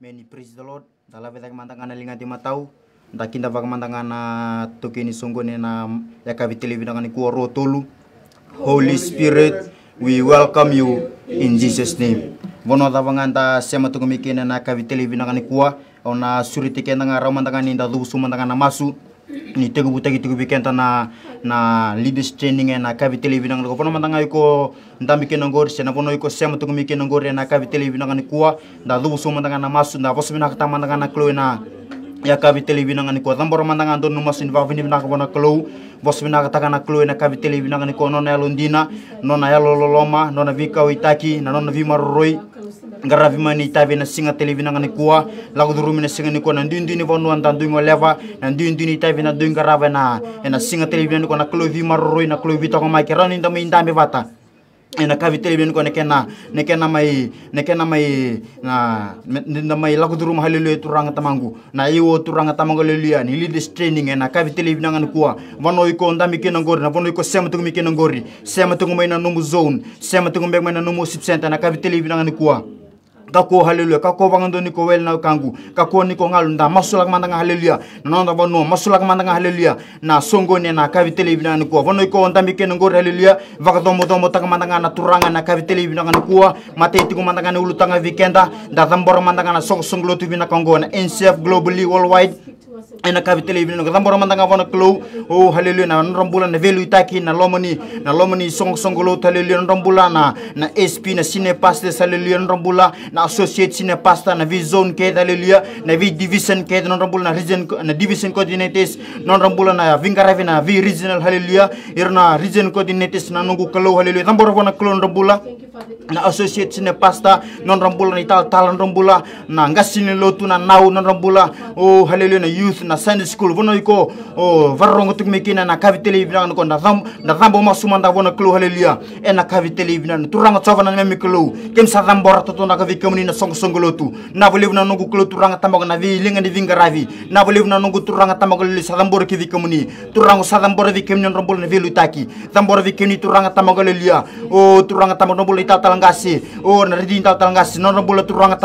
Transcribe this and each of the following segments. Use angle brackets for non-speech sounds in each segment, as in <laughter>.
meni praise the lord dala vetak mantangana lingati matau da kinda vaka mantangana ah, tokeni songone na yakavi televinangani kua ro tolu holy spirit we welcome you in jesus name vono nda sema tokomi kene na kavi televinangani kua ona suri tekendanga rau mantangani da dusu mantangana masu ni tegu butagi tegu bikenta na na leaders training e, na kavi televi na ko pono mandanga iko ndambi ke nongor se na pono iko sema tegu mi ke nongor e, na kavi televi na ni kuwa da dubu so mandanga na masu da bosu na kata mandanga na klo na Ya kavi bina ngani ko tambor manda ngando numa sin va vini bina na klo bos bina ka taka na klo na kabi tele ngani ko nona londina nona ya, ya nona vika itaki na nona vi marroi ngara vi mani tabe na singa tele bina ngani ko la ko duru singa ni ko na ndin ni vonu anda ndu ngoleva na ndin ndin tabe na ndu ngara na na singa tele bina ko na klo vi marroi na klo vi to ko ma kerani ndami vata ena kavitele beni ko nekena na na mai na mai na na mai lagu duru mahalelu turanga tamangu na iwo turanga tamangu leluya ni leaders training ena kavitele bina ngan kuwa vano iko ndami ngori na vano iko sema tungu mi ke ngori sema tungu mai na numu zone sema tungu mbek mai na numu 10% na kavitele bina ngan kuwa ka haleluya ka ko bangando ni ko welna kangu ka ni ko ngalu nda masulak mandanga haleluya nonda vono masulak mandanga haleluya na songo ne na kavi televina ni ko vono ko ndambi ken ngor haleluya vaka domo domo tak mandanga na turanga na kavi televina kan ko mate ti ko mandanga ne ulutanga vikenda nda tambor mandanga na sok songlo tu vina kongo na NCF globally worldwide ena kavitele ivini nga dhambo ramanda vona klo o hallelujah na nrombula na velu itaki na lomoni na lomoni song songolo hallelujah nrombula na na sp na sine pastes hallelujah nrombula na associate sine pasta na vision ke hallelujah na vi division ke nrombula na region na division coordinators nrombula na vingaravi na vi regional hallelujah irna region coordinators na nungu klo hallelujah dhambo ravona klo nrombula Thank you. na associate sine pasta non rambula na itala rambula na ngasi lotu na nau non rambula o oh, halelio na youth na sunday school vono iko o oh, varrongo tuk mekina na kavitele ibina na konda dham na dhambo masuma nda vono klo halelia e na kavitele ibina eh, na turanga tsova na meme klo kem sa dhambo rato to na kavi kemuni na song song lotu na volevu na nungu klo turanga tambago na vi linga ni vinga ravi na volevu na nungu turanga tambago li sa dhambo ki kemuni turanga sa dhambo vi kemuni rambula na vi lutaki dhambo vi kemuni turanga tambago lelia ya. o oh, turanga tambago tali tau talangasi o na ridin Nono talangasi non bula turanga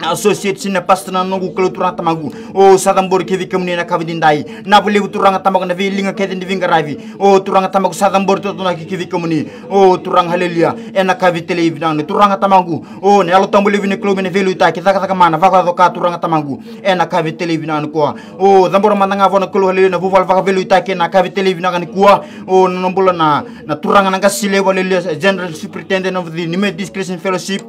na associate sina pastana nungu kalu turang tamagu Oh sadam bor kevi kamni na kavi dindai na bule turang tamagu na vilinga kedi divinga ravi Oh turang tamagu sadam bor to na kevi kamni Oh turang haleluya ena kavi tele ivna ne turang tamagu Oh ne alo tambule vine kalu mene velu ta kita taka mana vaka doka turang tamagu ena kavi tele ivna ne ko o oh, zambor mananga vona kalu haleluya na vuval vaka velu ta ke na kavi tele ivna ne ko oh, na na turang na ngasile valeluya general superintendent of the Nime Discretion Fellowship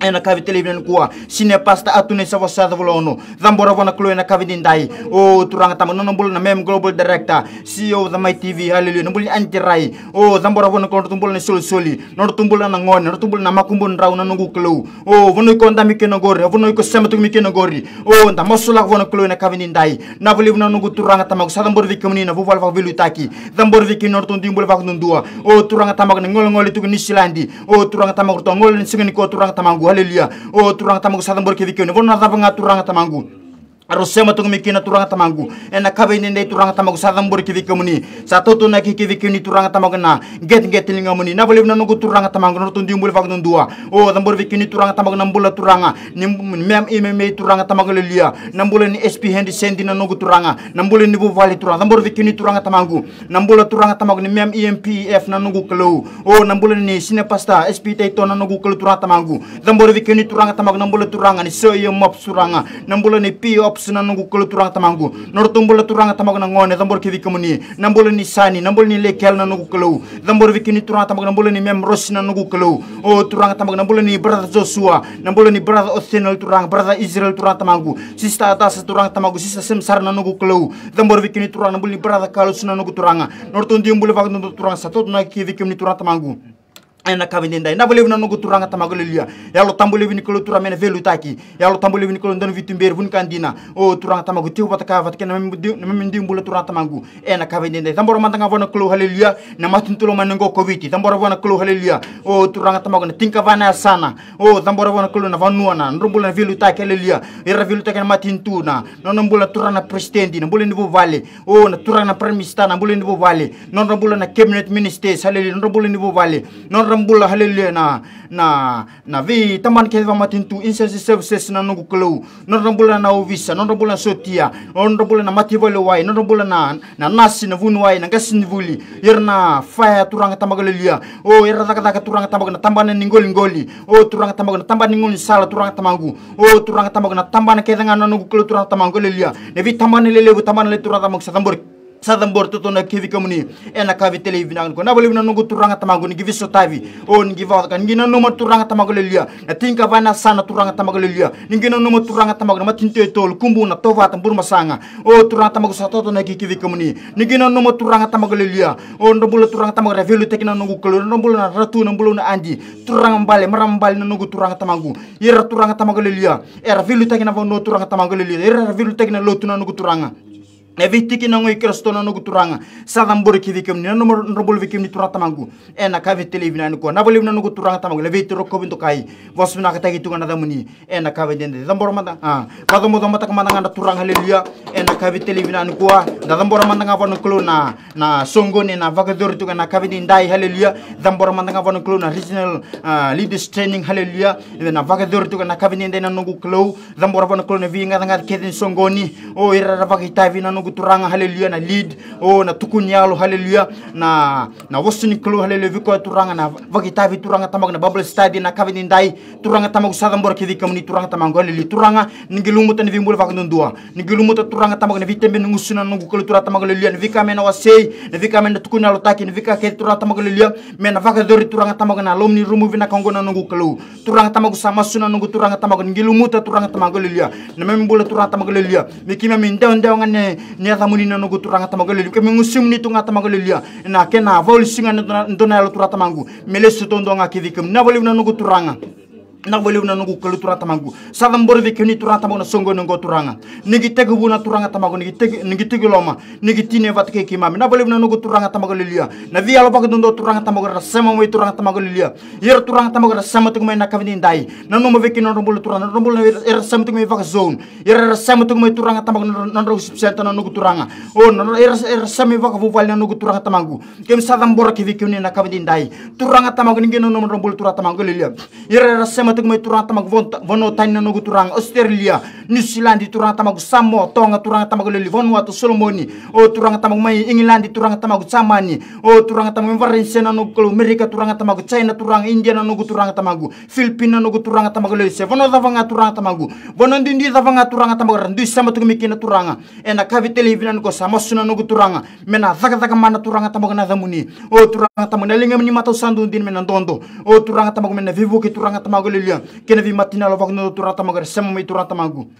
enakavy televiny koa sy ny apasta atony savasava volano za mbora vonaklo enakavy ninday o turanga tamo nono mbolo na mem global director CEO za my TV hallelujah anti antirai o Zambora mbora vonaklo tumbulo na soli soli no tumbulo na ngone no tumbulo na makumbo ndrau na nungu klo o vono iko nda mikeno gori vono iko sema tu mikeno gori o nda mosula vonaklo enakavy ninday na volivu vona nungu turanga tamo sa zambora mbora vikomini na vuval va vilu taki za mbora vikino no tumbulo va kundua o turanga tamo na ngolo ngolo tu ni silandi o turanga tamo to ngolo ni singani turanga tamo haleluya Oh, turang tamangu satambor ke dikene vonna nata turanga tamangu arosema tongo mikina turanga tamangu ena kabe nende turanga tamangu sadambur kivike muni satu tu na kivike ni turanga tamangu na get get linga muni na bolivna nugu turanga tamangu no tundi mbul dua oh dambur vike ni turanga tamangu nambula turanga ni mem ime me turanga tamangu lelia nambula ni sp handi sendi na nugu turanga nambula ni bu turanga dambur vike ni turanga tamangu nambula turanga tamangu ni mem e f na nugu kelo o nambula ni sine pasta sp taito na nugu kelo turanga tamangu dambur vike ni turanga tamangu nambula turanga ni soyo mop suranga nambula ni p sina nungu kulu turang tamangu nor tumbul turang tamangu na ngone tambor ki vikamuni nambol ni sani nambol ni lekel na nungu kulu tambor vikini turang tamangu nambol ni mem ros na nungu kulu o turang tamangu nambol ni brother Joshua nambol ni brother Othniel turang brother Israel turang tamangu sista atas turang tamangu sista semsar na nungu kulu tambor vikini turang nambol ni brother Kalus na nungu turanga, nor tundi mbul vak nungu turang satu na ki vikamuni turang tamangu ena kavende ndai ndavole vina nongo turanga tamakolelia yalo tambole vini kolo tura mene velu taki yalo tambole vini kolo ndano vitumberi vuni kandina o turanga tamagu tiu pataka vatake na mendi mbula turanga tamagu ena kavende ndai tambora matanga vona kolo haleluya na matuntulo manengo koviti tambora vona kolo haleluya o turanga tamagu na tinka vana sana o tambora vona kolo na vanuana ndrombula na velu taki haleluya era velu taki na matintuna nono mbula turanga presidenti na mbula vale o na turanga prime minister na mbula vale nono mbula na cabinet ministers haleluya nono mbula nivo vale nono rambul halele na na na vi taman ke vama tintu insensi services na nungu kelu non rambul na ovisa non na sotia non rambul na vole wai non rambul na na nasi na vunu wai na ni vuli yerna faya turang galelia o yerna taka turang tamba na ningol ningoli ngoli o turang tamag na tambana ningoli sala turang gu o turang tamba na ke danga na nungu kelu turang tama galelia ne vi taman lele bu taman le turang tamag sa tambor sadambor to na kivi kamuni ena kavi tele vinang ko na bali na nungu turanga tamagu ni kivi sotavi o ni kivi ka na numa turanga tamagu lelia na tinka vana sana turanga tamagu lelia ni na numa turanga tamagu ma e tol kumbu na tova tambur masanga o turanga tamagu sato to na kivi kamuni ni na numa turanga tamagu lelia o ndo turanga tamagu revelu tekina nungu kelo ndo na ratu ndo na andi turanga mbale marambale na nungu turanga tamagu ira turanga tamagu lelia era vilu tekina vono turanga tamagu lelia ira vilu tekina lotu na nungu turanga evitiki nango ikristo nano guturanga sadambori kivikim ni nano robol vikim ni turata mangu ena kavi televi nani ko naboli nano guturanga tamangu levi tiro bintu kai wasu na kata gitu ngana damuni ena kavi dende damboro mata ah kado mo domata kamana ngana turanga haleluya ena kavi televi nani ko da damboro mata ngava no klo na na songo ni na vaga dori ngana na din ndai haleluya damboro mata ngava no klo na regional ah, leaders training haleluya na vakador tu ngana kavi din dai nano klo damboro mata klo na vi ngana ngata kedin songoni o ira vakita vi nano kuturanga haleluya na lead oh na tukunyalo haleluya na na wosini klo haleluya viko turanga na vi turanga tamak na bubble study na kavin ndai turanga tamak sadam bor kidi kamuni turanga tamak turanga ningilumuta ni vimbule vakundua ningilumuta turanga tamak na vitembe ngusuna nungu klo turanga tamak haleluya ni vika mena wasei ni vika mena tukunyalo taki ni vika ke turanga tamak haleluya mena dori turanga tamak na lomni rumuvi na kongona nungu klo turanga tamak sama suna nungu turanga tamak ningilumuta turanga tamak haleluya na turanga tamak haleluya mikima mindao ndao ngane ni atamunina no gutura ngata mago leli kemi ngusum ni tunga tamago leli na ke na vol singa ntona lo turata mangu mele sutondo ngakidi kem na volim na na wale wuna nungu kalu turang tamangu salam veke ni turang tamangu na songo nungu turanga nigi tegu wuna turanga tamangu nigi tegu nigi tegu loma nigi tine vat ke kimami na wale wuna nungu turanga tamangu lilia na vi alo baka dondo turanga tamangu na sema mwe turanga tamangu lilia yer turanga tamangu na sema tegu mwe na ndai na numu veki na le turanga na le yer sema tegu mwe vaka zone yer sema tegu mwe turanga tamangu na nungu sipsenta na nungu turanga o na yer sema mwe vaka vuvali na nungu turanga tamangu kem salam borbe ke veki na ndai turanga tamangu nigi na numbulu turanga tamangu lilia sema teg mai turang tamagu vono tani nogu turang Australia New Zealand turang tamagu Samoa Tonga turang tamagu leli Vanuatu Solomoni o turang tamagu mai England turang tamagu samani o turang tamagu Valenciana nogu kelu Amerika turang tamagu China turang India nogu turang tamagu Filipina nogu turang tamagu leli vono davanga turang tamagu vono ndindi zavanga turang tamagu randu sama tegu mikina turanga ena kavi televina nogu suna nogu turanga mena zaka zaka mana turang tamagu na zamuni o turang tamagu na linga matau sandu ndin mena ndondo o turang tamagu mena ki turang tamagu leli filha kene vi matina lo vakna turata magare sema mai turata magu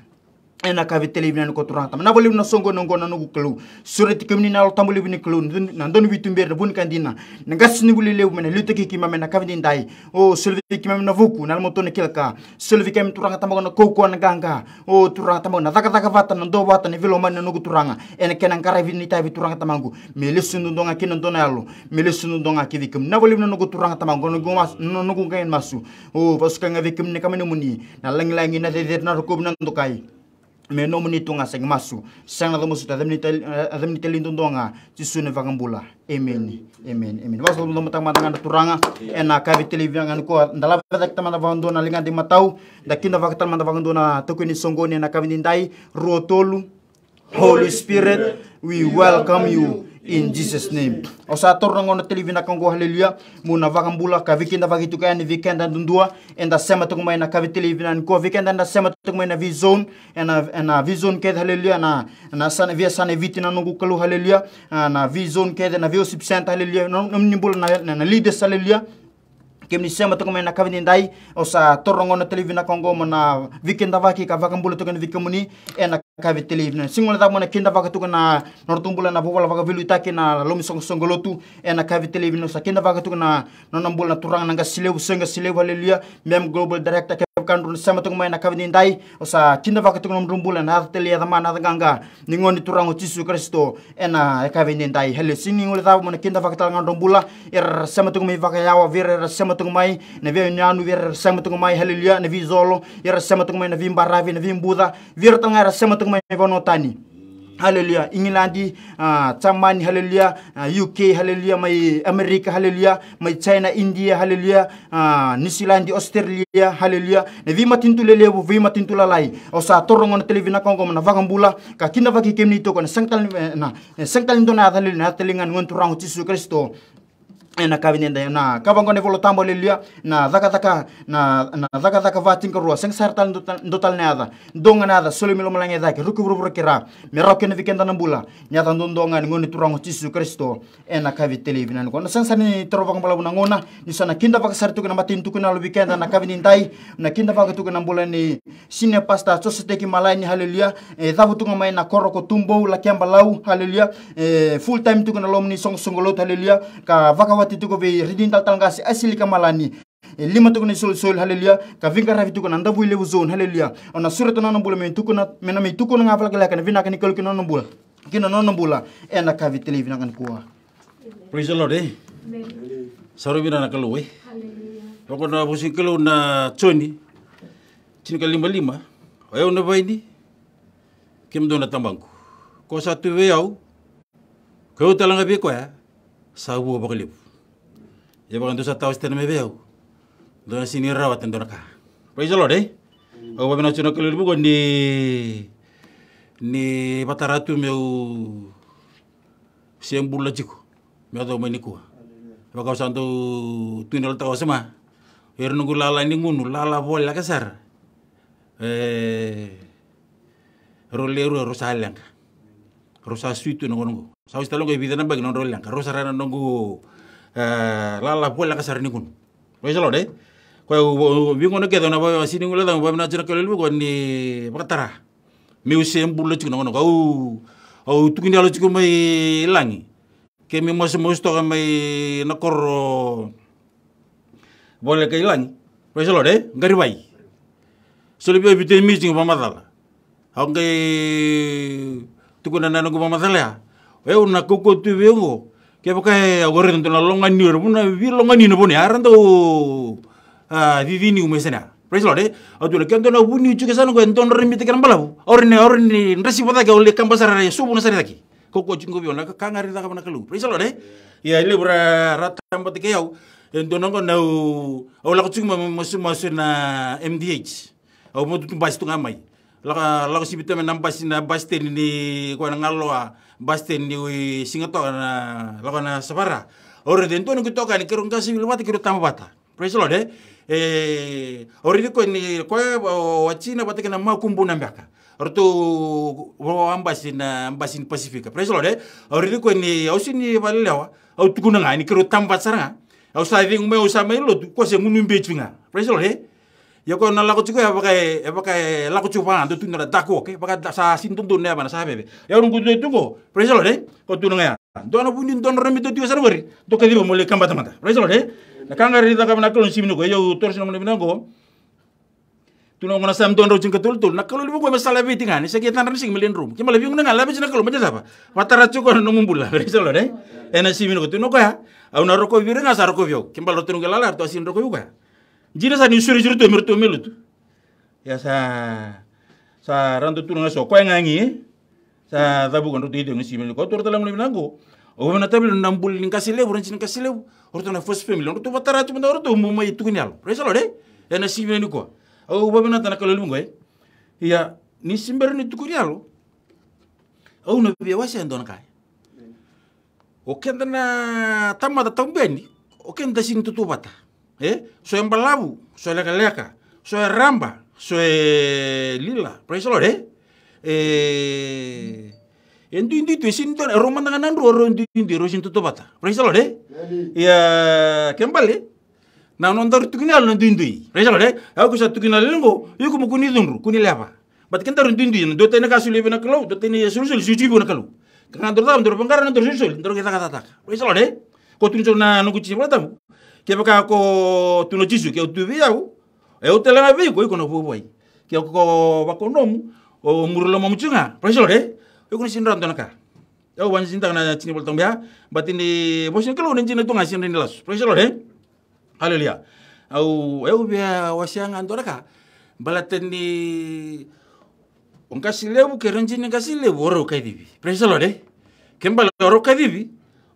ena kave televina ni kotura na vole na songo nongo na nugu kelu sore tikemni na lotambu le bini kelu na ndon vitu mbere bun kandina na gasni bule le mena lute ki ki mamena kave ndai o selvi ki vuku na moto ne kelka selvi kem turanga tamago na koko na ganga o turanga tamago na daka daka vata na ndo vata ne velo mana nugu turanga ena kena ngara vini tai vi turanga tamangu mele sundu ndonga ki ndo na yalo mele sundu ndonga na vole na nugu turanga tamango nugu mas nugu ngain masu o vasuka ngavikum ne kamene muni na langi langi na dedet na rukub na ndukai meno muni tunga seng masu sang na domusu tadem ni tel eh, adem ni telin tundonga tisu ne vakambula amen amen amen waso lo mata mata nganda turanga ena kavi telivia ngani ko ndala vedak tama na vandona linga de matau dakina vakata manda vandona tokuni songoni na kavi ndai rotolu holy spirit we welcome you in Jesus name o sa torna ngona televi na kongo haleluya Muna vakambula ka vikenda vakitu kaya ni vikenda ndundua enda sema tuk mai na kavi televi na nko vikenda enda sema tuk mai na vizon ena ena vizon kede haleluya na na sana via sana viti na nungu kalu haleluya na vizon kede na viosip sipsenta haleluya nomnimbula na na leaders haleluya ni sema mai na kavi ndai osa torongo na televi na kongo mona vikenda vaki ka vakambula toko na vikamuni ena kavetelevina singona tak mona kenda vaka tuka na nortumbula na vovala vaka velu itake na lomi songosongolotu e na kavetelevina sa kenda vaka tuka nonambula na turanga nanga silevu senga silevu haleluya mem global director kandrun sama tung mai kavi nindai osa kinda vaka tung nomrum bulan na tele ya dama e na ganga ningoni turango tisu kristo ena kavin indai hele sini ngol ta mon kenda vaka tangan rombula er sama tung mai vaka yawa vir er sama tung mai na vi nyanu vir er sama tung mai haleluya na vi zolo er sama tung mai na vi mbaravi na vi mbuda vir er sama maivonotani haleluya england uh, chamani haleluya uh, uk haleluya mai ah, ah, america haleluya mai china india haleluya ah, new zealand australia haleluya na vimatintu lelevu vimatintu lalai o sa torongo na televina kongo na vakambula ka kinda vakikem kemni toko na sanktal na eh, sanktal ndo na haleluya na telingan ngon turango kristo na kavinenda na kavangonde volo tambo lelia na zaka zaka na na zaka zaka vatin ko ruwa seng sartal ndotal nada ndonga nada solo milo malange zake ruku buru buru kira mero ken vikenda na nyata ndondonga ni ngoni turango tisu kristo ena kavi televi na ngona seng sani trova ko ngona ni sana kinda vaka sartu ko na matin tu ko na vikenda na kavi nintai na kinda vaka tu na ni sine pasta tosu teki ni haleluya e zavu tu ngamai na koro ko tumbo la lau e full time tu ko na lomni song songolo halilia, ka vaka fati tuko tal tal ngasi asili kamalani e, lima tuko ni sol sol haleluya ka vinga rafi tuko nanda ndabu ile haleluya ona surata na bula men tuko na mena me tuko na ngafala kala kana vinaka ni kolki na nambula kina na nambula ena ka vitele vina kani kua praise the lord eh saru eh? na kalu we na busi na choni, chini ka lima lima, ayo na baini, kim do na tambangku. Ko satu vei au, kau telah be kau ya, sabu apa kalibu ya bagan dosa tau sten mebe au dona sini rawat ten dona ka pai jolo deh au babina cuna kali ribu gondi ni pataratu meu siang bula jiku meu tau meni kua bakau santu tunel tau sema Yer nunggu lala ini ngunu, lala bola kasar. Eh, roleru rosa langa. Rosa suitu nunggu nunggu. Sawis talong kai bidana bagi nunggu langa. Rosa rana nunggu lala bua laka sari nikun wai salo dai koi wingo na kedo na wai sini ngula dang wai na jira kelo lugo ni bakatara mi usi embul lo cikuna kono kau au tukin dia lo cikun mai langi ke mi mosi mosi toka mai na boleh ke langi wai salo dai ngari wai So bi bitin mi cinga pamatala au ngai tukuna na nungu pamatala ya wai una koko tu wingo kebe kai agore tonton na longa ni ore puna vi longa ni no bone ya, aran to ah vivi ni umesena ya. praise lord eh adu le kendo na buni uchuke sana ko enton remite kan balau ore ne ore ni resi boda ke ole kampasara basara re subu na sari taki koko jingo bi ona ka rin taka kana kelu. praise lord eh ya ini bra rata mbate ke yau enton ngo na u ola ko chuma masu masu na mdh au mo tu basi tu ngamai la la ko sibita menam basi na basi ni ko na ngaloa ah basten di singato na lakona sabara ore den toni kuto kan kirun kasi bilwati kiro tamba bata praise lord eh eh ore diko ni koe wachina bata kana ma kumbu na mbaka ore tu wo ambasi na ambasi pasifika praise lord eh ore diko ni ausini balelewa au tukuna ngani kiru tamba saranga au sa vingu me usama ilo tu kose ngunu mbechu nga praise lord eh Yoko na lako tiko ya, ya pakai ya pakai lako tiko pangan tu tunara dako ke pakai sa sin tuntun ya mana sa bebe. Ya urung kudu tu ko preso lo de ko tunung ya. Do na punin don remi to tio sarwari to kedi mo le kamba tamata. Preso lo de. Na kanga ri taka bana kolon siminu ko yo torsi nong nemina ko. Tunung ngona sam don rojing ketul tul. Na kalau libu ko mesala bi tingan ni sekitan ran sing melin rum. Kima lebi ngona lebih sina kalau macam apa. Watara tiko no mumbula preso lo de. Ena eh, siminu ko tunung ko ya. Au na roko bi renga roko bi. Kimba lo tunung galala to sin roko bi ya jira sa ni suri suri tomir ya ya melu lutu ya sa sa rantu tu nga so yang ngi. sa tabu bukan rutu hidung si melu. Kau tuh talam nago o bana tabi lu nambul ni kasile buran cin kasile tuh na fos family orto batara tu benda orto mu mai tu kunyal resa lo de ya na si mili ni ko o bana tanaka lu ngoi eh? ya ni simber ni tu kunyal o na bi wasi andon ya kai o kenda na tamada tambeni o kenda sing tutu bata eh? soe mbalabu, soe leka, soe ramba soe lila praise the lord eh eh endu indu tu sin ton roma tanga nan ro ro indu indu ro sin tutu bata praise the lord eh ya kembali na non dar tu kinal non dindu praise the lord eh aku sa tu alu lengo yu kumu kuni dunru kuni leva bat kan dar dindu na do tena kasu lebe na kalau do tena yesu sul su jibo na kalau kan dar dor pengkara na dor sul dor kita kata tak praise the lord eh ko tunjo na nugu cibo tamu ke baka ko tuno jisu ke utuvia u e utelenga vi ko ikono boi ke ko nom o murulo mamchunga pressure eh ikono sindran tonaka Yo wan sinta kana chini tong bia batini bosin kelo Las, chini tunga sin rinilas pressure eh haleluya au eu bia wasianga ka balateni onka silebu kerenjini ka silebu oro kaidivi lo eh kembala oro kaidivi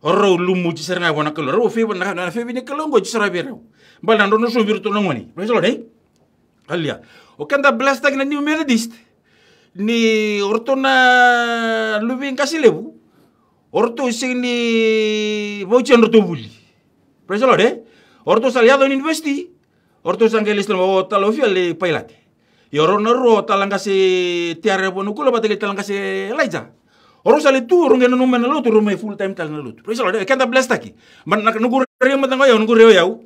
ro lumu ti sere na bona kelo ro fe bona na fe bine kelo ngo ti sere bere mbala ndo no so biru to ngoni lo so dei halia o kanda blasta kina ni melodist ni lubi lubin kasilebu orto sing ni bocen orto buli lo so dei orto do ni investi orto sangelis lo talo fi le pailate Yoro no ro talangasi tiare bonukulo batele talangasi laija le tu orunge no numena lutu rume full time tal na lotu Praise the Lord. Kenta bless taki. Man nak nunggu reo matango yau nunggu reo yau.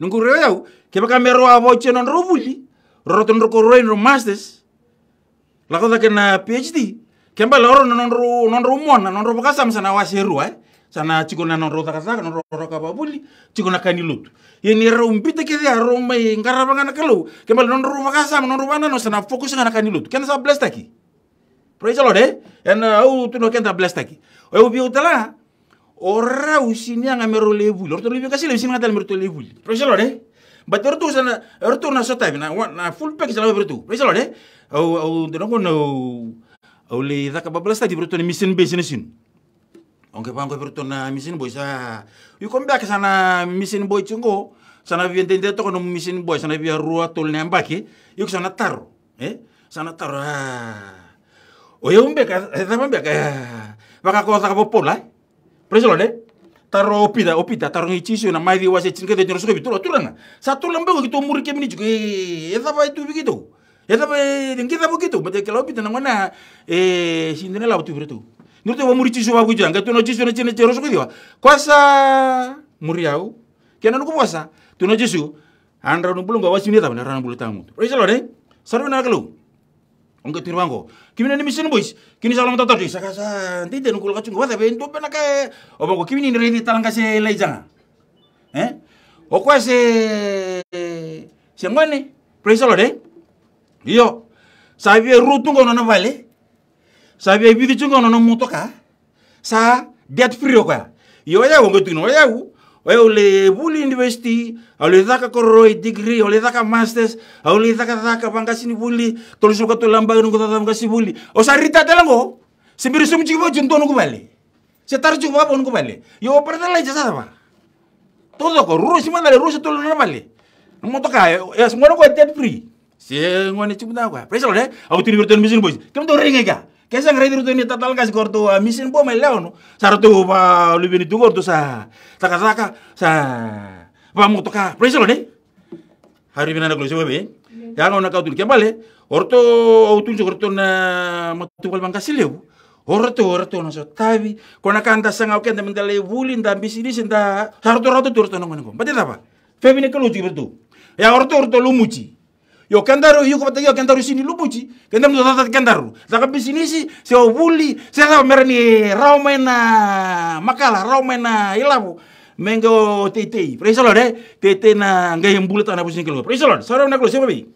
Nunggu reo yau. Keba kamero avo chenon rovuli. Roton roko roi no masters. Lako ke na PhD. Kemba loro non ro non ro mona non ro bakasam sana waseru eh. Sana na non ro ka non ro ro kababuli. Chikona kani lutu. ni ro mbite ke dia ro mai ngarabanga na ke Kemba non ro bakasam non ro bana no sana fokus ngana kani ke na sa bless taki. Praise the Lord, eh? au uh, au kenta blessed aki Au bi utala ora usini anga mero levu. Lor to levu kasi levu singa tal mero to levu. Praise the Lord, eh? But ora tu sana ora tu na sota na na full pack sana mero tu. Praise the Lord, eh? Au au tunoko no au le zaka blessed tadi mero ni mission business sin. Onke pa onke mero na mission boy sa. Ah. You come back sana mission boy chungo. Sana vi entende to kono mission boy sana vi rua tol nembaki. Yuk sana taro, eh? Sana taro. Ah oye un beca beca va a cosa oyeumbeka ezambambeka vakakosa vopola de taro opita opita taro ni chisio na mai maithi wa sechini kethe nyoro sokobi tulo turanga sa tura mbego kito muri ke mini jiko eza vai tu bikito eza vai ngeza bokito mate kala opita na ngwana eh sindene la otubire tu nurte wa muri chisio ba anga tu no chisio na chene chero sokobiwa kwasa muri au ke na nuko kwasa tu no chisio andra no bulunga wa sinia tabana rana bulu tangu presilone sarwe na kalu onge tirwango kimi nani misin boys kini salam tata dui saka san tite nukul kacung kwa tapi ntu pena kae oba ko kimi nini reni talang kase lai jana eh okwa oh, se, se ngwane, wane praise allah iyo eh. sa vi e rutung kono na vale sa vi e vidi chung kono na mutoka sa diat frio oh, kwa iyo wae wongo tuno wae wu Wai ole buli university, ole daka koroi degree, ole daka masters, ole daka daka bangkasi ni buli, tol suka tu lambai nunggu tata bangkasi buli. O sarita telango, sembiru sumi cikipa junto nunggu bali. Se taru cikipa apa nunggu bali. Yo operata lai jasa sama. Todo ko ruru sima dale ruru tol nunggu bali. Nunggu toka, ya semua nunggu dead free. Se ngwani cikipa nunggu. Presol deh, aku tiri bertuan mesin boys. Kamu tuh ringa gak? Kesa ngredi diru ni tatal kasi kortu a misin po mai leono. Sarto pa lubi ni tugor to sa taka saka sa pa mo toka preso lo ne. Hari bina na glusi be. Ya no na kautul kembali. Orto autun korto na matu pal bangka sileu. Orto orto so tabi. Kona kanta sanga oken da mendale wulin da bisi di sinta. Sarto roto turto no ngene ko. Bade apa? Febine keluci bertu. Ya orto orto lumuci yo kandaru hiyo kupatakiwa kandaru sini buci. kenda mtu tata kandaru takabisinisi sio buli sasa mereni raumena makala raumena ilabu mengo tete praise lord eh tete na ngai bulat tana busin kelo praise lord sore na kelo siapa bi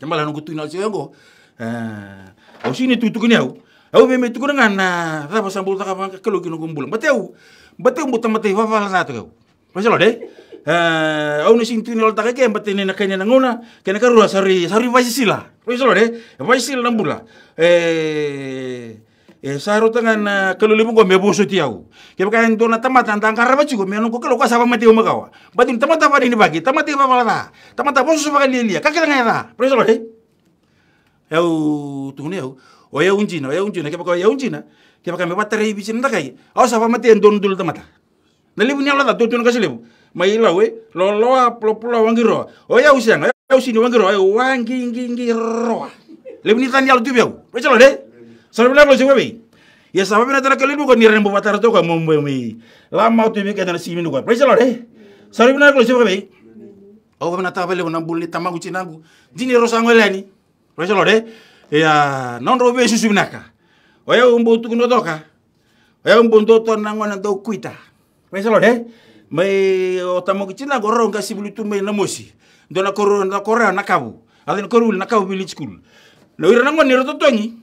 jambala nungu tuinal sio Aku eh au sini kini au au meme tukuna ngana tata sambul apa kelo kino kumbulang bateu bateu mutamate fafalan tu kau praise lord eh eh au nisi tuni lol takake yang betini kena karula sari sari vai sila vai sila de vai sila nambula eh eh saro tangan eh, kalau limu ko mebo suti au ke pakai dona na tamat antang karaba cugo menu ko kalau kau saba mati o magawa batin tamat apa ini bagi tamat apa malata tamat apa susu bakali lia kaki tangan ta vai sila de eu tuni eu o oh, ya unjina o eu ya unjina ke pakai eu ya unjina ke pakai meba tari bisin takai au saba mati endon dulu tamat na limu ni ala tu tu kasih maila we loloa pula-pula ya oya usianga ya usini wangiro oya wangi ngi ngi roa lebu ni tani alu tibiau ya. recalo de sala bila lo sewe ya sama bina tara kali duka ni rembo batara toka mombe mi lama tu mi kada simi lo recalo de sala bina lo sewe Owa bina tapa lebu nambuli tamagu cinagu dini rosango lani recalo de ya non robe susu binaka oya oh, umbo tu kuno toka oya oh, umbo tu to nangona to kuita recalo de mai otamo ti na gororo nga sibuli tu mai na mosi do na koro na kora na kabu ala na koro na kabu bili school na wira na ni roto totongi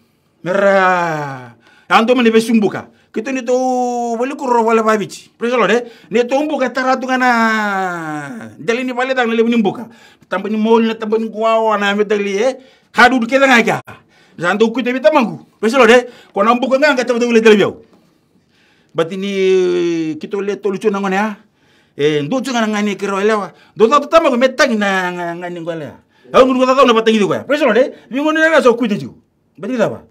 mera ando ya mani be sumbuka kito ni to wali koro wala babiti presolo de ni to mbuka taratu ngana dali ni pale dang ni mbuka ni mol na tambani guawa na me dali e eh. hadu ke dang aga jando ku te bitamangu presolo de kona mbuka nga ngata to wale dali biau batini kito le to lucu na eh ndo tsinga ngani kiro elewa ndo ndo tama ko metangi na ngani ngolea au ngungu tata na patangi kwa preso le mingo ni na so kuite ju bati daba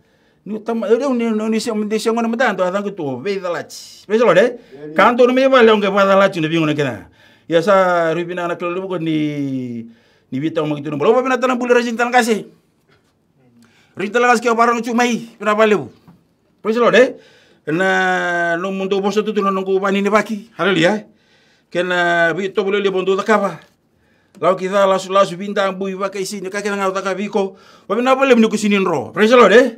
ni tama eu eh, ni no ni se mde se ngona mata ndo adangu to be dalati preso le kanto no me ba le ngai ba dalati no bingo na kena ya sa rubina na kelo lubu ni ni bita mo gitu no bolo ba na tan bulir rajin tan kasi Rita lagas kia barang cumai, berapa lebu? Preso le na no mundo bosa tutu no nungu bani ne baki. Haleluya kena to bulu le bondo takapa lau kita lasu lasu bintang bui pakai sini kakek ngau takabiko wapi napa le menuku sini nro praise lord eh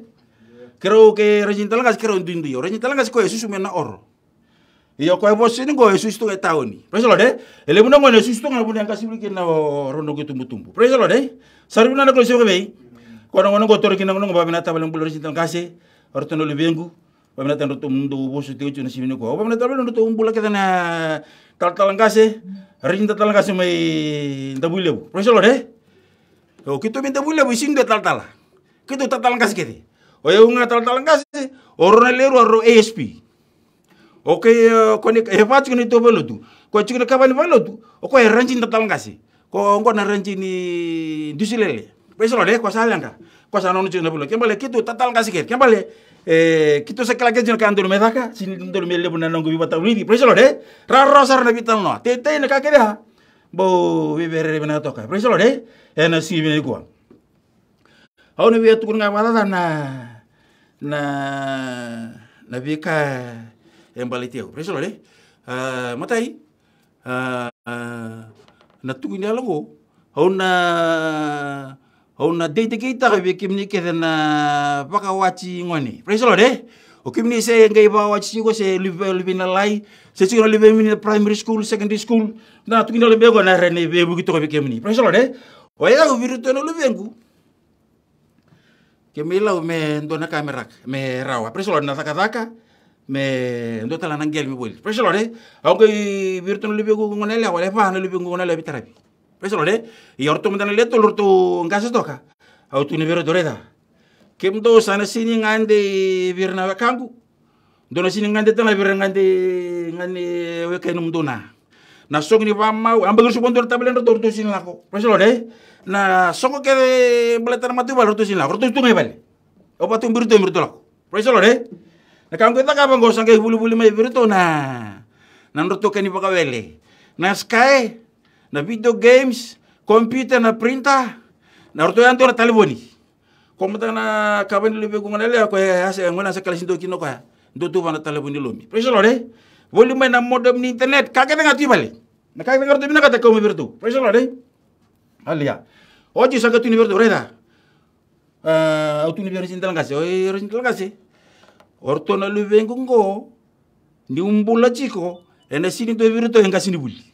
kero ke rajin ngas kero ndu yo rajin talangas ko yesus mena oro iyo ko ebo sini ko yesus tu etau ni praise lord eh ele muna ngone yesus tu ngana bunda ngasi bule kena rondo ke tumbu tumbu praise lord eh sari muna ko sebe bei ko ngono ko tor kina ngono wapi nata bale bule rajin talangas ortono le bengu wapi nata ndo tumbu bosu chuna simini ko wapi nata bale ndo kita na taltalankase ring talankase mai tabulebu profesor deh o kito minta bulebu sing de taltala kito taltalankase kete o ya nga taltalankase o rona leru ro esp o konik e fatu ni to belotu ko chikone kabani tu o ko ranji taltalankase ko na ranji ni dusilele profesor deh ko salanga ko sanono chikone belotu kembale kito taltalankase kete kembale kito eh, kita sekelaknya jil kantor medaka sini kantor na pun nanong kubi bata unidi praise lord eh raro sar na bitan no te te na ka kede ha bo bebere na toka praise lord e ena si bene kuang au ne wiatu ya, kun ngamala na na na bika preso lo de eh matai eh, eh, na dia alango au na ona deite keita ke be kimni ke na paka wachi ngoni praise lord eh o kimni se ngai ba wachi ko se live live na lai se chiko live mini primary school secondary school na tu kina lebe ko na rene be bu kito ke kimni praise lord eh o ya ko viru to no lubengu ke me ndona kamera me rawa praise lord na taka taka me ndo tala na ngel mi boli praise lord eh au ke viru to no lebe ko ngona le pa na lebe ngona le bitarabi Pe lo i orto tana leto lur tu ngkasa to ka. Au tu ni bero doreda. Kem do sana sini ngande wakangu. kangu. Dona sini ngande tana birna ngande ngande wekenum do Na song ni pamau ambal su pondor tabelen rotor tu sini lako. Pe so na songo ke tana matu bal rotor sini lako. Rotor tu ngebal. Opa tu mbiru birto lako. Pe lo lore. Na kangu kita kapan gosang ke bulu-bulu mai birto na. Na rotor ke ni pakawele. Na skai na video games computer na printer na roto yanto na teleponi, komata na kabani lebe kunga na lea kwa hasa ya, ya, ya ngwana sakala sindo kino kwa ya, ndo tuwa na telefoni lomi praise lord eh volume na modem ni internet kakete ngati balik, na kakete ngati bina kata kome bertu praise lord eh halia oji saka tuni bertu reda eh ah, uh, tuni bertu sindal ngase oi sindal orto na lebe ngungo ni umbula chiko ene sini to bertu enga sini buli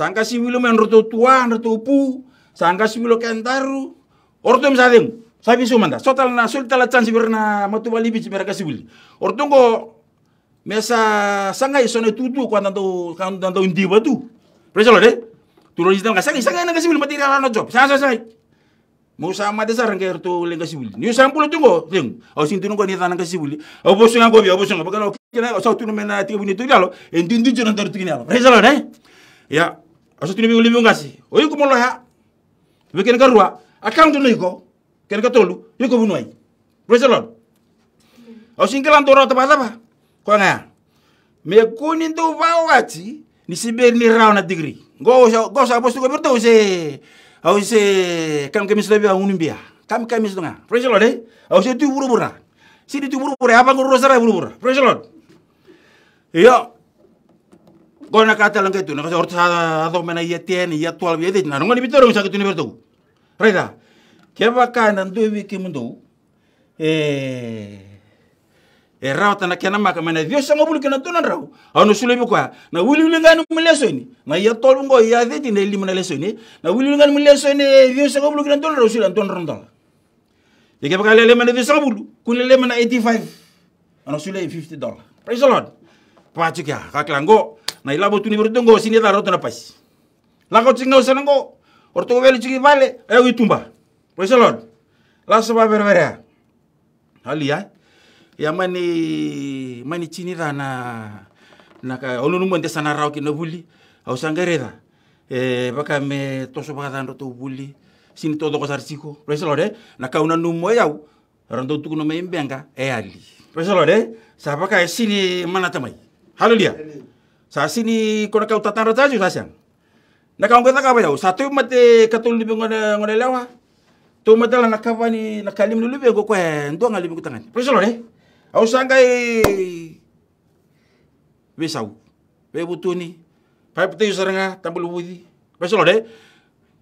Sangka si wilo men roto tuan, roto pu, Sangka si wilo kentaru. Orto misadeng. Sabi sumanda. Sotal na sulta la chance berna matu bali bici mereka si wili, Orto ngo mesa sangka isone tutu kwa tanto kan tanto indi batu. Presa lo de. Turun jitam sangka sangka na kasi wilo mati rana job. Sangka sangka. Mau sama desa orang kayak itu lenga sibuli. Niu sampul itu kok, deng. Aku sini tuh nggak nih tanah kasih buli. Aku bosnya aku biar bosnya nggak. Kalau kita nggak satu mena tiga bunyi itu dia lo. Entin tujuh nanti itu gini loh. Reza loh deh. Ya, asotini mi ulimi ngasi oyi ko molo ya be ken karwa Akang no ko ken ka tolu yi ko bunoi praise the lord o toro tapa tapa ko nga me kuni ndu wati, ni siberi ni rao na degree go sa go sa posto ko berto se au se kam kemis lebi anguni bia kam kemis nga praise the lord eh au se tu buru bura si di tu buru bura apa ngurus sara buru bura praise the lord iya. Gona kata lang itu, nakasa orta sa do mena iya tieni, iya tual bia dit, nanonga ni bitoro sa kituni bertu. Reda, kia baka nan ibi wiki mundu, eh, e eh, rao tana kia namaka mena dio sa ngobulu kena tunan rau, au ah, no sule bukwa, ah. na wili wili kan ngani muleso soini, na iya tual bungo iya dit, na ili mena leso ini, na wili wili kan ngani muleso ini, dio sa ngobulu kena tunan rau, sila tunan rondala. Ia kia baka lele mena dio sa ngobulu, lele mena 85, ano ah, sule fifty dollar. Praise the Lord. Pacu kia, kakilanggo, na ilabo tuni buru tongo sini da roto na pasi la ko tinga usana ngo ko veli chiki bale, e itumba. tumba praise the ba halia ya mani mani chini da na na ka onu oh, numo ndesa na rao kina buli au sangereda e eh, baka me toso baka dan roto buli sini todo ko sarsiko praise the lord eh na ka una numo yau rando tuku no membenga e ali praise the lord eh sabaka eh, sini mana tamai haleluya iya sasi ni kona kau tatang rata ju sasian na kau kata kapa yau satu mate katul ni bengona ngona lawa tu mate la nakapa ni nakalim dulu be go kwen do ngalim ku tangan Pesolo ne eh. au sangai be sau be butu ni pai pete yu saranga tambul wudi Pesolo ne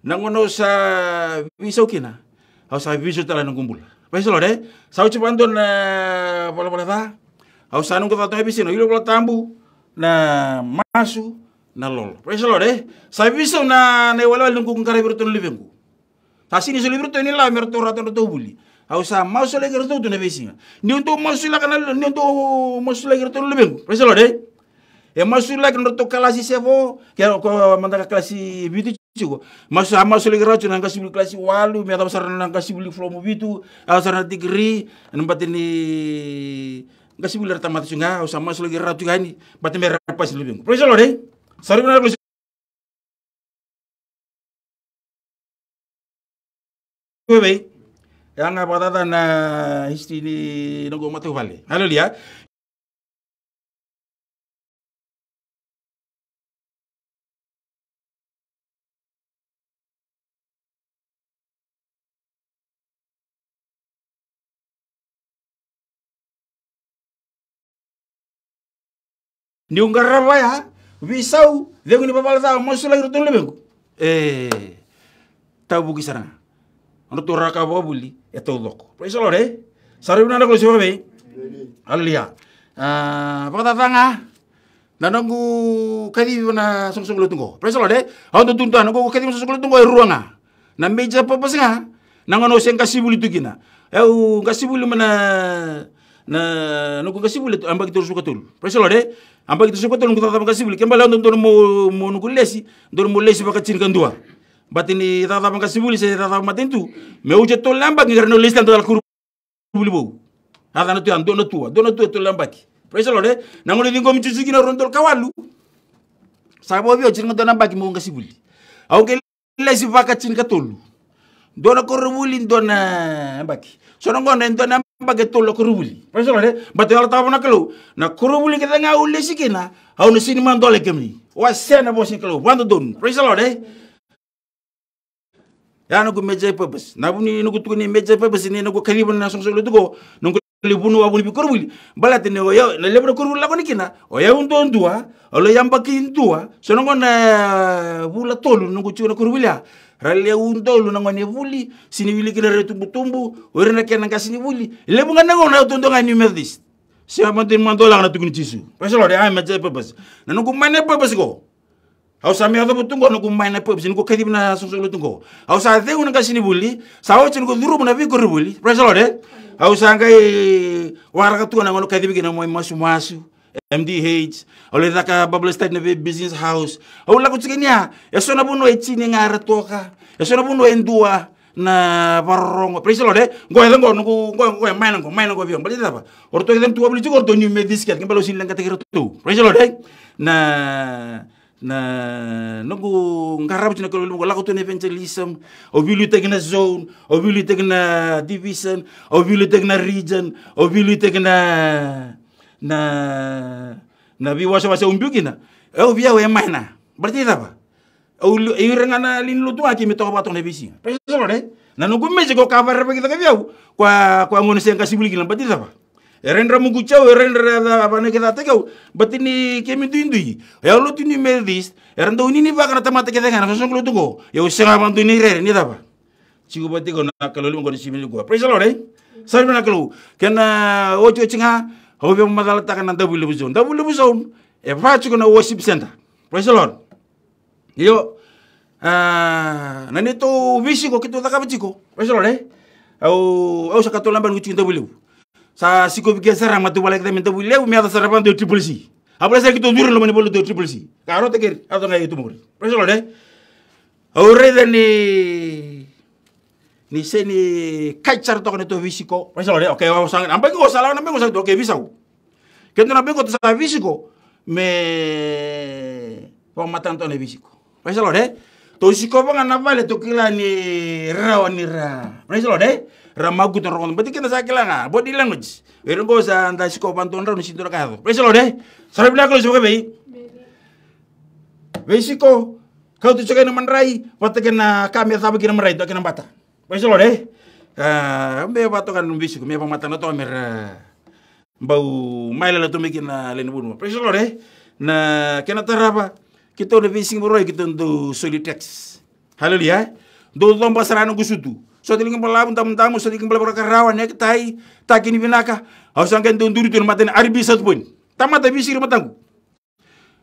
ngono sa wisau kina au sa bisu tala nungumbul Pesolo ne sau cipandon na eh, pola-pola ta au sanung kata tu habisino ilo tambu na masu na lol praise lord eh bisa na na wala wala nungkung kare birton libengu Tasi so libirton ni la merto raton to buli au sa masu le gerto to na besinga ni unto masu la kana ni unto eh, ya masu le gerto livengu. praise lord eh e masu la kana to kalasi sevo ke ko mandaka kalasi bitu cigo masu ama sule gera na angka kalasi walu mi atau sarana angka sibuli flomo bitu asarana sarana tigri ini nga sih lar tamata sunga harus sama juga ini batu merah apa sih lebih projo lo deh sorry benar Bebe, yang apa tata na ini nogo mati kembali. Halo dia, ndi eh, ya wisau dhengu ni babalza mosula lebe lebengu eh tabu kisaranga ono to raka buli eto loko praise the re sari unana ko sore Alia. haleluya ah bakata tanga nanongu kadi na song song lutungo praise re lord eh tuntu tuntan ko kadi song song lutungo e ruanga na meja papasenga nangono sengkasibuli tukina eu kasibuli mana na nokukasivule amba kitorishuka tolu preshelode amba kitorishuka tolu nkutatava kasivule kembala ndo ndori mo mo lesi ndori mo lesi vakatsini dua batini tatava kasivule se tatava matentu me uje tol lamba ngarno lesi ndo alkuru bulibo hada ya, na tu ando na tu ando na tu to lamba ki preshelode na ngoni dingo mitsuki na rondol kawalu sabo bio jinga ndo lamba ki mo ngasivule au ke lesi dona katolu ndona korubuli ndona mbaki sonongo ndona bage tolo kurubuli eh? Batu bate ala nak nakelo na kurubuli kita nga ule sikina haunu sini mandole kemni wa sena bo sinkelo wando eh? don pasolore ya meja meje purpose na nunggu nugu tukuni meje purpose ni nugu karibu na songsolo tugo nugu libunu wabuni bi kurubuli balate ne oyo oh, na lebro kurubuli lakoni kina oyo oh, ya, undo dua, ah. olo oh, yamba ah. So sonongo na bula tolu nugu chuna kurubuli ya ah ralle unto luna nangone vuli sini wili kila re tumbu tumbu wera na kena kasini vuli le bunga nango na utondo nga new methodist si ama tin mando lang na tukuni tisu pesa lo de ai ma jepe ya pes na nuku mane ya pe pes ko au sa mi ado butungo nuku mane ya pe pes nuku kedi na susu lu au sa de una kasini vuli sa o duru vi vuli pesa lo au sa ngai warga tu ngono kedi bigina mo masu masu MDH oleza bubble state neve business house aula kutsikenia yasona buno echini ngara toka yasona e ndua na varrongo praise lord eh ngo ele ngo ngo ngo maina main maina main biom balita ba or to kedem tuwa bulitsi or to new medis ket ngembalo sin langa tegero tu praise lord eh na na ngarap ngarabu tina kolo lungu lako tuna evangelism o bilu tegna zone o bilu tegna division o bilu tegna region o bilu tegna na nabi wasa wasa umbiugina au bia we maina berarti apa au irenga rengana lin lutu aki mi toko batong nabi singa pesa sore na nunggu meje ko kabar begitu ke biau kwa kwa ngono seng kasih buli gila berarti apa e Rendra muguchau, e rendra apa nih kita tahu, berarti e ini kami indui, Ya lu tindui meldis, rendra ini nih bakal tempat kita kan, langsung lu tunggu. Ya usah tuh ini re, ini apa? Cikgu berarti kau nak kalau lu mau kau gua, sini juga. Praise the Lord, Saya nak kalau, karena ojo cengah, hobe mazala taka na W zone W zone e fa chuko na worship center praise the lord yo ah nani to visi ko kito taka bitiko praise the lord eh au au sakato lamban kuchu W sa siko bi kesara matu balik minta W mi ada sarapan do triple C apa saya kitu duru lo mani bolu do triple C karo teker atau ngai itu mugri praise the lord eh au ni ni kai char to visiko pa sa oke wa sang ambe ko sala na mengo sang oke visau kendo na ko to sala visiko me wa matan to ne visiko sa lore to visiko pa ngana vale to kila ni wa ni ra sa lore ramagu to ti ke na sa kila nga ngi we ro ko sa nda siko panton ron sinto ka do sa lore sare bila ko siko be visiko kau tu cakap nama rai, patah kena kami tak begini merai, tak kena bata. Mas lo deh. Ah, eh, be bato ya kan bisu me ya pamata na to mer. Eh, bau maila la tumiki na eh, len bunu. Mas lo deh. Na kena taraba. Kita udah bising beroi kita untuk solitex. Haleluya. Do lomba sarana sudu. So tadi pala bunta bunta tamu so tiling pala kita karawan ya kitai takin binaka. Harus angkat dunduri tuh maten arbi satu pun. Tamata bisi rumah tangguh.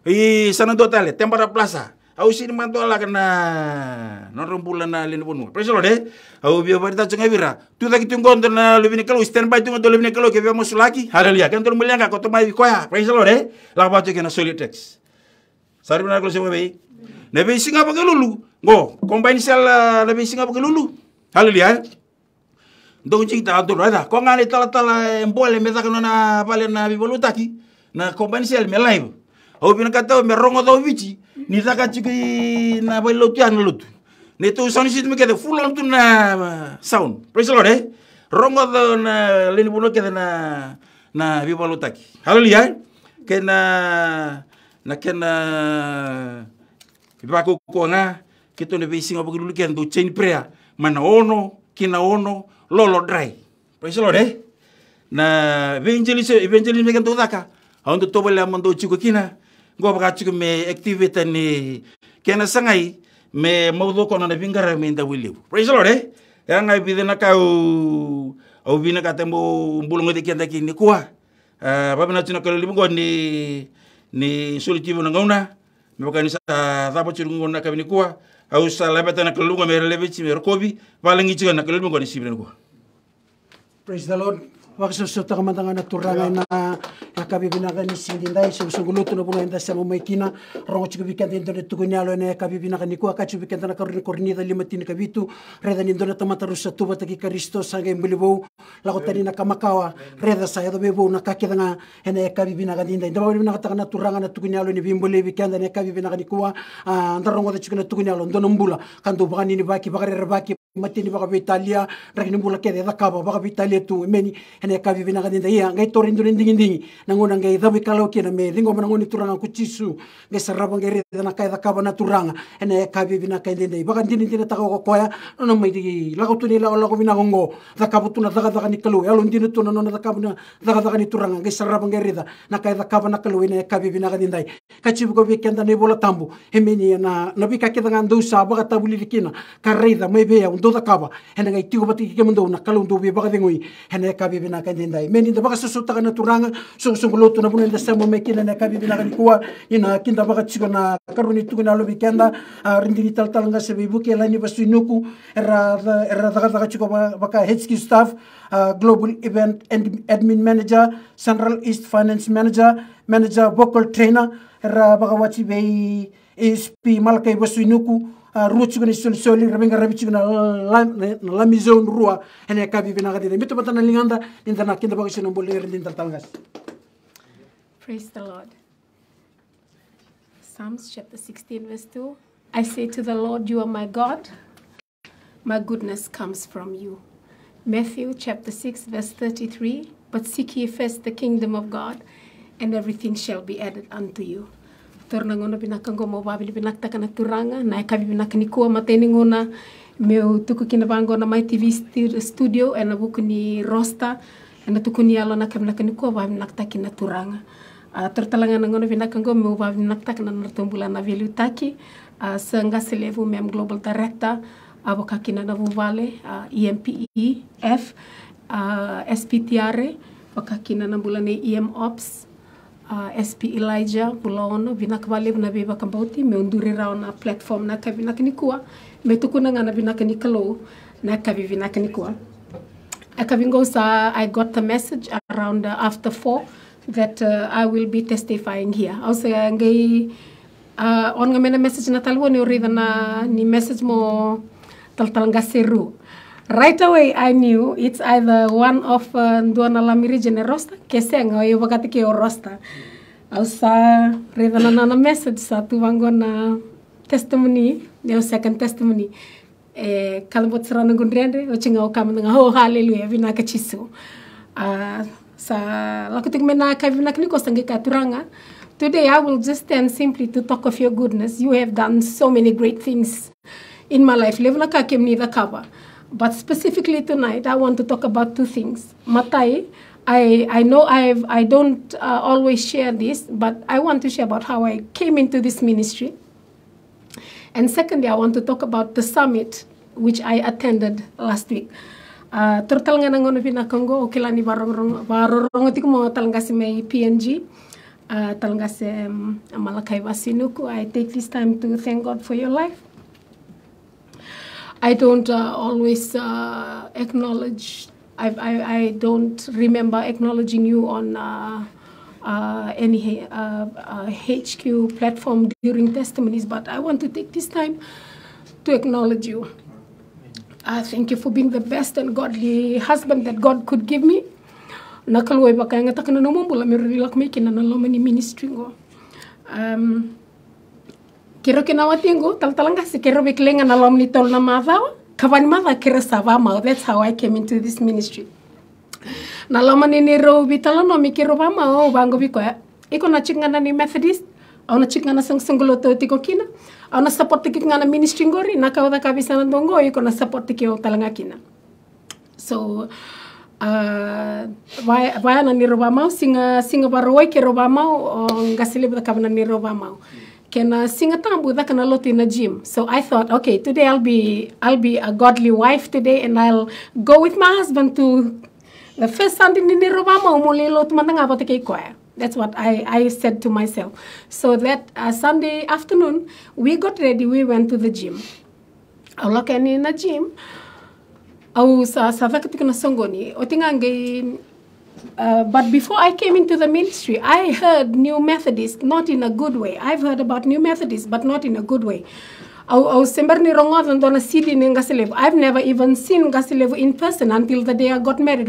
I sana do tale tembara plaza au si manto ala kena non rumpulan na lini punu lo de au bio barita chunga vira tu da kitu ngon na lebini kalau stand by tungo lebini kalau ke vemos laki haleluya kan tol mulia ka koto mai koya preso de la ba kena kena solitex sari na kalau sebe bei ne bei singa pa lulu go combine sel eh, na bei singa lulu? kelulu lihat? ndong cita atur ada Kau ngani tala tala eh, embole meza kana na pale na bibolutaki na kompani sel melaibo obina kata me rongo do bici ni taka chiki na bai lotu an lotu ne tu sound system ke de full uh, eh? uh, uh, eh? on tu na sound praise lord eh rongo do na leni bulo ke na na vivo lotaki haleluya ke na na ke na viva ko na kito ne bisinga bu dulu kian do chain prayer mana ono kina ono lolo dry praise lord eh na evangelism evangelism ke to daka Aonde tobo amando chiko kina, ngo bwachiki me activate ni kena sangai me maudho kono na bingara me nda wilibu praise the lord eh yanga bidena ka u au bina ka tembo mbulongo de kenda kini kwa eh, baba na tuna kalo libungo ni ni sulu na ngauna me bakanisa thabo chirungo na kabini kwa au salabeta na kalo lungo me relebe chi me rokobi valangi chiga na kalo libungo ni sibira kwa praise the lord matanga na turanga na yakabibinaga nisindindai sosogulutu nobunaenda sama maikina rongo chikubikandindone tukunialo na yakabibinaga niku akachubikandana karuni kornida limatini kabitu reda tama tamata sa tuba taki karisto sange mbulibou tani na kamakawa reda yado bebou na kakidanga ena eh, yakabibinaga dinda ndaba bibinaga takana turanga na tukunialo ni bimbole bikanda na yakabibinaga nikuwa andarongo da chikuna tukunialo ndono mbula kandu bagani ni ah, baki bagarere baki matini baka vitalia rakini mula kede da baka vitalia tu meni hene ya kavi vina ga dinda ia ngai torindu ndingi ndingi nangona ngai da bika lau kena me ringo mana ngoni turanga kuchisu ngai saraba ngai reda na kai da na turanga hene ya kavi vina kai dinda baka ndini ndini taka ko koya no mai digi lago tu ni lago lago vina ngongo da tu na da da ni kalu alo ndini tu na no na da da ni turanga ngai ngai reda na kai da na hene ya kavi vina ga dinda kachibu ko vikenda ne bola tambu hemeni na na bika keda baka tabuli likina karaida mai be ya da kaba hena ngai tiu bati kike mundo na kalu ndo bi baga dengoi hena ka bi bina kan dendai meni da baga susu taka na turanga so so ngolo na bunen da samo meki na ka bina kan ina kinda baga tsiko na karuni tuku na lobi kenda rindini tal tal nga se bi buke la ni basu nuku era era daga daga chigo baka hetski staff global event and admin manager central east finance manager manager vocal trainer era baga wati bei ESP basu nuku Ah, ene kinda Praise the Lord. Psalms chapter 16, verse 2. I say to the Lord, You are my God. My goodness comes from you. Matthew chapter 6, verse 33. But seek ye first the kingdom of God, and everything shall be added unto you. tornangona pinaka ni wavili pinaka kana turanga na kavi pinaka nikua mateni ngona meu tuku kina na mai tv studio ena buku ni rosta ena tuku ni alo na kavinaka nikua vavinaka kina turanga uh, tortalangana ngona vinaka ngo meu vavinaka takana nortombula na velu taki a sanga selevu mem global director avoka kina na vuvale uh, empef a e e sptr e, wakakina na bulane em ops uh, ah, sp elijah vulaona Vinak valeva na beba kambauti me odure rao na platform na kavi vinaka nikua me tukuna ngana kini kalo na kavi vinaka nikua Akavingos, uh, I got the message around uh, after four that uh, I will be testifying here. Also, uh, ngai uh, on ngamena message na talwa ni orida na ni message mo taltal ngaseru. Right away I knew it's either one of uh, Nduana Lamirigene roster, Kesenga, or wakati keo roster. Ausa, uh, redha na a message sa tuwango na testimony, neo second testimony. Eh, kalambot sarana gundrende, ochinga okama nga, oh hallelujah, vinaka chisu. Uh, sa lakutik menaka, vinaka niko sangika turanga. Today I will just stand simply to talk of your goodness. You have done so many great things in my life. Levelaka came near the cover. But specifically tonight, I want to talk about two things. Matai, I, I know I've, I don't uh, always share this, but I want to share about how I came into this ministry. And secondly, I want to talk about the summit which I attended last week. Uh, nga nangono pinakongo o kilani barorong barorong tik mo si may PNG talaga si um, Malakay I take this time to thank God for your life. I don't uh, always uh, acknowledge. I, I, I, don't remember acknowledging you on uh, uh any HQ uh, uh, platform during testimonies, but I want to take this time to acknowledge you. I thank you for being the best and godly husband that God could give me. Nakaloy nga takana no mumbo na mirulak ministry ngo. Um, kero ke nawatengo si kero bekilenga na lomni tol na mazawa kavani maza kero savamau that's how i came into this ministry na lomani ni robi talonomi kero vamao vango vikoya eh. iko na chingana ni methodist au na chingana sangisangulo totiko kina au na support ki ngana ministry ngori na kaoda kabisa na dongo iko na support ki talanga kina so uh, vaya na ni mau singa singa baroi ke roba mau ngasile bda kabna ni mau mm. can uh, sing a tambu that can lot in a gym. So I thought, okay, today I'll be I'll be a godly wife today, and I'll go with my husband to the first Sunday in Nirobama umulilo tumandanga bateke choir. That's what I, I said to myself. So that uh, Sunday afternoon, we got ready, we went to the gym. I look in the gym. I was uh, South Songoni. I uh, but before I came into the ministry, I heard New Methodists not in a good way. I've heard about New Methodists, but not in a good way. I've never even seen Gasilevu in person until the day I got married.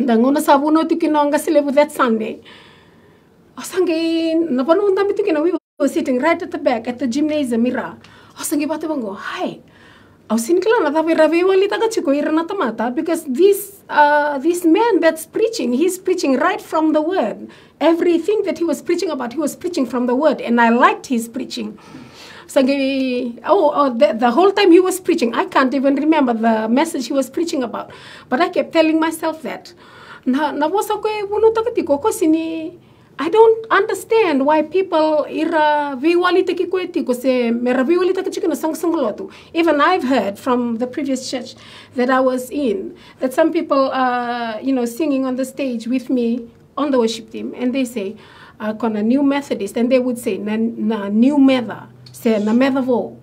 Nangona sabuno tukino ngasilevu that Sunday. Asange napanu undami tukino we were sitting right at the back at the gymnasium mirror. Asange batu bango hi. Ausinkilana tapi ravi walita kachikuirana tamata because this uh, this man that's preaching, he's preaching right from the word. Everything that he was preaching about, he was preaching from the word, and I liked his preaching. So, oh, oh the, the, whole time he was preaching, I can't even remember the message he was preaching about, but I kept telling myself that. Na na wasa ko ko sini I don't understand why people ira viwalita kikweti kuse mera viwalita kichikina sangsanglotu. Even I've heard from the previous church that I was in that some people are you know singing on the stage with me on the worship team and they say uh, a new Methodist and they would say na, na new mether say na mether vo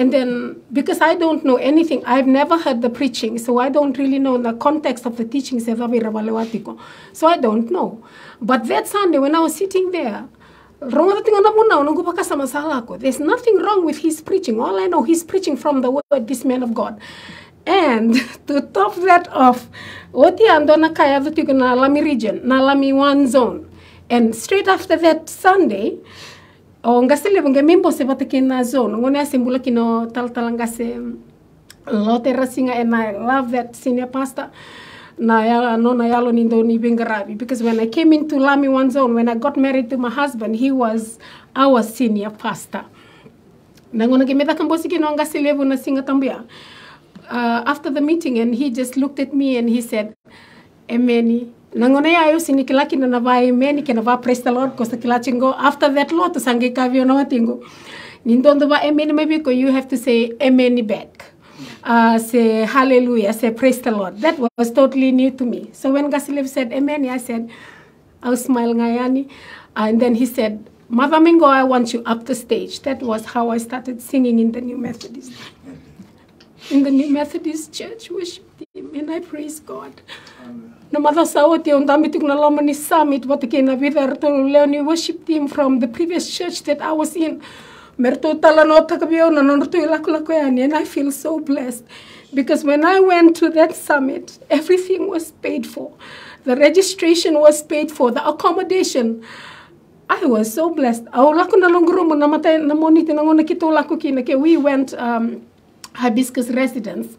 and then, because I don't know anything, I've never heard the preaching, so I don't really know the context of the teachings of So I don't know. But that Sunday, when I was sitting there, there's nothing wrong with his preaching. All I know, he's preaching from the word, this man of God. And <laughs> to top that off, Oti Andona Kaya Lami region, Nalami one zone. And straight after that Sunday, o oh, ngase levo nge mimbo se vata ke na zone ngone ase mbula kino talatala se lote rasinga e and I love that senior pastor na yala no na yalo nindo ni bingarabi because when I came into Lami one zone when I got married to my husband he was our senior pastor nangona ke meta kambosi kino ngase levo na singa tambia uh, after the meeting and he just looked at me and he said emeni nangone ayo sini kila kina na vai meni kina va praise the lord kosa kila chingo after that lot sangi kavyo no tingo nindondo va amen maybe ko you have to say amen back uh, say hallelujah say praise the lord that was totally new to me so when Gasilev said amen i said i'll smile ngayani and then he said mother mingo i want you up the stage that was how i started singing in the new methodist in the new methodist church worship team and i praise god Amen. No matter what on Damitik Nalamani Summit, what again I to learn? Leoni worship team from the previous church that I was in. And I feel so blessed because when I went to that summit, everything was paid for. The registration was paid for, the accommodation. I was so blessed. We went um, Hibiscus residence.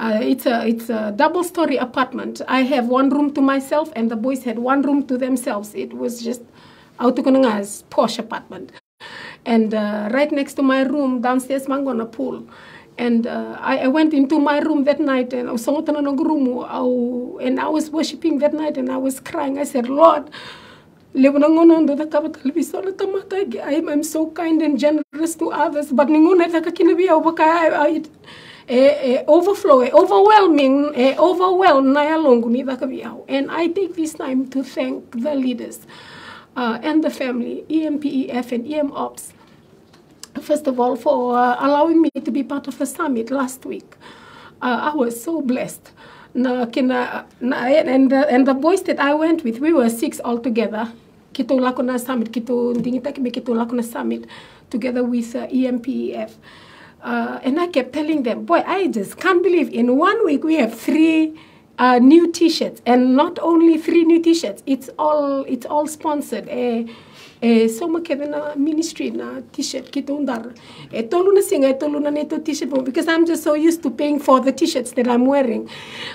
Uh, it's a it's a double story apartment. I have one room to myself, and the boys had one room to themselves. It was just Autukunanga's posh apartment. And uh, right next to my room, downstairs, Mangona pool. And uh, I, I, went into my room that night, and and I was worshiping that night, and I was crying. I said, Lord. I'm so kind and generous to others, but I, I, uh, overflow, eh, overwhelming, uh, overwhelmed And I take this time to thank the leaders uh, and the family, EMPEF and EMOPS, first of all, for uh, allowing me to be part of the summit last week. Uh, I was so blessed. And the, and the boys that I went with, we were six altogether. Kito lakuna Summit, Kito Ndingitaki Kito lakuna Summit, together with uh, EMPEF. Uh, and I kept telling them, boy, I just can't believe in one week we have three uh, new T-shirts, and not only three new T-shirts. It's all it's all sponsored. Uh, e eh, soma na ministry na t-shirt kita undar e eh, tolu na singa e eh, na neto t-shirt because I'm just so used to paying for the t-shirts that I'm wearing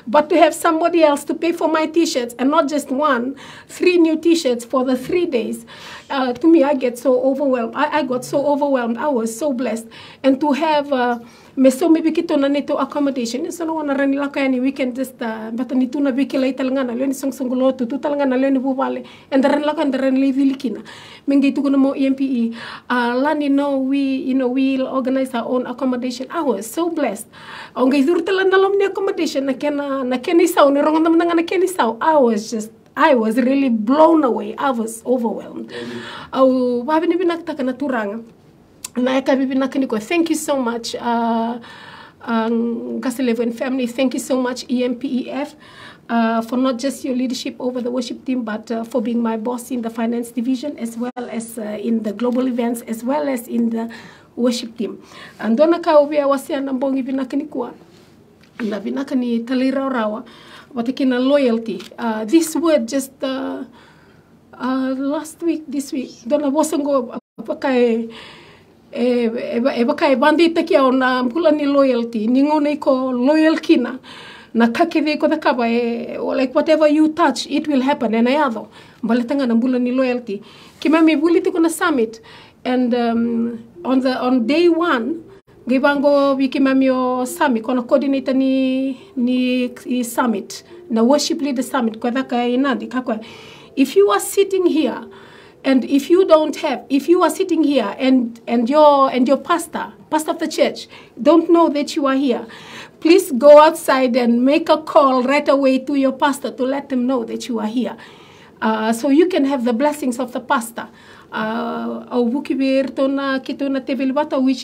but to have somebody else to pay for my t-shirts and not just one three new t-shirts for the three days uh, to me I get so overwhelmed I, I got so overwhelmed I was so blessed and to have uh, me maybe na neto accommodation so no wana rani laka yani we can just uh, bata ni tuna biki lai talanga na leni song song lo tu talanga na leni bubale and ran laka and ran le vilikina mengi tu kono mo EMPE uh, lani no we you know we will organize our own accommodation I was so blessed ongai dur talanda lom ni accommodation na kena na sao ni rongonda mnanga na sao I was just I was really blown away. I was overwhelmed. Mm -hmm. Uh, wabi ni binakta ka naturanga. Naika Bibi Nakinikwe, thank you so much. Uh, um, family, thank you so much, EMPEF, uh, for not just your leadership over the worship team, but uh, for being my boss in the finance division, as well as uh, in the global events, as well as in the worship team. And dona kaubia wasia nambongi vinakanikua, na vinakani talira rawa, watakina loyalty. Uh, this word just uh, uh, last week, this week, dona wasango pakai e ebaka e ebanditekia ona mbula ni loyalty ni ko loyal kina na kakithi iko e like whatever you touch it will happen ena mbale tanga na mbula ni loyalty kimami vuliti kuna summit and um, on the on day one mami o summit kona coordinator ni ni i summit na worship the summit kwa thaka inandi e kakwa if you are sitting here And if you don't have, if you are sitting here and, and, your, and your pastor, pastor of the church, don't know that you are here, please go outside and make a call right away to your pastor to let them know that you are here. Uh, so you can have the blessings of the pastor. Uh, which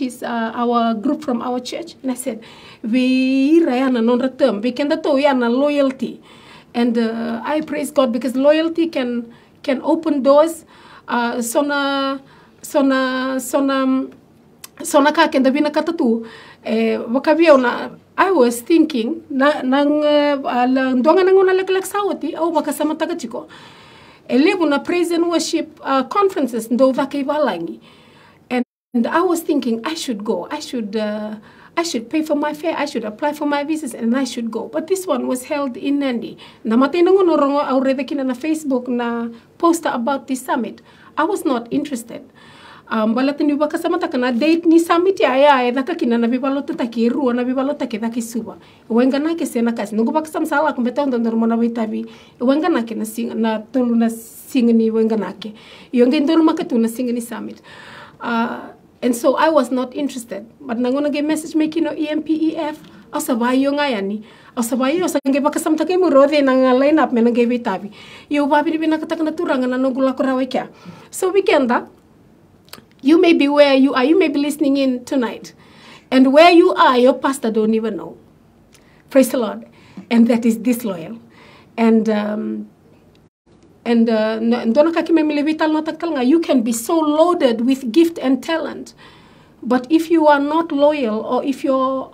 is uh, our group from our church. And I said, we Rayana non can that loyalty. And uh, I praise God because loyalty can can open doors uh, sona sona sona sona ka kenda bina kata tu eh, wakabia una I was thinking na nang uh, la ndonga nangu na leklek sawati au makasama takachiko elebu na praise and worship uh, conferences ndo vakaivalangi and, and I was thinking I should go I should uh, I should pay for my fare, I should apply for my visas, and I should go. But this one was held in Nandi. Namatay nangu norongo aureve kina na Facebook na poster about this summit. I was not interested. Um, bala tini waka samata kana date ni summit ya ya e naka kina na bibalo tata ki rua na bibalo take daki Wenga na ke sena kasi. Nungu baka samsala kumbeta onda normo na witabi. Wenga na ke na, sing, na tolu na singani wenga na ke. Yonga indolu makatu na summit. Uh, and so I was not interested. But to ge message making no EMPEF asabayo ngayani. Asabayo sange baka samtake mu rode nanga line up mena ge bitabi. You babi bina katak na turanga na nogula kurawe kya. So weekenda, uh, you may be where you are, you may be listening in tonight. And where you are, your pastor don't even know. Praise the Lord. And that is disloyal. And um, and uh, ndonaka kimemile vital you can be so loaded with gift and talent but if you are not loyal or if your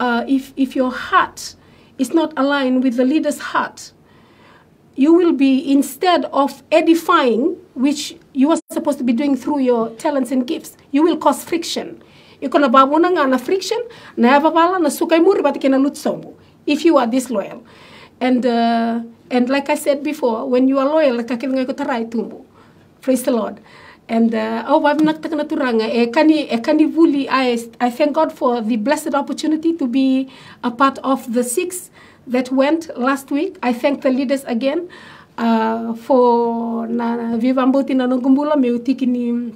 uh, if if your heart is not aligned with the leader's heart you will be instead of edifying which you are supposed to be doing through your talents and gifts you will cause friction ikona babona friction na yavabala na sukai muri batikena if you are disloyal and uh, And like I said before, when you are loyal, kakilunga kutarai tumbu Praise the Lord. And uh, oh, I've not taken a turanga. Eh, eh, I, I thank God for the blessed opportunity to be a part of the six that went last week. I thank the leaders again uh, for na vivambuti na nongumbula meutiki ni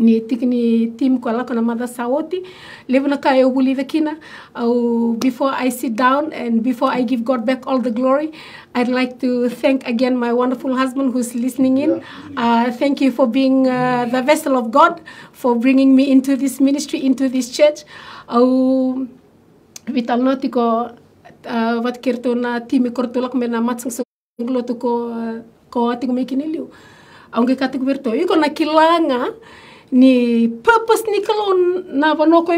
ni team kwa lako na madrasa wote livna ka ya ubulida kina au before I sit down and before I give God back all the glory I'd like to thank again my wonderful husband who's listening in uh, thank you for being uh, the vessel of God for bringing me into this ministry into this church au vital noti ko uh, wat kirto na timi kortulak mena matsang soglo tuko ko uh, atiko mekiniliu Aunque katuku berto, iko na kilanga, ni purpose nikalo na vanoko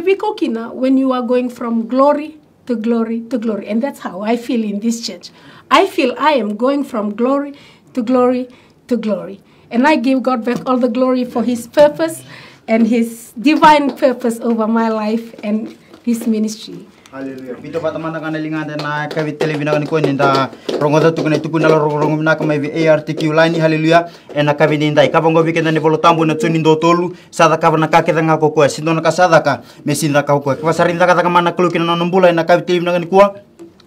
when you are going from glory to glory to glory and that's how i feel in this church i feel i am going from glory to glory to glory and i give god back all the glory for his purpose and his divine purpose over my life and his ministry Haleluya. pa tamanda kana lingada na kavit ah, televina ko ninda rongoda tukuna tukuna la rongo mina kama hivi ARTQ line haleluya ena eh, kavini ndai kabongo vikenda ni volo tambo na tsuni ndo tolu sada kava eh. eh. na kake danga ko ko sindo na kasadaka mesinda ka ko kwa sarinda kata kama na klukina na nombula ena kavit televina ko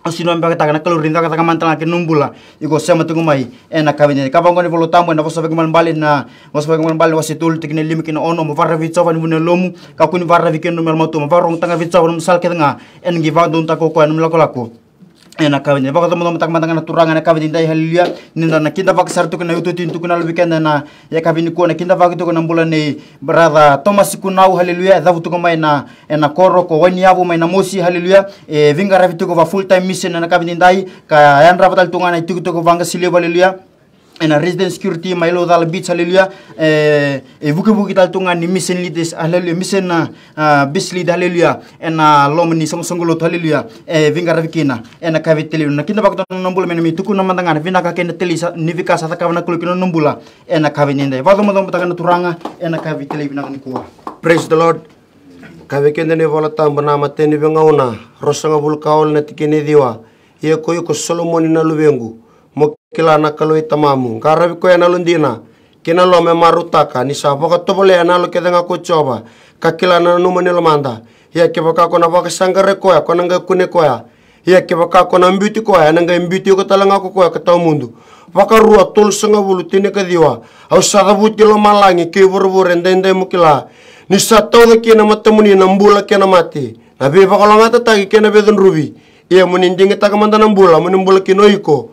asino ambe katakana kalurinda katakana mantala ke numbula iko sema tungu mai ena kabenye kapa ngoni volo tambo na vosa vekman bali na vosa vekman bali wasitul tikine limi kina ono mo varra vitsova vani vune lomu kakuni varra numel mermotu mo varrong tanga vitsova vani musal ketanga en givando ntako koko, en lako ena kawenya baka tomo tomo takma tangana turanga na kawenya ndai halia ninda na kinda vaka sartu kana yutu tintu kana weekend na ya kawenya kuona kinda vaka tuko na mbula ni, Berada Thomas kunau haleluya dhavu tuko mai na ena koro ko wani yavu mai na mosi haleluya e vinga full time mission na kawenya ndai ka yandra vatal tungana tuko tuko vanga silio haleluya Ena a resident security mailo dal beach haleluya. eh evuke vuke dal tunga ni mission leaders haleluya. mission na bisli hallelujah ena a lomni song songolo hallelujah eh vinga vikina Ena a kaviteli na kinda bakto nombula menemi tuku na mandanga vina ka kenda teli ni vika sa ta kulu kulikino nombula and kavinende vado turanga Ena a kaviteli vina ni kuwa praise the lord kavikende ne vola tamba na mateni una rosanga vulkaol na tikene diwa ye koyo ko solomon na lubengu mo kila na kalu itamamu karabi ko yana lundina kina lo me marutaka ni sapo ka bole yana lo kedenga ko coba ka kila na numa ni lomanda ya ke baka ko na baka sangare ko ya ko nanga kune ko ya ya ke baka ko na mbiti ko ya nanga mbiti ko talanga ko ko ya ka mundu rua tul sanga bulu tine ka diwa au sada buti lo malangi ke buru buru ndende mukila ni matamu ni na mbula nambula kena mati na be baka lo ngata tagi kena bedon rubi ia munindingi takamanta nambula munimbula kinoiko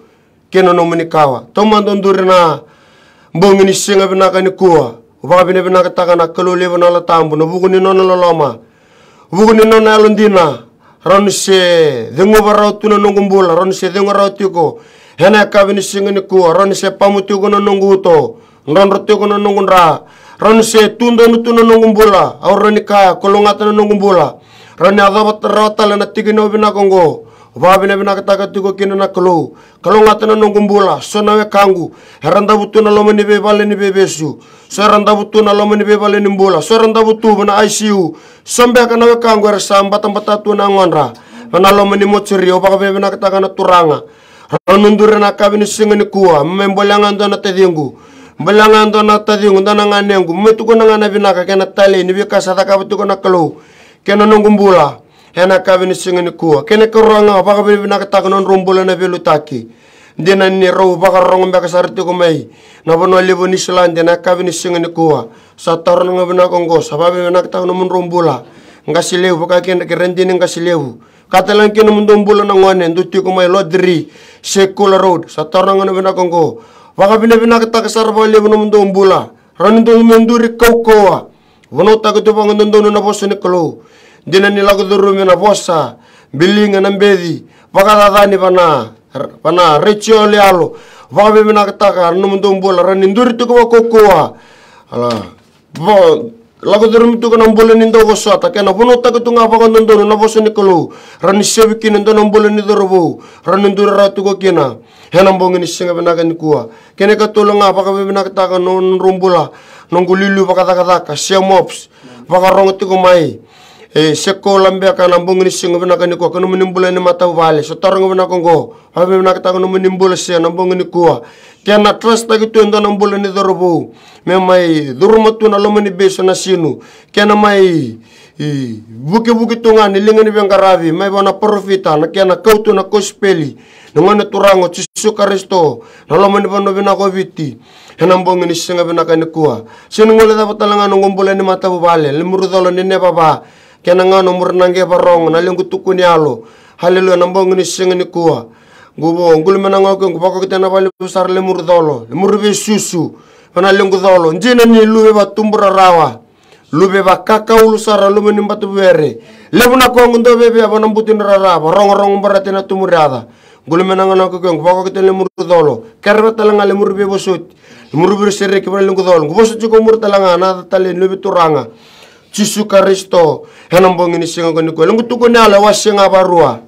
kena no mini kawa to mandon duri na mbo mini singa bina kani kua waka bina bina ka taka na lewa na la na bukuni nona loloma buku nona alondina ron se dengo barau tuna nongumbula ron se dengo rau tiko hena ka bini singa ni kua ron se pamutiko na nonguto ndon rotiko na nongundra ron se tundo nutu na nongumbula aurani kaya kolongata na nongumbula ron ni adabat rau tala na tiki no bina kongo vavina vina kati tiko kina na kalo kalo ngatana so sona we kangu heranda butu na loma ni bebale ni bebesu so heranda butu na loma ni bebale ni mbula so heranda butu na ICU mbe kana we kangu ya er samba mbata tu na ngonra vana loma ni mochiri o baka bina kata na turanga Rano nundure na ni singa ni kuwa mbole ngando na tedingu mbole ngando na tedingu nda na mme tuku na ngana kake kena tali, ni bika kabi tuku na kalo kena nongumbula hena kavini singini kua kene keranga baka bini bina ketakunon rumbulan na bilu taki dina ni rau baka rongo mbaka sarti kumai na bono libu ni silan dina kavini singini kua satar nunga bina kongo sababi bina ketakunon mun rumbula ngasi lewu baka kene kerendini ngasi lewu katalan kene mun rumbula na ngone nduti kumai lodri sekula road satar nunga bina kongo baka bini bina ketakasar bali bina mun rumbula Ranin tu menduri kau kau, wono itu bangun tentu nuna dina ni lagu duru na bosa bilinga na mbedi wakata dhani pana pana recho lealo be mina kataka numundu mbola rani nduri tuko wakokoa ala bo lagu duru mitu kana mbola ni ndogo ata kena bono tako tunga wakondo ndono na bosa nikolo rani sebi kina ndono mbola ni dorobo rani nduri ratu ko kina hena mbongi ni singa bina kani kua kene katulunga be mina kataka non rumbula nonggulilu wakata kataka siamops tiko mai e seko lambe kana bongni singo bena kani ko kono menimbula ni mata wale so torngo bena kongo habe bena kata kono menimbula se na bongni ko kena trust ta gitu ndo nambula ni bu. me mai matu na lomani beso na sinu kena mai buke buke tunga ni lingani bengaravi mai bona profita na kena kautu na kospeli nongone turango tisu karisto na lomani bano bina ko viti henambongi ni singa bena kani kuwa sinungole da batalanga nongombula ni mata bale lemuru dolo ni ne baba kena ngano murnange parong na lengu tukuni alo haleluya nambong ni sengeni kuwa ngubo ngul menango ko kita kitena bali besar le dolo, le be susu pana lengu dolo njina ni lube ba tumbura rawa lube ba kaka ulu sara lube ni mbatu bere le buna ko ngundo bebe abona mbutin rara barong rong mbaratena tumurada ngul menango ko ngubako kitena le murdolo kerba talanga le murbe bosut murbe sere kibra lengu dolo ngubo cukup ko talanga, na talen lube turanga Jesu Kristo hanambong ini singa koni kwe lengu tuko nala wasi nga barua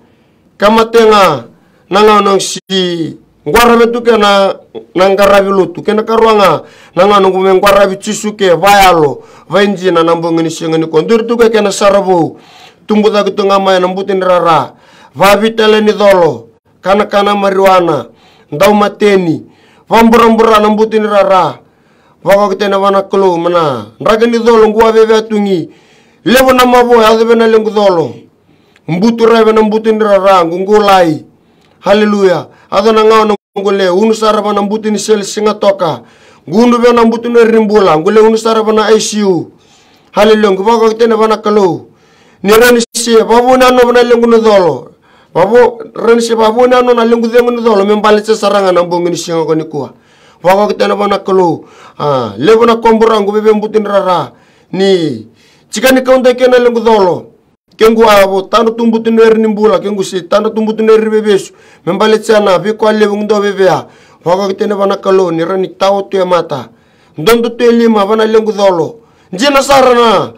kama tenga nanga nong si metu ke na nangarabi lutu kena karwanga, nanga nungu mengwarabi jisu ke vayalo venji na nambong ini singa ndur kondur tuke kena sarabu tumbu tak itu ngamaya nambutin rara vabi teleni dolo kana kana mariwana ndau mateni vambura nambutin rara vaka vana kolo mana draka ni dholo ngua veve atungi levo na mavo hadheve ya na lengu dholo mbutu reve na mbutu ni rarangu lai haleluya adha na ngao na le unu na mbutu ni sel singa toka ngundu ve na mbutu ni rimbula ngule unu sarava na ICU haleluya nguvaka vana kolo ni rani siye vavu na no vana lengu ni dholo vavu rani siye vavu na no na lengu dholo saranga mbongi ni singa koni kuwa waka na vana kulu a le vona kombo gue bebe mbutin rara ni ni kaunta kena lengu dolo kengu abo tanda tumbutin eri ni mbula kengu si tanda tumbutini eri vevesu membale tsana vikwa levu ndo vevea ya. waka kitela bana kalo ni rani tau ya mata ndondo tu lima bana lengu dolo njina sarana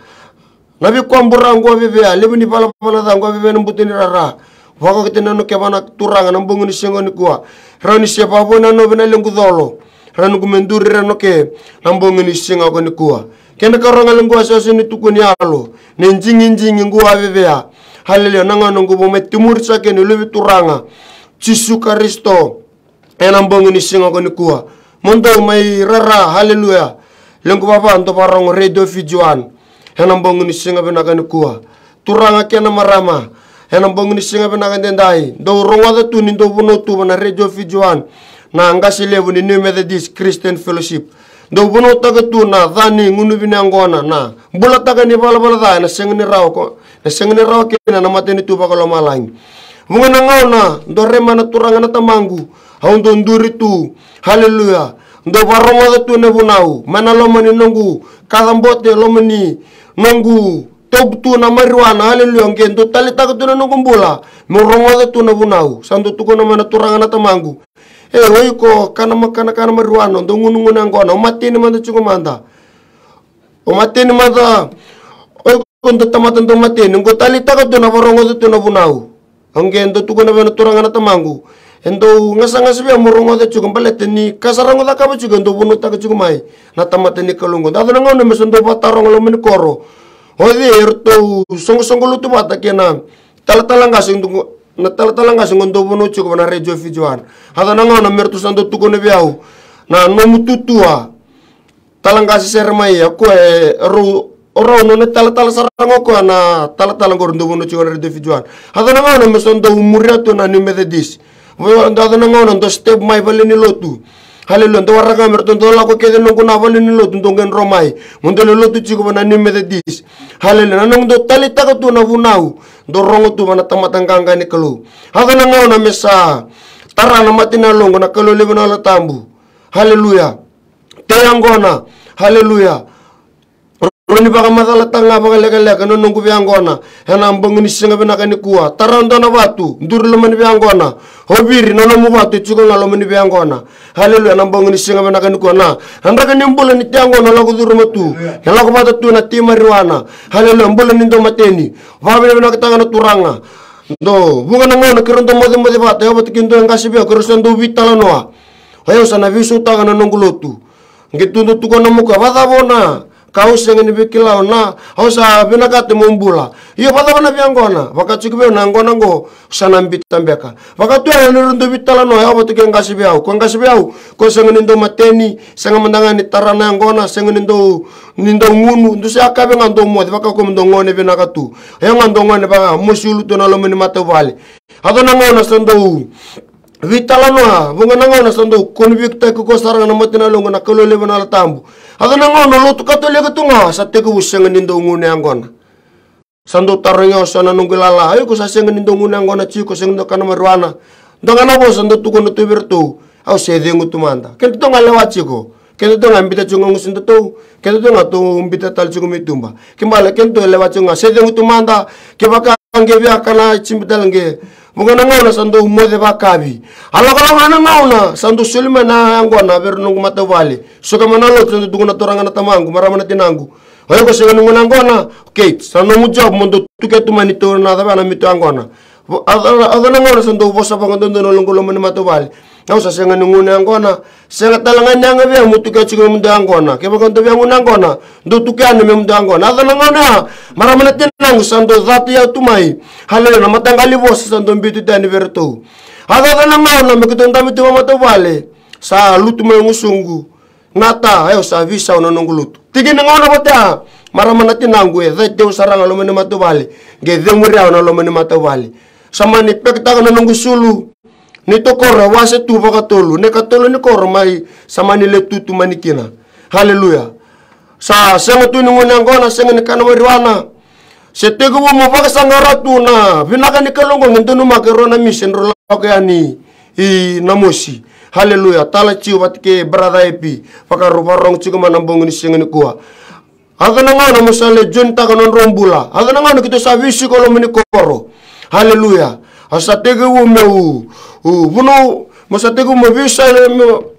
na vikwa mburangu wa a levu ni pala pala dhangu wa bebe ni rara waka kitela nuke kevana turanga na mbungu ni sengo ni kuwa rani sepa vona no lengu dolo ran kumenduri rano ke nambo ngeni singa koni kuwa kenda karonga lengua sose ni tukuni alo ni njing njingi nguwa vivea haleluya nanga nungu bome timur sake ni turanga cisu karisto nambo ngeni singa koni kuwa mondo mai rara haleluya lengku papa anto parong redo fijuan nambo ngeni singa benakani kuwa turanga kena marama enambo ngini singa benakani tendai do rongwa tu ni ndo bono tu bana redo fijuan na anga silebu ni New Methodist Christian Fellowship do buno taga tu na dhani ngunu bini angona na bula taga ni bala bala dha na sengni rao ko na sengni rao ke na namate ni tupa kalau malang munga na ngau na do rema na turanga na tamangu haun do nduri tu haleluya do baronga da tu na bunau mana lomani nongu kadambote lomani nangu. top tu na mariwana haleluya ngendo tali taga tu na nongu bula muronga da tu na bunau tu ko na mana turanga na tamangu e roi ko kanama kana kanama ruano do ngunu ngunu angona o matini manda chuko manda o matini manda oi ko ndo tamata ndo matini ngo tali taka do na vorongo do na bunau angge ndo tuku na bena turanga na tamangu endo ngasa ngasa bia morongo do chuko balete ni kasarango da kaba chuko ndo bunu taka mai na tamata ni kalungo da do ngono meso ndo batarongo lo koro o di erto songo songo lutu bata kena tala tala ngasa na tala nga singondo bono tsiko bana rejo fijoan hata na ngona mertu santo tuko ne biau na no mututua talanga si sermai ya ko e ru oro no ne talatala sarango ko na talatala ngor ndo bono tsiko na rejo fijoan hata na ngona me sondo umuriato na ni mededis wo ndo hata na ngono ndo step mai baleni lotu Halelo ndo waraka merto ndo lako kede nongo na vale ni lotu ndo ngen romai. Mundo le lotu chiko bana ni mededis. Halelo na nongo talita ka tu na vunau dorongo tu mana tamatangkanga ni kelu. haga na ngau na mesa tara na na longo na kelu lebe na la tambu haleluya te haleluya Roni baka masala tanga baka lega lega no anu nungu biangona hena mbongi ni singa bena kani kuwa taranda na watu nduri lo mani biangona hobiri na no muwatu chuko na lo mani biangona haleluya na mbongi ni singa bena kani kuwa na handa kani mbola ni tiangona lagu dhuru matu na lagu tu na tima riwana haleluya mbola ni ndo mateni vabe bena katanga na turanga ndo bunga na ngona kirondo mode mode bata yobo tikindo ngasi bia kirosan do vitala noa hayo sana visu tanga na nungu lotu muka vada bona kaus yang ini bikila na hausa binakati mumbula iyo pata bana biangona wakati kube nangona ngo nah, sanambi tambeka wakati nah, ya nirundu bitala no ya watu kenga sibi au kenga sibi au ko senga nindo mateni senga mandanga ni tarana ngona senga nindo nindo ngunu ndu se kabe ngando mo de wakako ndo ngone binakatu yau ngando ngone ba musi ulutu na lo mini matavale adona nah, ngona sendo vitalanoa vunganangona sandu konviktaiku kosaranga na matinalonga na kaloleva na latambu akanangona lotu katoleka tunga sa teka vusenga ni ndongune angona ya Sando taringa sana nungilala ayo ko sa senga ni ndongune angona ya chiko senga kana Ndanga ndongana bo sandu tukono tubirtu au sedengu tumanda kento tonga lewa chiko kento tonga mbita chunga ngusinda tu kento tonga tu mbita tal chunga mitumba kimbala kento lewa chunga sedengu kebaka angge angevia kana chimbitalangge mungana ngauna sando umode bakabi alakalangana ngauna sando selima na angwana veru nungu matavale soka manalo sando duguna torangana tamangu maramana tinangu oyo ko sega nungu nangona okay sando mujob mondo tuke tumani torna davana mitu angona adana ngauna sando bosa bangondo nolongo lomani matavale Nau sa senga nunguna angkona, senga talangan yang ngabe biang mutu kacu ngamu da angkona, keba kanto yang nguna angkona, do tu kyan ngamu da angkona, ada langona, mara mana tenang santo zati ya tumai, halala na matang kali bos santo mbitu dani berto, ada kana ngauna mekitong tami tuma mata wale, sa lutu mai ngusungu, nata, ayo sa visa ona nungulutu, tigi nangona bata, ah. mara mana tenang gue, zati ya usarang alomene mata wale, ge zenguri ona alomene mata wale, sama ni pek nunggu sulu ni to wasetu wa se tuva ka ne ka ni mai samani le tutu manikina haleluya sa senga tu ni ngone angona senga ni kana wirwana se te wo mo faka sanga ratuna vinaka ni kalongo ngendo no makerona mission ro lako yani i namosi haleluya tala ciwat ke brada epi vaka rupa rong ciu kemana bongoni senga ni Aga Agana ngana musale junta kanon rombula. Agana ngana kita savisi kalau koro. Haleluya asatego me u bunu wu me vi sa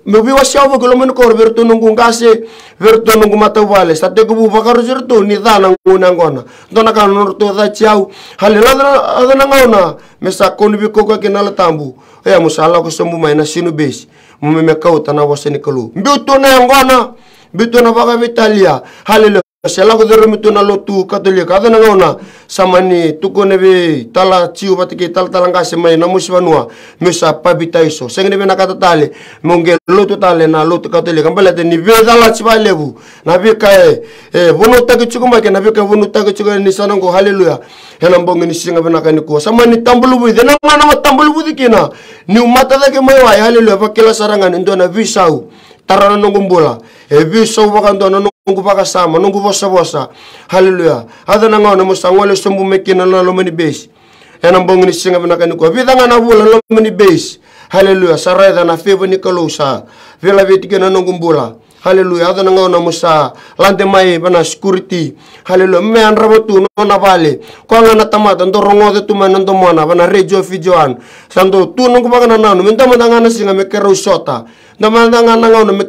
me vi wasia vo kelo men kor vertu nungu ngase vertu nungu mata vale satego bu vakaro zerto ni dana ngona ngona dona kan norto da chau halela adana ngona me sakon bi koka kenala tambu ya musala ko sembu maina sinu besi mume me kau tana waseni kelu mbi utona ngona bitona vitalia halela Selaku dere mitu na lotu katolia kada na gauna samani tuko nebe tala ciu batiki tala tala ngase mai na musi vanua mesa pabita iso seng nebe na kata tali monge lotu tali na lotu katolia kambala te ni be tala ciba lebu na be kae e vono taki ciku make na be kae vono taki ciku ni sanango haleluya hena mbonge ni singa bena kani ko samani tambulu budi na mana ma tambulu kina ni umata dake mai wai haleluya pakela sarangan indona visau tarana nongumbola e visau bakandona sama pakasama nungu vosa haleluya athana ngona musangwale sombu mekina na lomani besi ena mbongini singa vinakani kwa vidanga na vula meni base. haleluya saraitha na fevo nikalousa vila vitikina nungu mbula haleluya adana ngona musa Lante mai bana security haleluya me an rabotu nona vale kwanga na tamata ndo rongo de tuma ndo bana rejo fijoan sando tu nungu bagana nanu minta singa me kero sota ndo mandanga na ngona me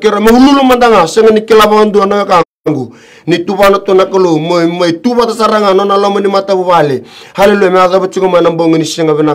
mandanga singa nikila bandu ka ngu ni na tona kolo mo mo tuba ta saranga nona mo ni mata vale haleluya me azaba tsugo mana mbongo ni shinga bena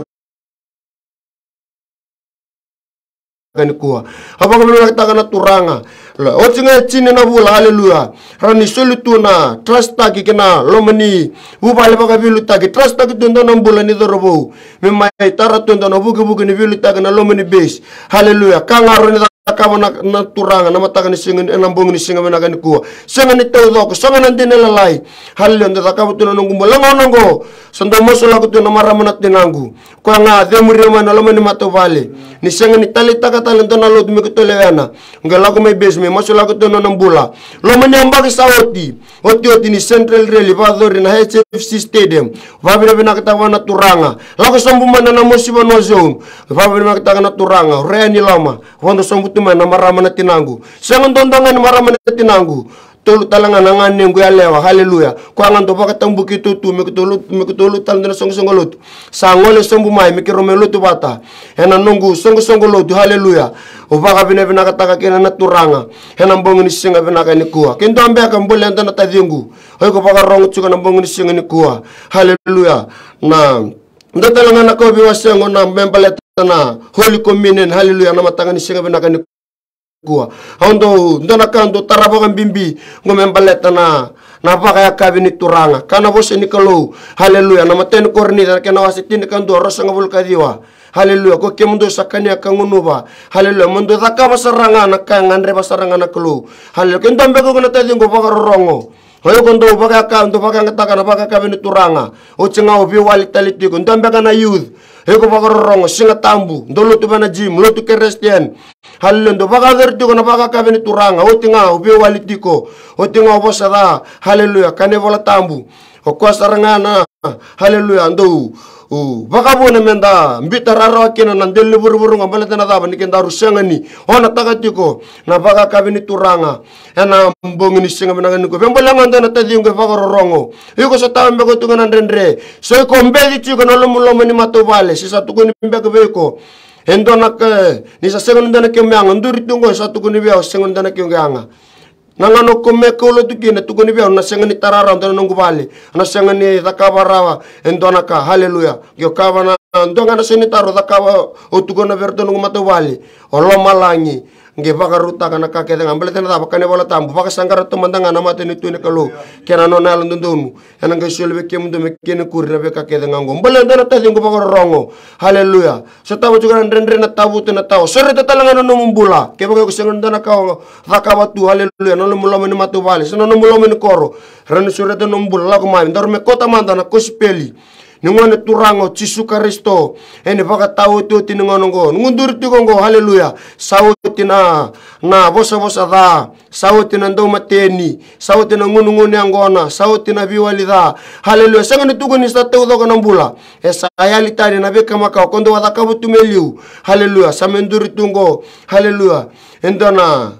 kan kuwa habaka bena taka na turanga la ya otsinga chini na bula haleluya rani solu tuna trust taki kena mo ni ba ka bilu taki trust taki tunda na mbula ni dorobo me mai ya tara tunda na buke buke ni bilu taki na mo ni base haleluya kangaro ni kama na, na turanga na mataka ni singa na mbongi ni singa na gani kuwa singa ni teu doko singa na lalai halilo ndata kama tuna nungumbo lango nango sando moso lako tuna mana tina tinangu kwa nga dhe muri rama lama ni mata vale ni singa ni tali taka tali ndona lo tumiko tole wana nga lako me besme moso lako tuna nambula lama ni ambaki sa oti oti ni central na HFC stadium vabira vina katawa na turanga lako mana na mosiba no zone vabira vina katawa na turanga rea ni lama wando tuma talangan na maramana tinangu. Sangan tondangan ramana tinangu. tolu talangan nangan ning ya lewa. Haleluya. Kwa ngan to pakatang buki tutu mikutulu mikutulu tal dina song songolot. Sangole sombu mai mikiromelotu bata. Hena nungu song songolot. Haleluya. Ubaka bina bina kataka kena naturanga. Hena mbongi singa bina kani kuwa. Kinto ambea kambole antana tadhingu. Hoi kupaka rongu tsuka na mbongi singa ni kuwa. Haleluya. Na Ndotalangan ako biwasengo na mbembaleta na Holy Communion. Haleluya. Na ni singa bina ni gua hondo ndona kando tarabogan bimbi ngome baleta na napa kaya kabini turanga kana bos ini kalau haleluya nama ten korni dan kana wasitin kando rosa ngabul kadiwa haleluya ko ndo sakani akangunuba ya haleluya mundo zakaba saranga nakanga andre basaranga naklu haleluya kendambe ko ngana tadi ngopa rongo hoyo kondo baka ka ndo baka ngata na baka ka beni turanga o oh, chenga o oh, bi wali taliti ko ndambe na youth he ko baka rongo singa tambu ndo lotu bana gym. lotu christian hallo ndo baka derti ko na baka ka beni turanga o oh, tinga o bi wali tiko o tinga o bosada kane vola tambu o ko na haleluya ndo vakavone menda mbitararawa kena na ndeli vurivurunga mbaletena thava nikenda rusengani hona takatiko na vakakavini turanga ena mbongini singa menanganiko vembolanga ndena tadhiunge vakarorongo iko so tavambeko tuke na ndrendre so iko mbedi tiko na lomolomo ni matuvale sisa ni mbeko veiko endona ke nisa sengoni ndena kiomeanga nduri tungo sa tukuni veo sengoni ndena kiongeanga nangano kome kolo tu kine tu kone bia na senga ni tarara ndo nungu wali, na senga ni takaba rawa endo na ka haleluya yo kava na ndo ngana ni taro takaba o tu kone berdo nungu mata wali, o lo malangi nge baka ruta kana kake dengan tanga tena tapa kane wala tambu baka sangara to mandanga na mate ni kalu kena nona ya nalan dundunu ena nge shule be kemu dume kene kuri na be ke tanga ngo tena ngu rongo haleluya setahu juga na ndrendre na tabu tena tau sore te talanga no no mbula ke baka kusenga na ka haleluya nono mulo matu bali, sana nono mulo ni koro rene sore te no mbula mai kota mandana ko speli ningwana turango jisu kristo ene baka tau tu tinangonongo ngundur tikongo haleluya sau tina na bosa bosa da sau tina ndo mateni sau tina ngunu angona sau tina biwali da haleluya sanga tuko ni sta teu doka nambula esa ayali litari na beka makao kondo wada kabu tumeliu haleluya samenduri haleluya endona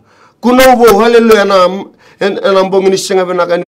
kunobo haleluya na en en ambongini singa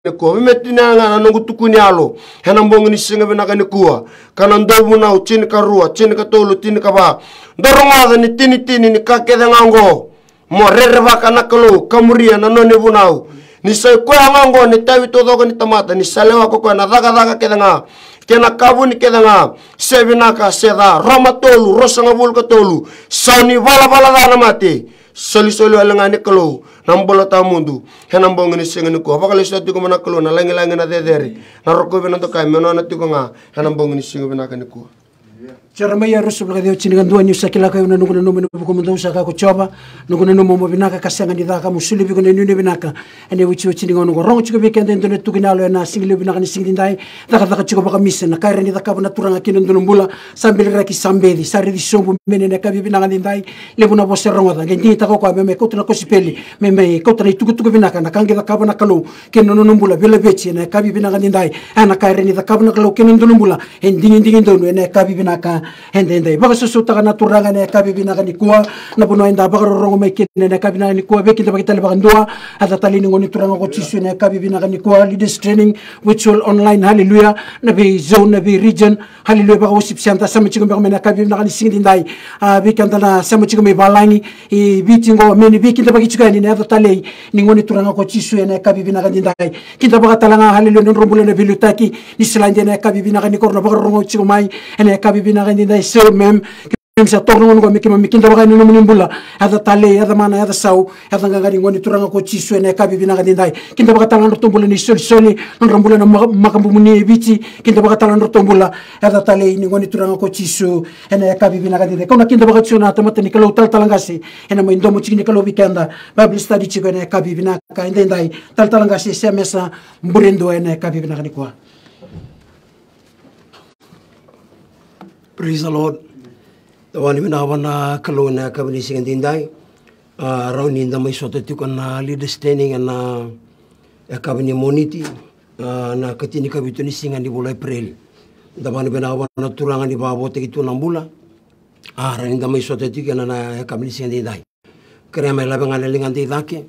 ne ko me metina nga na nungu tukuni alo hena mbongi ni singa bena kani kuwa kana ndolmu na uchini ka rua chini ka tolu tini ka ba ndoronga ni tini tini ni kake de ngo mo rere ba kana kalo kamuria na noni bunau ni sai ko ngango ni tawi to dogo ni tamata ni ko ko na daga daga ke nga kena kabuni ke nga sevinaka da, roma tolu rosanga bul ka tolu sauni bala bala dana mate solisoli ala ngani kelo nambola ta mundu he nambo ngani sengani ko bakale sa tiko mana kelo na langi langi na dederi na roko be na to kai meno na nga kani charamaya rusu blaga deo gandua ni nyusa kila kayo na nunguna nume nubu kumunda usa ko choba nuguna nomo mo binaka kasanga ni daka musuli biko ni nune binaka ene wichi wichi ngono nungo rongo chiko bikende ndo dune tuki nalo na singili binaka ni singili ndai daka daka chiko baka misse na kaira ni daka buna turanga kino ndunu mbula sambil raki sambedi sari di sombu mene na kabi binaka ni ndai lebu na bose rongo da ngendi ko kwa ko koutu na me me koutu na ituku tuku binaka na kangi daka buna kalo kino ndunu mbula bila bechi na kabi binaka ni ndai ana kaira ni daka buna kalo kino ndunu mbula endingi ndingi ndunu ene kabi binaka hende hende baka susu taka na turanga ne kabi bina kani kuwa na puno enda baka rorongo me kene ne kabi na kuwa beki baka ndua ata tali ningo ni turanga ko tisu ne kabi bina kuwa leaders training virtual online hallelujah na be zone na be region hallelujah baka worship center sama chigo baka mena kabi bina kani singi ndai a ah, be kanta na sama chigo balangi e bitingo me beki ata turanga ko tisu ne kabi ndai kinta baka talanga hallelujah nrombule ne bilutaki ni silanje ne kabi bina kani korno baka rorongo chigo kabi ainda seu mesmo mim sa tok ngon gomi kima mikin dabaga nino munim bulla ada tale ada mana ada sau ada ngangari ngoni turanga ko chisu ene kabi bina ngani dai kin dabaga talan rotom ni sol soli non rambulla na makambu muni ebiti kin dabaga talan rotom ada tale ini ngoni turanga ko chisu ene kabi bina ngani dai kona kin dabaga chuna tama tani kalau tal talangasi ena mo indomo chini kalau bikenda ah. babli study chiko ene kabi bina ka indai dai tal talangasi semesa mburindo ene kabi bina ngani kwa praise the Lord. The one who na kalona kabili sing and dindai. Uh, around in the my sort of uh, standing kabini moniti. na katini kabituni sing and uh, ibula uh, prel. The one na turang and bote take nambula. Ah, around in the my sort na took on a kabili sing and dindai. lingan di dake,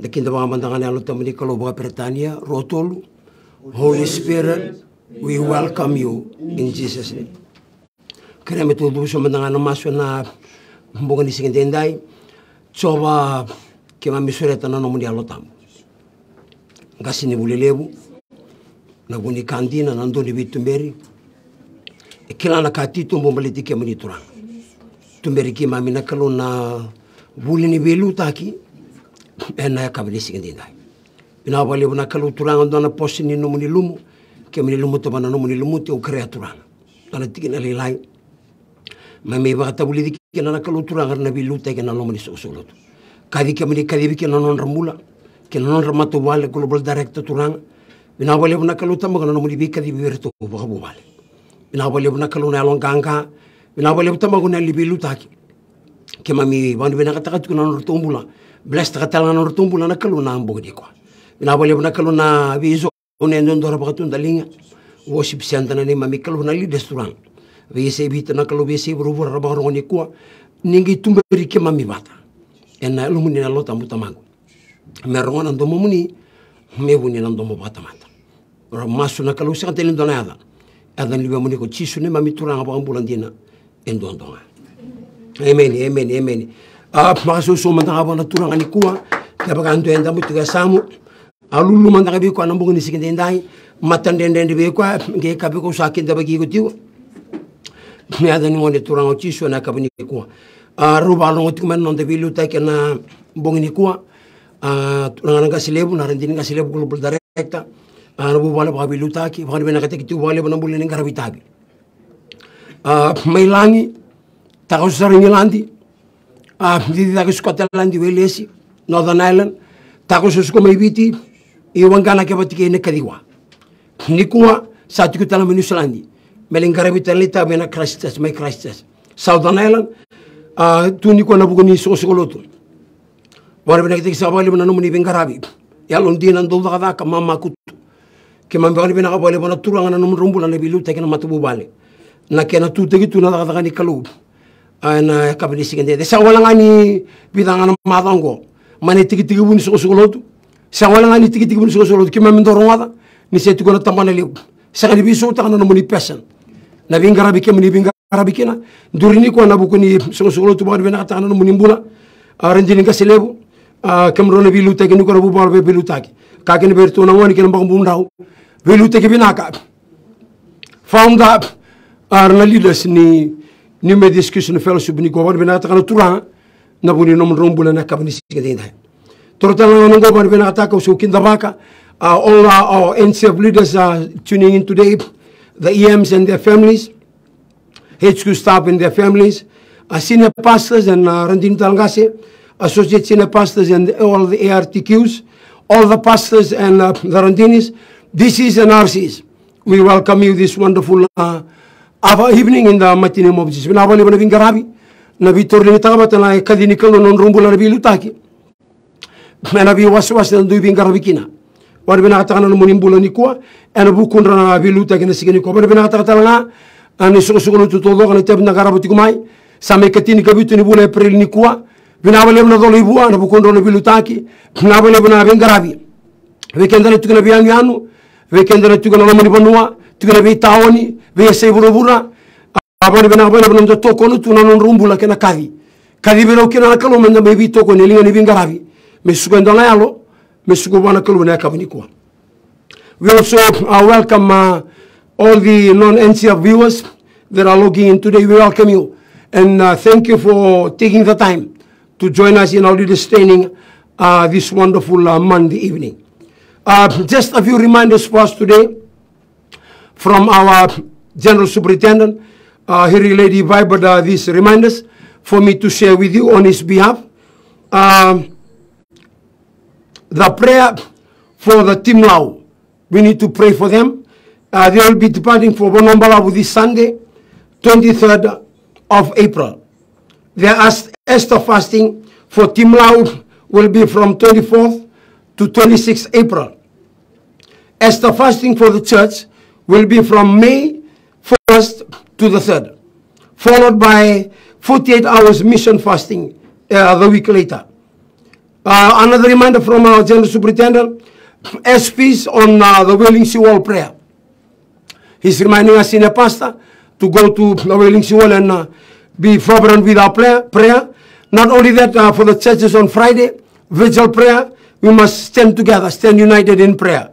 dekin tawang mandangan yang lutam di kalau bawa rotolu, Holy Spirit, we welcome you in Jesus' name. Kena metu so mendengar no masu na mboga di singa tendai. Coba kema misure tana no mundial lotam, Gasi ni lebu, Na guni kandina na ndoni meri, E kila na katitu mbo maliti kema ni turang. tumeri kema mina na ni belu taki. Ena eh, ya kabili singa tendai. Ina wale wana kalau turang ndona posin ni no muni lumu. Kema ni lumu tobana no muni lumu te ukrea turang. Mami bagata tabuli ke nana kalu tura ngar nabi luta ke nana mani sosolo kadi kia mani kadi ke nana ramula ke nana ramato wale kalu bal directo turang bina wale buna kalu tamba nana mani bi kadi bi berto bu wale bina wale buna kalu na lon ganga bina wale tamba guna libi luta ke ke mami bandu bina kata katu nana rutumbula blast kata nana rutumbula na kalu na ambo de kwa bina wale buna kalu bizo unen don dora bagatu ndalinga worship santana ni mami kalu na li vese bita na kalu vese berubur raba orang ni kuwa ningi tumbe beri kema mi bata ena lumu ni na lota muta mangu me na ndomo muni me wuni na ndomo bata mata ora masu na kalu sika tele ndona ada ada ni be muni ko chisu ne mami turanga ba ambulan dina Emeni, emeni, emeni. emeni a masu so manta aba na turanga ni kuwa kaba kanto enda mutu ga samu alulu manta ka bi ko ni ndai matan dende be ko ge ka be ko sakin tiwa me ada ni ngone turang ochiso na kabini kua a ruba longo tu men non de bilu ta na bongi ni kua ah, a ah, turang silebu na rendin ka silebu kulu bul directa a ah, rubu bale ba bilu ta ki bani bena kate ki tu bale bana bulen ngara bitagi a mai langi di ta welesi northern island ta ko susko mai biti i wangana ke batike ne kadiwa ni kua menu selandi melingarabitallita mena crastas mai crastas southern island a tuni ko nabugo ni so sokoloto wala bena kitik sabali nih nomuni bengarabi yalon dinan dolda kada ka mama kutu ke man bali bena kabali bena turanga num rumbula ne bilu tekena matubu bale na kena tu tegi tuna kada kada ni kalu ana kabali sigende de wala ngani bidanga na madango mane tigi tigi bun so sokoloto wala ngani tiki tiki buni so sokoloto ke man mendorongada ni setu ko na tamana pesan na bingara bikin muni bingara bike na durini ko na bukuni so so tu bar bena tanu muni mbula aranjini ah, ka selebu ah, kamro na bilu tagi ni ko bu bar be bilu tagi ka ken na woni ken bum bilu tagi bina ka found up arna ah, lidas ni ni me discussion fellowship ni ko bar bena tanu turan na buni nom rombula na kabni sigade ndai torotala na bena ta ko dabaka a all our, leaders are tuning in today the EMs and their families, HQ staff and their families, uh, senior pastors and uh, Randim Talangase, associate senior pastors and all the ARTQs, all the pastors and uh, the Randinis. This is an RCs. We welcome you this wonderful uh, evening in the mighty name of Jesus. Nawa liba nabing garabi, na vitor uh, ni tagabata na kadinikalo non rumbula na bilutaki. Na nabi waswas na duibing garabikina. wana bena katanga anu na monimbula ni kwa ana bukundra na biluta kena sigani kwa wana bena katanga talanga ana suku suku nutu todo kana tep na karabati kumai same katini kabitu ni bula april ni kwa bena bale bena dolo ibu ana bukundra anu, na bilutaki bena bale bena ben garabi wekenda na tukana bianu anu wekenda na tukana na moni banua tukana bi taoni bi seburu bura abani bena bale bena to kono non rumbula kena kavi kavi bena kena kalo menda bebi to kono linga ni bingarabi mesukendo na yalo Mr. Kulwina Kaminikwa. We also uh, welcome uh, all the non-NCF viewers that are logging in today. We welcome you and uh, thank you for taking the time to join us in our entertaining uh, this wonderful uh, Monday evening. Uh, just a few reminders for us today from our General Superintendent. he relayed by these reminders for me to share with you on his behalf. Um, the prayer for the Team We need to pray for them. Uh, they will be departing for Bonombalabu this Sunday, 23rd of April. The Esther fasting for Team will be from 24th to 26th April. Esther fasting for the church will be from May 1st to the 3rd, followed by 48 hours mission fasting uh, the week later. Uh, another reminder from our General Superintendent, SPs on uh, the Wailing Seawall prayer. He's reminding us in a pastor uh, to go to the Wailing Seawall and uh, be fervent with our prayer, prayer. Not only that, uh, for the churches on Friday, vigil prayer, we must stand together, stand united in prayer.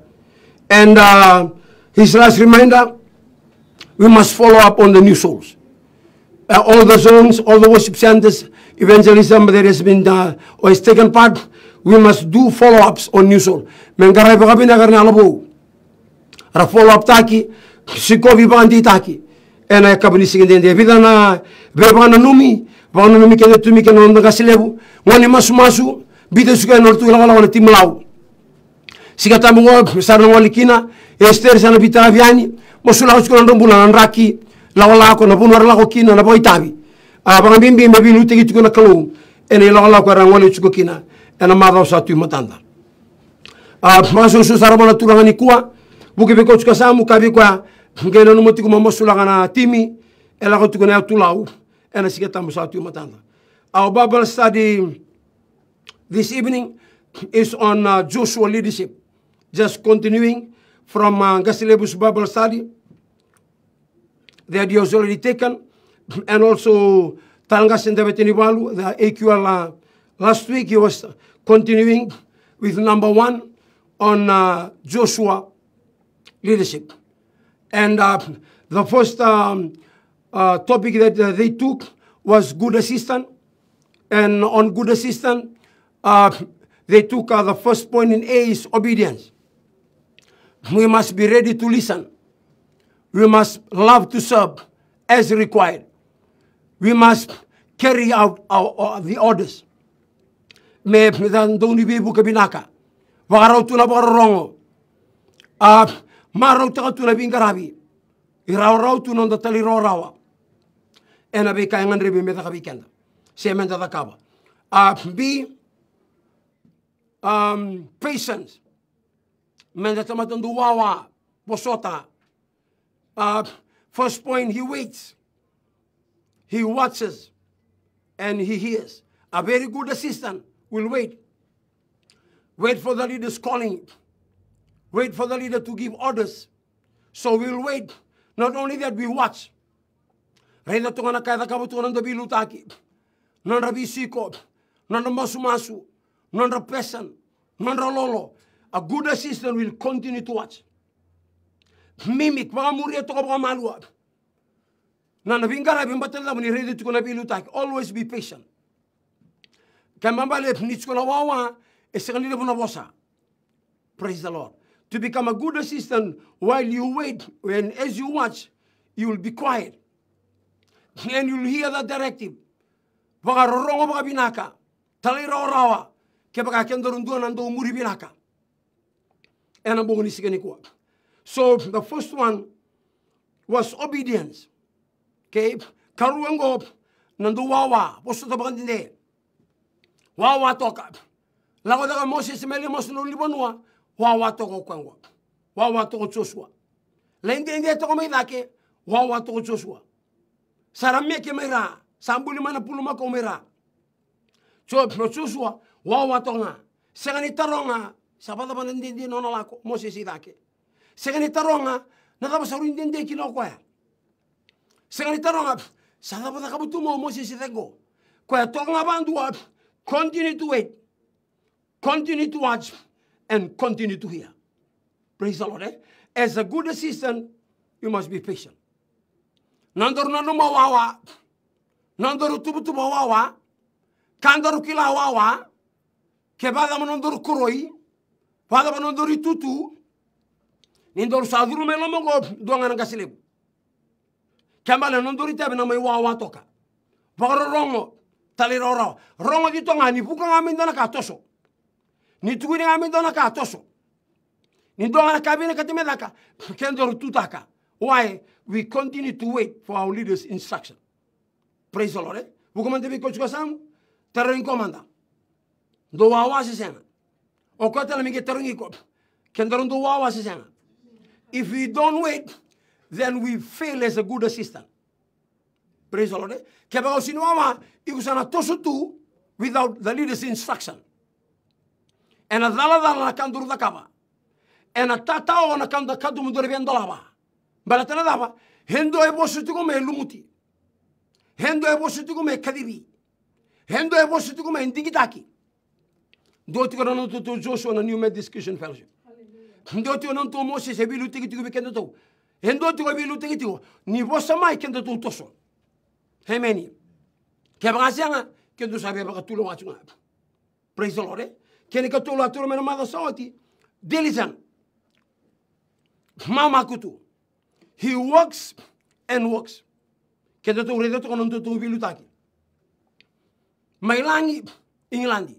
And uh, his last reminder, we must follow up on the new souls. uh, all the songs, all the worship centers, evangelism that has been done uh, or has taken part, we must do follow-ups on New Soul. Mengarai pakabi na karna alabo. Ra follow-up taki, siko vivanti taki. Ena ya kabini sikende vida na bebana numi, bana numi kende tumi kende onda kasilebu. Ngani masu masu, bide suka na ya tu lawa lawa timlau. Sikatamu ngol, sarna ngolikina, ya ester sana bitaviani, mosulahu suka ndombulan raki lawala ko ah, na bunwar lako kina na boy tabi abang bimbi me binu tigi kuna kalo kalu ene lawala ko ran wale tuko kina ena mada sa matanda ah, a masu su sarabona turangani kuwa buke be ko tuka samu kabi kwa ngena no motiku mamo na timi ela ko kuna na e ena sigeta mo sa matanda our bible study this evening is on uh, Joshua leadership just continuing from uh, Gasilebus Bible study the idea was already taken, and also Talangas and Tenibalu, the AQL uh, last week, he was continuing with number one on uh, Joshua leadership. And uh, the first um, uh, topic that uh, they took was good assistant. And on good assistant, uh, they took the first point in A is obedience. We must be ready to listen We must love to serve as required. We must carry out our, our, the orders. Me dan doni bebu buka binaka. Warau tula rongo. Ah, marau tu na bingarabi. Irau rau tu non da tali rau rawa. Ena be ka ribi rebe meta kabi kenda. men da kaba. Ah, be um, patience. Menda tamatan du wawa. Bosota. Uh, first point, he waits. He watches and he hears. A very good assistant will wait. Wait for the leader's calling. Wait for the leader to give orders. So we'll wait. Not only that, we watch. Reina tunga na kaya kabo tunga nanda bilu taki. Nanda bisiko. Nanda masu masu. Nanda pesan. Nanda lolo. A good assistant will continue to watch. mimik maamuria tokoboka malua nana vingara vimbatelela muni redi tukona tak. always be patient le ni tukona wawa bon vuna vosa praise the lord to become a good assistant while you wait when as you watch you will be quiet and you'll hear the directive baka rorongo ba binaka ro rawa ke ndo na nando muri binaka ena ni sikani kuwa So the first one was obedience. Okay? karuengo nandu wawa posu to bagandine. Wawa toka. Lago daga Moses mele mos no libonwa. Wawa toko kwango. Wawa toko Joshua. Lende ende toko me dake. Wawa toko Joshua. sarame ke mera. Sambuli mana pulu ko mera. pro Joshua wawa tonga. Sengani taronga. Sabata bandindi nono lako Moses idake. Sengani taronga sa rin dende kilo kwaya Sengani taronga kaba sa kaba tumo mo sisi tego. Kwa kwaya tonga bandu up continue to wait continue to watch and continue to hear praise the lord eh? as a good assistant you must be patient na numa wawa tubu tubu wawa Kandoro kila wawa kebada manandoro kuroi pada manandoro tutu Nindor sadru melo mongo duanga nanga silebu non nondori tabe namai wa wa toka bagoro rongo tali roro, rongo di tonga ni buka ngamin dona ka toso ni tuguni ngamin dona ka toso ni donga kabine ka kendor tutaka why we continue to wait for our leaders instruction praise the lord bu eh? komande bi kochuka sam terro komanda do wa wa sesena o tala mi ke terro ko kendor do wa wa sesena If we don't wait, then we fail as a good assistant. Praise the Lord. Eh? Kebao sinwama ikusana tosu tu without the leader's instruction. And a dala dala na kanduru dakaba. And a tatao na kanda kadum dorebendolaba. Balatana daba. Hendo ebo sutugo kome lumuti. Hendo ebo sutugo kome kadibi. Hendo ebo sutugo me indigitaki. Dotikana to Joshua on new med discussion fellowship. ndoti onon to mosi se bilu tigi tigi kendo to endo tigo bilu tigi tigo ni bo sama ikendo to toso hemeni ke ke ndo sabe ba tulo watunga praise the lord eh. ni ka tulo tulo mena mada sauti diligent mama kutu he works and works ke ndo to redo to non to to bilu taki mailangi ingilandi,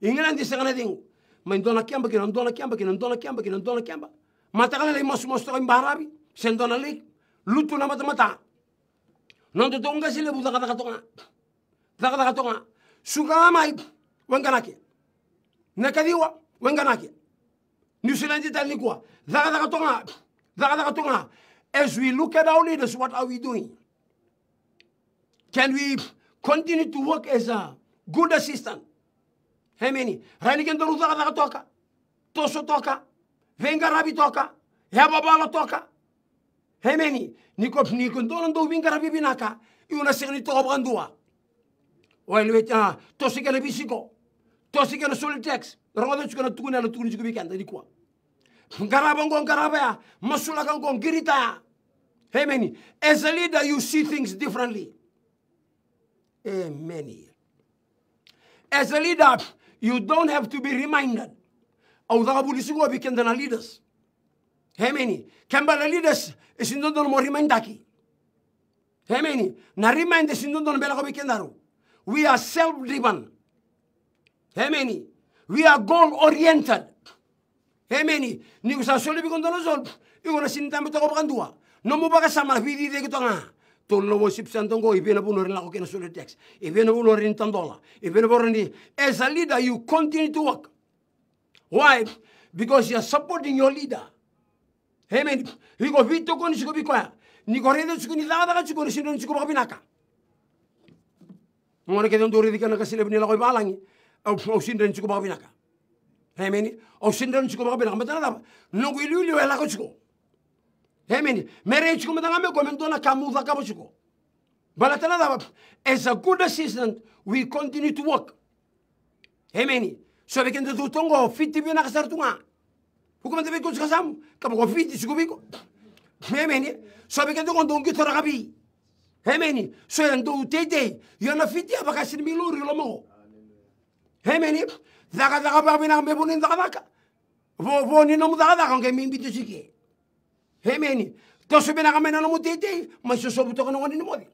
inglandi sangana dingu main dona kiamba kina dona kiamba kina dona kiamba kina dona kiamba mata kala lei masu masu tokai baharabi sen dona lei lutu na mata mata non to tonga sile bu kata daka tonga daka daka tonga suka mai wenganake nakadiwa wenganake new zealand tal nikwa kata kata tonga kata kata tonga as we look at our leaders what are we doing can we continue to work as a good assistant hemeni ranigen doru zaga zaga toka toso toka venga rabi toka heba bala toka hemeni niko pini dolan do vinga rabi binaka iuna signi to brandua oil wet ah tosi kele bisiko tosi kele solitex rodo chukana tukuna lo tukuni chukubika ndani kuwa. ngaraba ngo ngaraba ya masula ngo ngirita ya hemeni as a leader you see things differently amen as a leader you don't have to be reminded of the abolition of Kendana leaders. How many? Kambala leaders is in the more remind Daki. How many? Na remind is in the of Kendaru. We are self driven. How many? We are goal oriented. How many? Ni usasole bi the zol. Igo na sinitambe toko bakandua. No mo baka sama vidi de kitonga tolo wo sipsantongo e bena bono rela okena sur le texte e bena bono rin tandola e bena bono as a leader you continue to work why because you are supporting your leader amen hiko vito koni siko bikoya ni korede siko ni lada ka siko ni sino siko bakabinaka ngone kedon duri dikana kasile bini lakoi balangi au au sindren siko bakabinaka amen au sindren siko bakabinaka matana daba nungu ilu ilu elako siko Amen. Marriage ko madanga me komento na kamuda kabushiko. Balatana as a good assistant, we continue to work. Amen. So we can do tongo fiti bi na kasartunga. Hukum de ko kasam, kabo ko fiti sikubiko. Amen. So we can do kondo ngi tora kabi. Amen. So can do tete, yana fiti abakasin miluri lomo. Amen. Daga daga ba bi na me bonin daga daga. Vo vo ni no daga daga ngi mi bitu Hemeni. Tosu bina kami na mo titi, may susubuto ka ng wani mo di.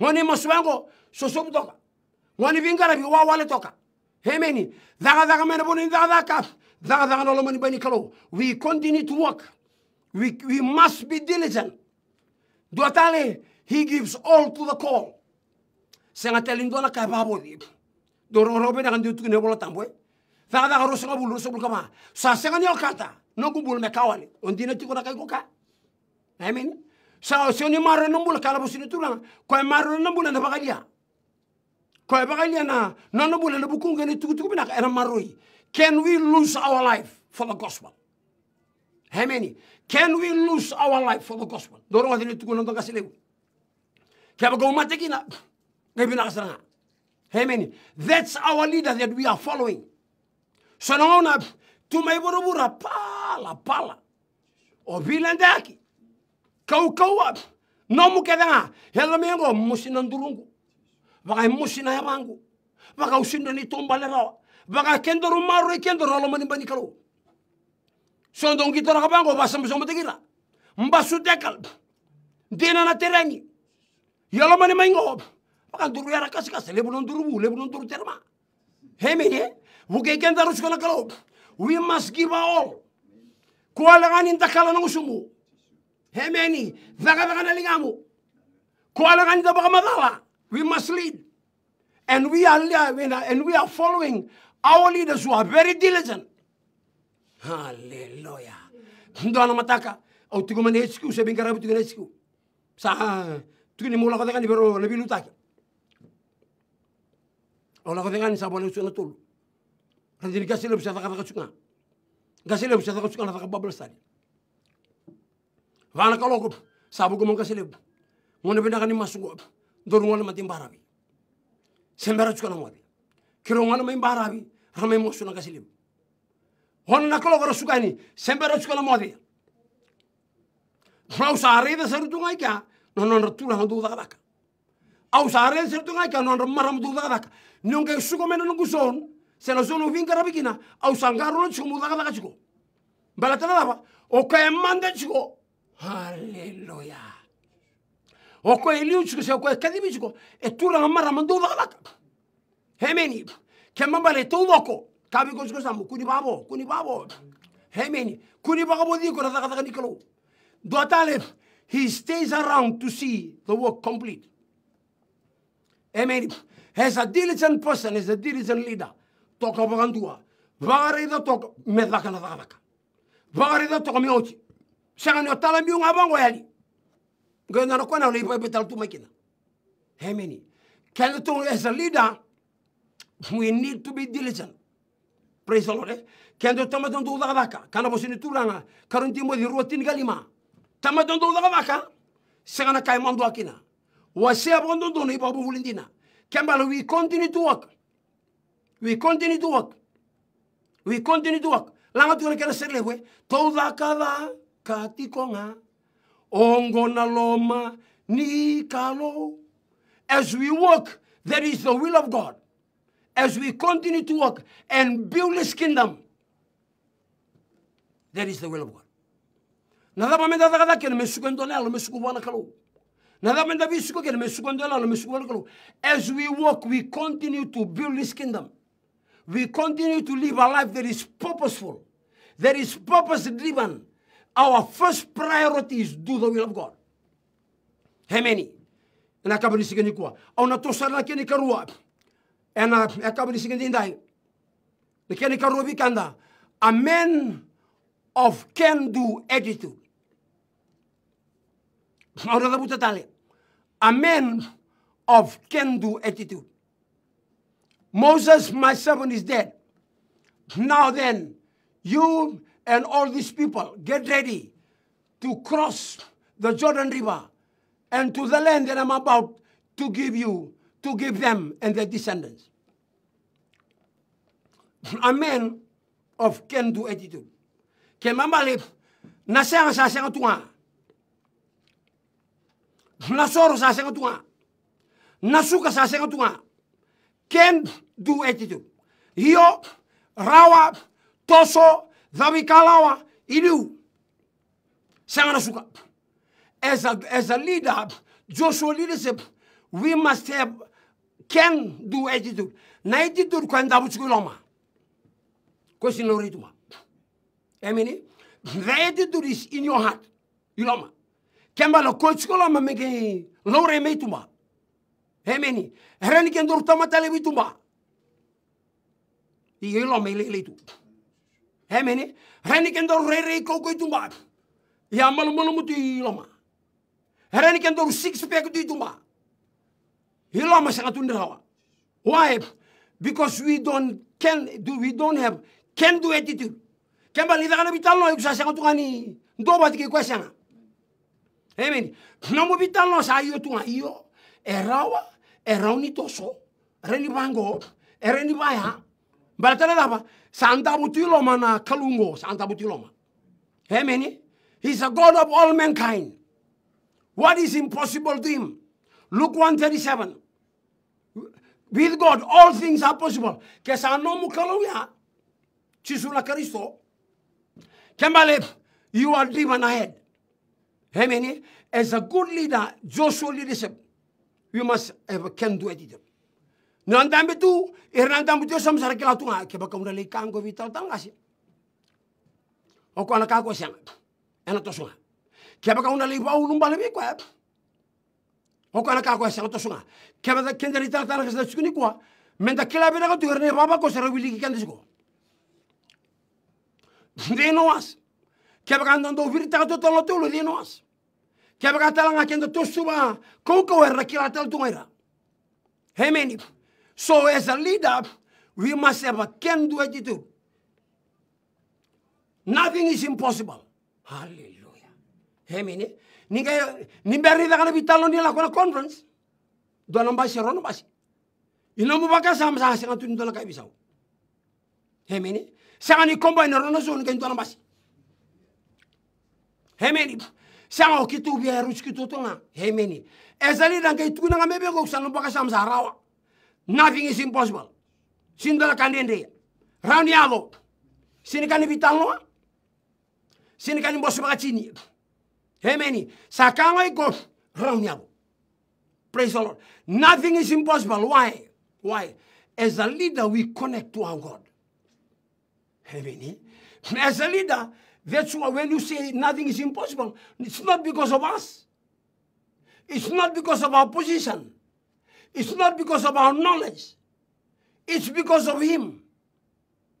Wani maswango, susubuto ka. Wani vingara vi wawale toka. Hemeni. Daga daga mena po ni daga daka. We continue to work. We, we must be diligent. Duatale, he gives all to the call. Senga telin do to kay babo di. Doro robe na kan di utu ne bolo tambo. Daga daga rosa ka bulu, rosa bulu kama. Sa senga ni okata. Sa senga ni okata. nongubul me kawale ondina tikona kay koka nah, i mean sa sioni maro nombula kala bosini tulanga koy maro nombula na bagalia koy bagalia na nonobula na bukunga ni tukutuku bina era maroi can we lose our life for the gospel how many can we lose our life for the gospel doro ngadini tukuna ndonga silewu kaba go matekina <sniffs> ngabina kasanga how many that's our leader that we are following so nongona tumaivoruvura pala pala ovila ndaki kaukauwa nomukedenga helamengo musina ndurungu vakai musina ya vangu vakausindani tumbalerawa vakakendoru marro ikendoro alomanimbanikalo sondongitoraga vango vasamsomotekira mbasutekal ndinana terengi yalomanimaingo vakanduru yara kasikasi levuno nduru vu ya levuno nduru terema hemene vukeikendaro sikonakalo We must give our all. Kualanganin da ng usumu. Hemeni, nakatakan alingamu. Kualanganin tabaga madala. We must lead. And we are and we are following our leaders who are very diligent. Hallelujah. Doon ang mataka. Au tigo man HQ, sabihin karabi tigo na HQ. Sa, tigo ni mula katakan, pero nabilutak. Ola katakan, sa balaw na tulog. Kandiri gasi lebih sata kata kachunga. Gasi lebu sata kachunga nata kababla sari. kalau kalogo sabu gomong gasi lebu. Ngone masuk kani Dorong dorungan mati mbarabi. Sembera chuka na mwadi. Kirongan ma imbarabi suka kasih lebih. gasi lebu. kalau na suka ini. Sembara chuka na mwadi. Mau sare da saru tunga ika nonon ratura handu dagdaka. Au sare da saru tunga ika nonon tak Nyongke suka sena zonu vinkara bikina au sangarono chiko mudagadaga chiko mbalatanadaba okoemande chiko haleluya okoeliu chiko se okoekadibi chiko eturaga marama ndudagadaga hemeni kemambala etoudoko kabiko chiko samu kuni babo kuni babo hemeni kuni bagabo dikora dagadaga nikalo duatale he stays around to see the work complete Hemeni. as a diligent person as a diligent leader toka bagandua bagare da toka medaka na daka bagare da toka mioti sanga ni otala mi unga bango yali ngena na kona le ipa betal tu makina hemeni can to as a leader we need to be diligent praise the lord eh? kendo tamadan do da daka kana bosini turanga karunti mo di rutin galima tamadan do da daka sanga na kai mando akina wasi abondo do ni babu vulindina kembalo we continue to work we continue to work. We continue to work. Langa tu kena serlewe. Toda kada katikonga. Ongo na loma ni kalo. As we work, that is the will of God. As we continue to work and build His kingdom, that is the will of God. Nada pa menda kada kena mesuko ndona lo mesuko wana kalo. Nada menda bisuko kena mesuko ndona lo mesuko wana kalo. As we work, we continue to build His kingdom we continue to live a life that is purposeful, that is purpose driven, our first priority is do the will of God. How many? Hemeni. Na acaba nisso ganhei kwa. Ao na tosar I kene karua. É na acaba nisso ganhei dai. Na kene karua bikanda. A man of can do attitude. Ao na buta tale. A man of can do attitude. Moses, my servant, is dead. Now then, you and all these people get ready to cross the Jordan River and to the land that I'm about to give you, to give them and their descendants. A man of can-do attitude. nasang sa Nasoro sa Nasuka sa Can Do attitude Yo rawa toso zawi kalawa iliu sangana suka as a, as a leader joshua leadership we must have can do attitude na attitude kwa ndabu chukuloma question lori tuma emini the attitude is in your heart iloma kemba kan lo coach koloma mege lori me tuma emini herani kendor tama talebi tuma Die me meelele tu. He mene, kendo re re ko itu ba. Ya malu malu mutu iloma. Reni kendo six pack tu itu ba. Iloma tunda tundrawa. Why? Because we don't can do we don't have can do attitude. Kembali kita kan lo loh, kita sangat tuh Ndo Dua batik kita sanga. He mene, namu bicara loh saya tuh iyo. Erawa, ni toso, reni bango, reni bayang. Baratana daba Santa Buti Loma na Kalungo Santa Buti Butiloma. Amen. He's a God of all mankind. What is impossible to him? Luke 137. With God, all things are possible. Kesano mukaluya. Chisula Karisto. Kembalep, you are driven ahead. Amen. As a good leader, Joshua leadership, you must have a can-do attitude. Nantambe tu, er nantambe tu sam sara kila tunga ke baka muna lei kango vital tanga si. Oko ana kako siang, ana tosunga. Ke baka muna lei bau lumba lebi kwa. Oko ana kako siang tosunga. Ke baka kenda lei tanga tanga kesa tsukuni kwa. Menda kila beda ka tu er ne baba ko sara wili ki kandi siko. Dei noas. Ke baka ndondo viri tanga to tolo tolo dei noas. Ke baka kenda er na kila tala tunga ira. So as a leader, we must have a can-do attitude. Nothing is impossible. Hallelujah. Hemine, ninga nimberi daga na bitalo ni la kona conference. Do na mbasi rono basi. Ina mu baka sam sa sa tu ndola kai bisau. Hemine, sa ni komba ina rono so ni kai ndola basi. Hemine, sa o kitu bi ya ruch kitu tonga. ezali na kai tu na mebe ko sa no baka sam sa rawa. Nothing is impossible. Sindola kandende. Round kani Sinikani vitalno. Sinikani mbosu bagachini. Hemeni. Sakama iko Rani alo. Praise the Lord. Nothing is impossible. Why? Why? As a leader, we connect to our God. Hemeni. As a leader, that's why when you say nothing is impossible, it's not because of us. It's not because of our position. It's not because of our knowledge. It's because of him.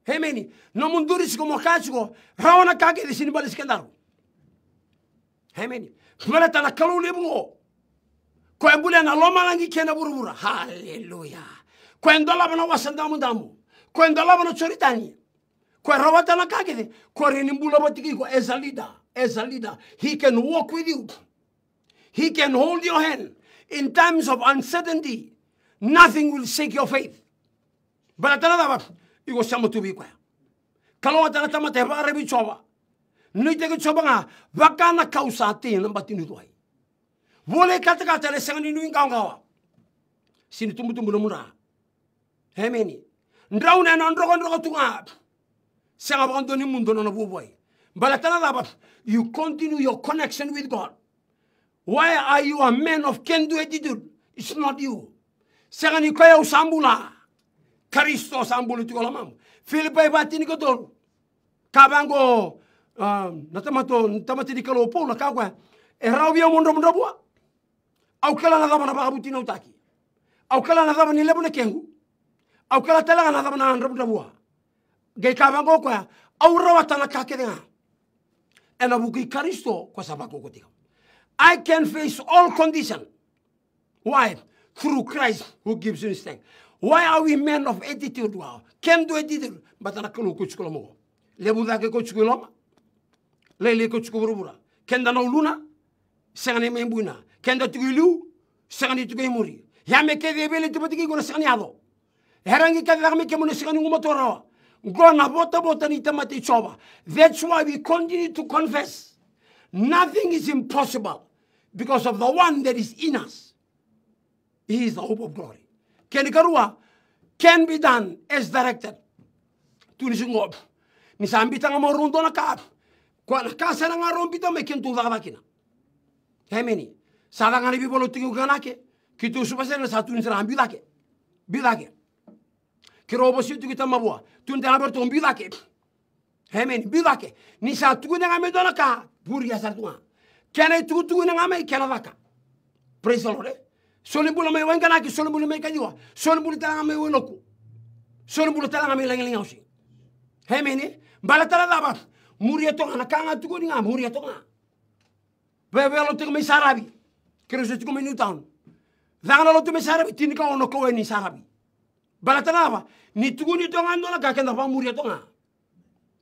Hemeni, no munduris como casco, raona kake de sinibalis kendaru. Hemeni, mara tana kalu libo. Kwembule na loma langi kena burubura. Hallelujah. Kwendola bana wasandamu damu. Kwendola bana choritani. rawata tana kake de, kwerenimbula batikiko as a leader, as a leader, he can walk with you. He can hold your hand in times of uncertainty, nothing will shake your faith. But Balatana daba, igo shamu tu bikuwa. Kalau atana tama teba rebi choba. Nui tege choba nga, wakana kausati namba tinu tuai. Boleh kata kata le sengan inuin kau kawa. Sini tumbu tumbu nomura. Hemeni. Ndrau na nandrogo nandrogo tunga. Senga bakan doni mundo nana bubuai. Balatana daba, you continue your connection with God. Why are you a man of can-do attitude? It's not you. Segani kaya usambula. Kristo sambulu tu kola mamu. Filipai bati ni kotor. Kabango. Ah, Natamato, mati di kalau pula Eh Erau biya mondo-mondo buat. au kala na dhamana baka butina utaki au kala na dhamana lebu na kengu au kala tala na dhamana andra butabua gai kabango kwa au rawata na kake denga ena buki kristo kwa sababu kotika I can face all conditions. Why? Through Christ who gives you strength. Why are we men of attitude? Wow. Can do attitude. But I can't coach Colomo. Lebuda ke coach Coloma. Lele coach Cobrubura. Can da no luna? Sangani membuna. Can the tuilu? Sangani tuimuri. Yame ke de bele tibati go sangiado. Herangi ke darme ke mun sangani umotora. Go na bota bota ni tamati choba. That's why we continue to confess. Nothing is impossible. because of the one that is in us. He is the hope of glory. Karua can be done as directed. Tunisungob. Nisambita nga morundo na kaap. Kwa na kasa na nga rombita me kentu vakavakina. Hemeni. Sada nga nibi bolo tingu ganake. Kitu supase na satu nisra dake. Bidake. Kirobo situ kita mabua. Tundela bertu ambidake. Hemeni. Bidake. Nisa tugu nga medona ka. Buri ya sartunga. kene tugutugu na ngama ikela vaka praise the lord eh. soni bulu mai wenga naki soni bulu mai kajiwa soni bulu tala ngama wenoku soni bulu tala ngama ilangi linga usi he mini bala tala daba muria to ngana kanga tugu ni ngama muria to ngana bebe lo tugu mai sarabi kristo tugu mai new town dangana lo tugu mai sarabi tini ka ono ko weni sarabi bala tala daba ni tugu ni to ngana ndola ka kenda pa muria to ngana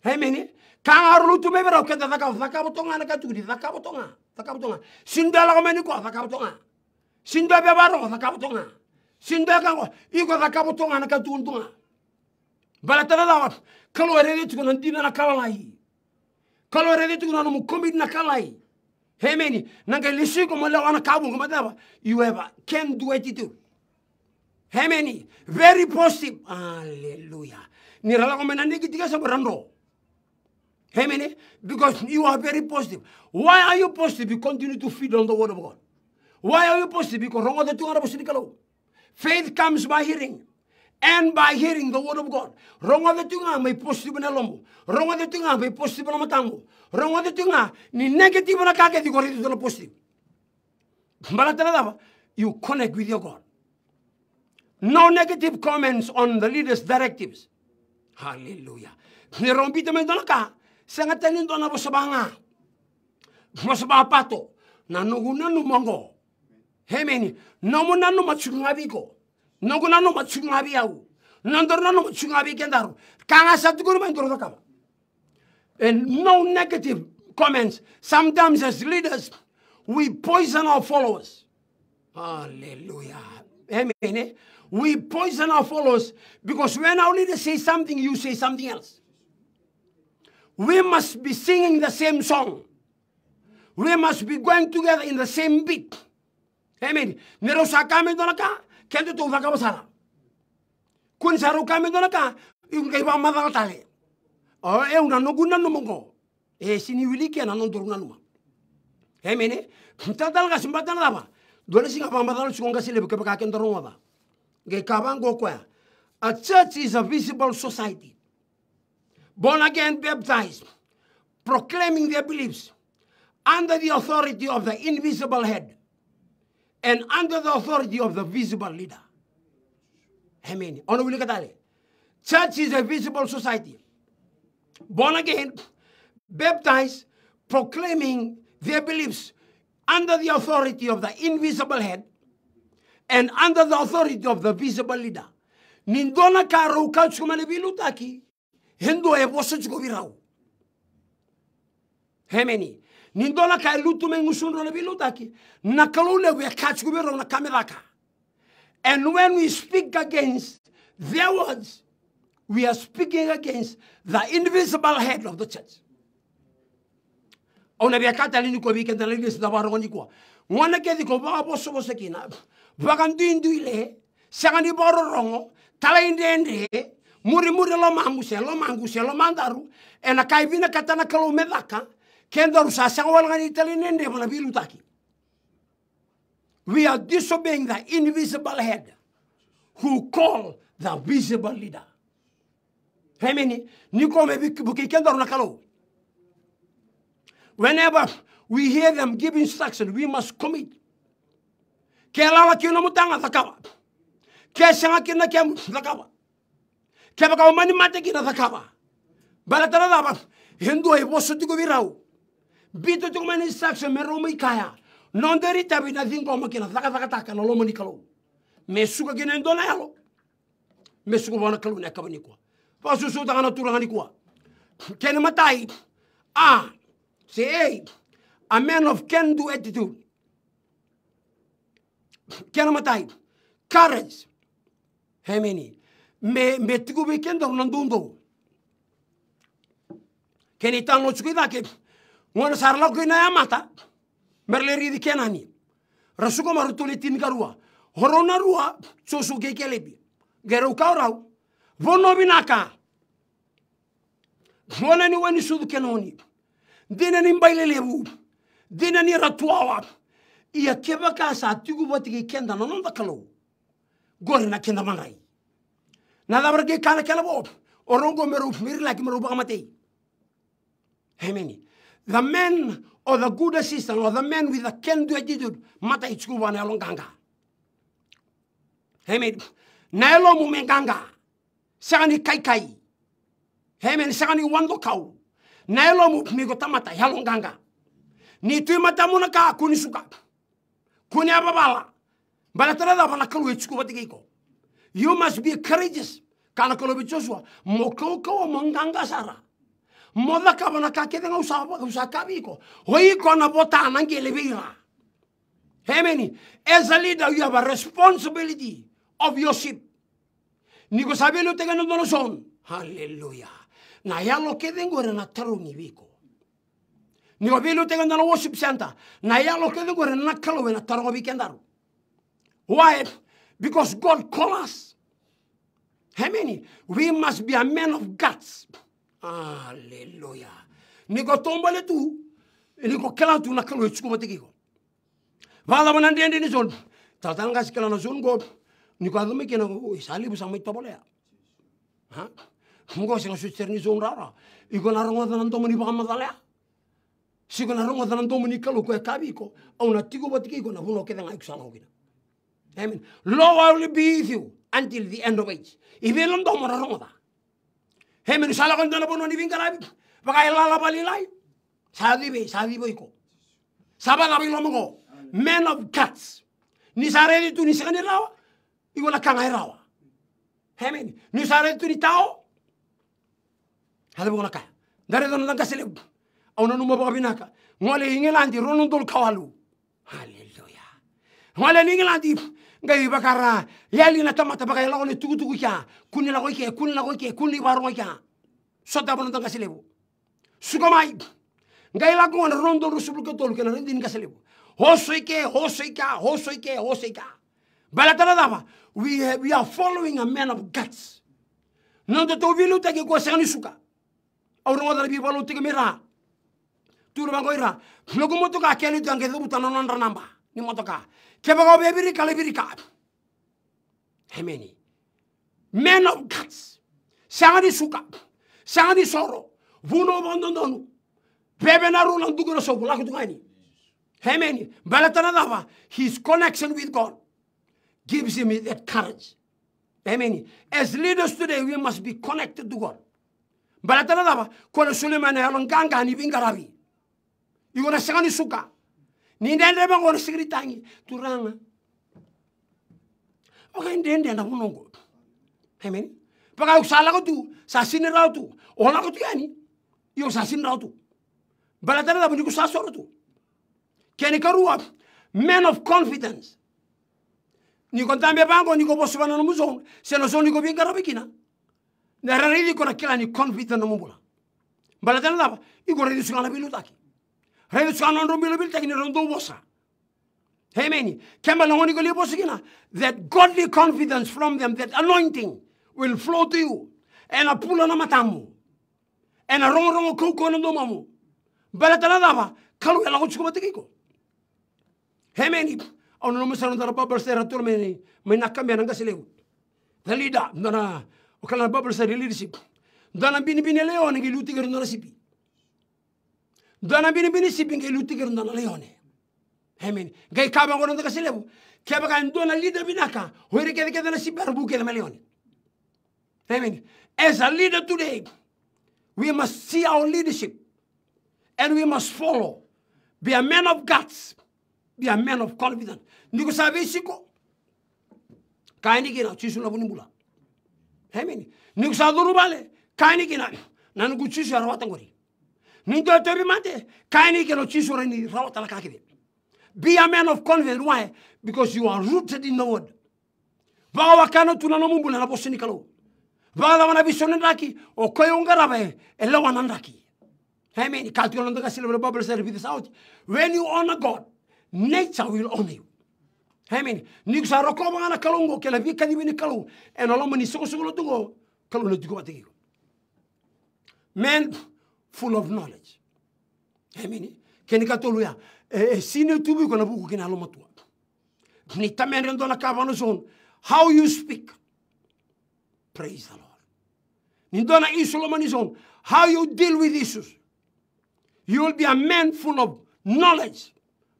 he mini kangarulu tume bera o keta thakabo thakabo tonga na di thakabo tonga thakabo tonga sindu ala gomeni ko thakabo tonga sindu abe baro ko thakabo tonga sindu kango iko thakabo tonga na katugun tonga bala tada dawa kalo erede tuko nan dina na kalai kalo erede tuko nan mu na kalai hemeni nanga lishi ko mala wana kabu ko madaba iweba ken dueti tu hemeni very positive hallelujah nirala ko menandi kitiga sabrando How many? Because you are very positive. Why are you positive? You continue to feed on the word of God. Why are you positive? Because wrong the two Faith comes by hearing. And by hearing the word of God. Wrong the am a positive na lomo. Wrong the am a positive na matango. Wrong the tunga ni negative na kake di korito na positive. Balata na You connect with your God. No negative comments on the leader's directives. Hallelujah. Nirompita mendolaka sengete ni ndö na busubanga busuba pato Nanu guna nu numongo hemeni nomu na numa tsukunga biko nogu na numa tsukunga biau nondoro na numa tsukunga bikendaru kanga sa tukuru ba ndoro kaba and no negative comments sometimes as leaders we poison our followers hallelujah amen we poison our followers because when our leader says something you say something else we must be singing the same song. We must be going together in the same beat. Amen. Nero sakame donaka, kento tu vaka basara. Kun saru kame donaka, yung kay pa oh e una no gunan no mongo. E siniwili kaya nanon turunan numa. Amen. Eh? Tadal ka simbatan laba. Dole singa pa madal sunga sile bukapakakin dorong waba. Gay kabang go kwaya. A church is a visible society born again baptized, proclaiming their beliefs under the authority of the invisible head and under the authority of the visible leader. Amen. Church is a visible society. Born again, baptized, proclaiming their beliefs under the authority of the invisible head and under the authority of the visible leader. Nindona karo ukachuma ne bilutaki hemeni le na kalule we na kameraka and when we speak against their words we are speaking against the invisible head of the church ona bia lini ko bi lini ni sida ni kwa ngwana ke di ko ba boso boso kina ba kan duinduile tala indende murimuri lomanguse lo lomandaru ena kaivina katana kalau medaka sa wala ngani itali nende wala bilu taki we are disobeying the invisible head who call the visible leader hemini nikome buki na kalau, whenever we hear them give instruction we must commit kelala kino mutanga zakawa kesha kina kemu zakawa kebe o mani mate kina zakaba balatara tala daba hendo e boso tiko virau bito tiko mani sakso me romo ikaya nonderi tabi na zinko ma kina zaka zaka taka na lomo nikalo mesuka suka kina ndona yalo me wana kalu na kaba nikwa pasu su taka turanga nikwa kene matai ah say hey a man of can do attitude kene matai courage hemeni me me tigu bi ken dor na ken da ke ngon sar mata merle ri di kenani rasuko marutuli tin garua horona rua sosu ke kelebi gero kaurau vono binaka vona ni wani sudu kenoni dina ni mbailelevu dina ni ratuawa keba kasa tigu kenda nononda kalau gorina kenda mangai ber ge kala kala bob orongo merof lagi merof amatei hemeni the men or the good assistant or the men with the can-do attitude mata itskuva na yalo ganga. hemeni na mu mume nganga kai kai hemeni sagani wando kau na yalo mu migo tamata yalo ganga. ni tu mata muna ka kuni suka kuni ababala balatara da bala kalu itskuva tigiko You must be courageous. Kana kolo Joshua, mokoko monganga sara. Moda kabana kakete nga usaba usakabiko. Hoi kona bota anangi lebiha. Hemeni, as a leader you have a responsibility of your ship. Niko sabelo tega no dono son. Hallelujah. Na ya lo keden gore na taru ni biko. Niko belo tega no worship center. Na ya lo keden gore na kalo na taru bikendaro. Why? Because God called us. How many? We must be a man of guts. Hallelujah. Niko tombale tu. Niko kela tu na kelo ichuko ko. Vala wana ndende ni zon. Tatanga sikela na zon go. Niko adume kena ko isali busa mai tobole ya. Ha? Mungo singa sucer ni zon rara. Iko na rongo dana ndomo ni bakama dala ya. Siko na rongo dana ndomo ni kelo ko ekabi ko. Au na tigo batiki ko na huno keda ngai kusana hokina. Amen. Lord, I will be with you until the end of age. Ibe londo mora rongoda. Amen. Sala kondo na bono ni bingala bi. Bagai lala balilai. Sadi be, sadi bo iko. Saba na bilo mongo. Men of guts. Ni saredi tu ni sekani rawa. Iko la kangai rawa. Amen. Ni saredi tu ni tao. Hada bono kaya. Dare dono nanga selebu. Au na numa babinaka. Ngole ingelandi ronundol kawalu. Hallelujah. Ngole ingelandi. Hallelujah. ngai kara yali na tamata baka yala ole tugu tugu kya kuni la kya kuni la goike kunni baro kya sodda bono tanga mai sukomai ngai la gon rondo rusubul ko tol kena rendin ka selebu ho soike ho soika ho soike ho soika balatala dava we have, we are following a man of guts nondo to vilu tagi ko sani suka awro ngodara bi balu tagi mira turu bangoira nogo tanga akeli tangezo butanononra namba ni motoka Kebanga bebiri kalibirika. How many? Men of guts. Sangani suka. Sangani soro. Vuno bondo donu. Bebe na rula nduguro so gula kutugani. How many? Balatana dava. His connection with God gives him that courage. How many? As leaders today, we must be connected to God. Balatana dava. Kole Suleiman alonganga ni bingarabi. Igona sangani suka. nindende mangoro sikiri tangi turanga wakaindende enda munongo amen paka usalako tu sasinirao tu olako tu yani yo sasinirao tu balatana labu niku sasoro tu keni karuwa men of confidence niko ntambe bango niko bosubana no muzon seno so niko bingara bikina nararili kona kila ni confident no mumbula balatana laba igoredi sungala bilutaki Heuskan on will take in do bosa. Hey many. Kembal on go libosina. That godly confidence from them, that anointing will flow to you. And a pula na matamu. And a rong rong koko na domamu. Balatana dava. Kalu ela hochu matikiko. Hey many. Ono no mesano dara babel sera tur many. May nakambia nanga sileu. The leader, nana. Okala babel sera leadership. Dana bini bini leo ngi luti gari nana sipi dona bini bini sipinge lutigir na leone hemin gai kaba ngona ndaka silebu kaba kan dona leader binaka hoire kede kede na sibar buke le leone hemin as a leader today we must see our leadership and we must follow be a man of guts be a man of confidence ndiko sabe siko kaini kina chisu na bunimbula hemin ndiko saduru bale kaini kina nan kuchisu arwatangori be a man of conviction why because you are rooted in the word baga wakano tunano mumbula na bosini kalo baga la wana bisone ndaki o koyonga rabe ele wana ndaki amen kaltiono ndaka silver bible says this out when you honor god nature will honor you amen nikusa rokoba ngana kalongo kela bi kadimi ni kalongo en olomo ni sogo sogo lo tungo kalongo digo bategi men full of knowledge emini keni katoluya e, eh, e eh, sine tubu kona buku kina alo ni tamen rendo na kavano zon how you speak praise the lord ni dona isolomani zon how you deal with issues you will be a man full of knowledge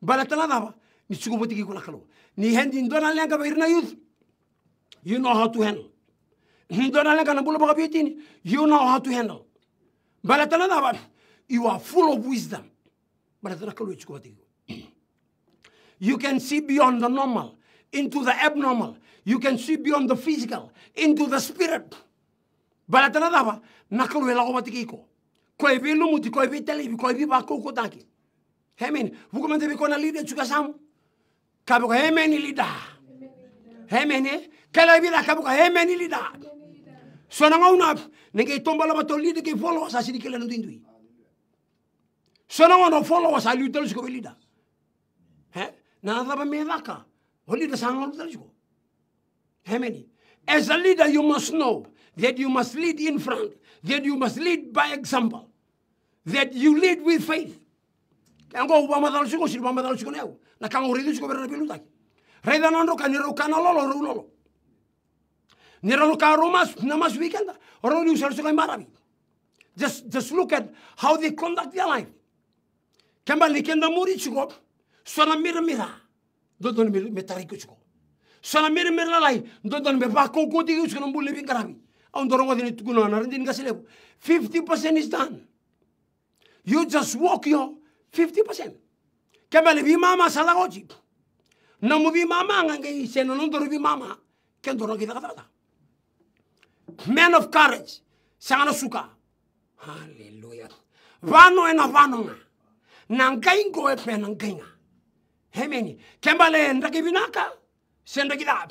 balatala daba ni tsugumotiki kula kalo ni hendi ndona lenga ba youth you know how to handle ni dona lenga na bulo ba you know how to handle baratanadaaba you are full of wisdom baratana kaloiskuma digo you can see beyond the normal into the abnormal you can see beyond the physical into the spirit baratanadaaba nakalwelagobatikiiko koibi lumuti koibi talibi koibi bakoukotanki hemen vukumantabikona lida chukasamu kabuka hemeni lida hemene eh? kalaibida kabuka hemeni lida Sonangau na nenge tomba la batoli de ke follow sa sidi kele ndindui. Sonangau no follow sa Na adaba me daka. Holi da sangal telu As a leader you must know that you must lead in front, that you must lead by example, that you lead with faith. Kango uba madalu siko sidi uba madalu Na kango ridu berana pelutaki. Reda nando kaniro kanalo lo lo lo. Neraluka Romas Namas weekend, or only Maravi. Just just look at how they conduct their life. Kembali kenda muri chuko, sona mira mira, dodon me tariku chuko. Sona mira mira lai, dodon me bako koti chuko nambu living karabi. On dorongo dini tukuno na rendin kasilebu. Fifty percent is done. You just walk your fifty percent. Kembali vi mama salagoji. Namu vi mama ngange isena nondoro vi mama. Kendoro kita kata kata men of courage sanga suka hallelujah vano ena vano nga nangai ngoe pe nangai nga hemeni kembale ndaki binaka sendaki dab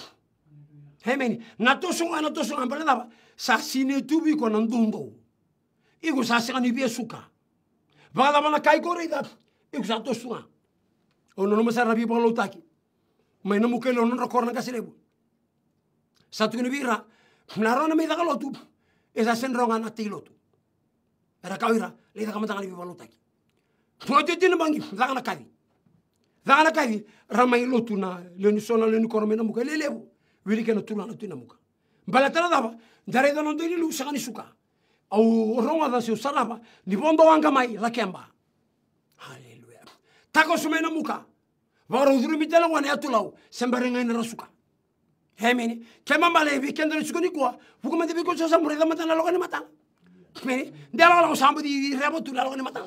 hemeni natosunga natosunga mbele daba sa sine tubi ko nandundo iku sa sanga ni bie suka vanga daba na kai kore dab iku sa ono no masara bi bolo taki mai no mukelo no rakor na kaselebu satu ni bira na me idaka lotu esa senronga na tilo tu era kawira le idaka matanga ni bibalu taki proje tin bangi zaka na kadi zaka na kadi ramai lotu na le ni sona le ni korome na muka lelebu wiri ke na tula na tina muka mbalatana dava ndare dana ndiri lu saka ni suka au ronga da seu saraba ni bondo wanga mai la kemba Hallelujah. tako sumena muka Varodhuru mitela wana ya tulau sembarenga ina rasuka. hemini kema mbale bi kendere sugoni kwa bukuma de bi ko sosa mure da matana logani matana meni de la lo sambo di rebo tu la logani matana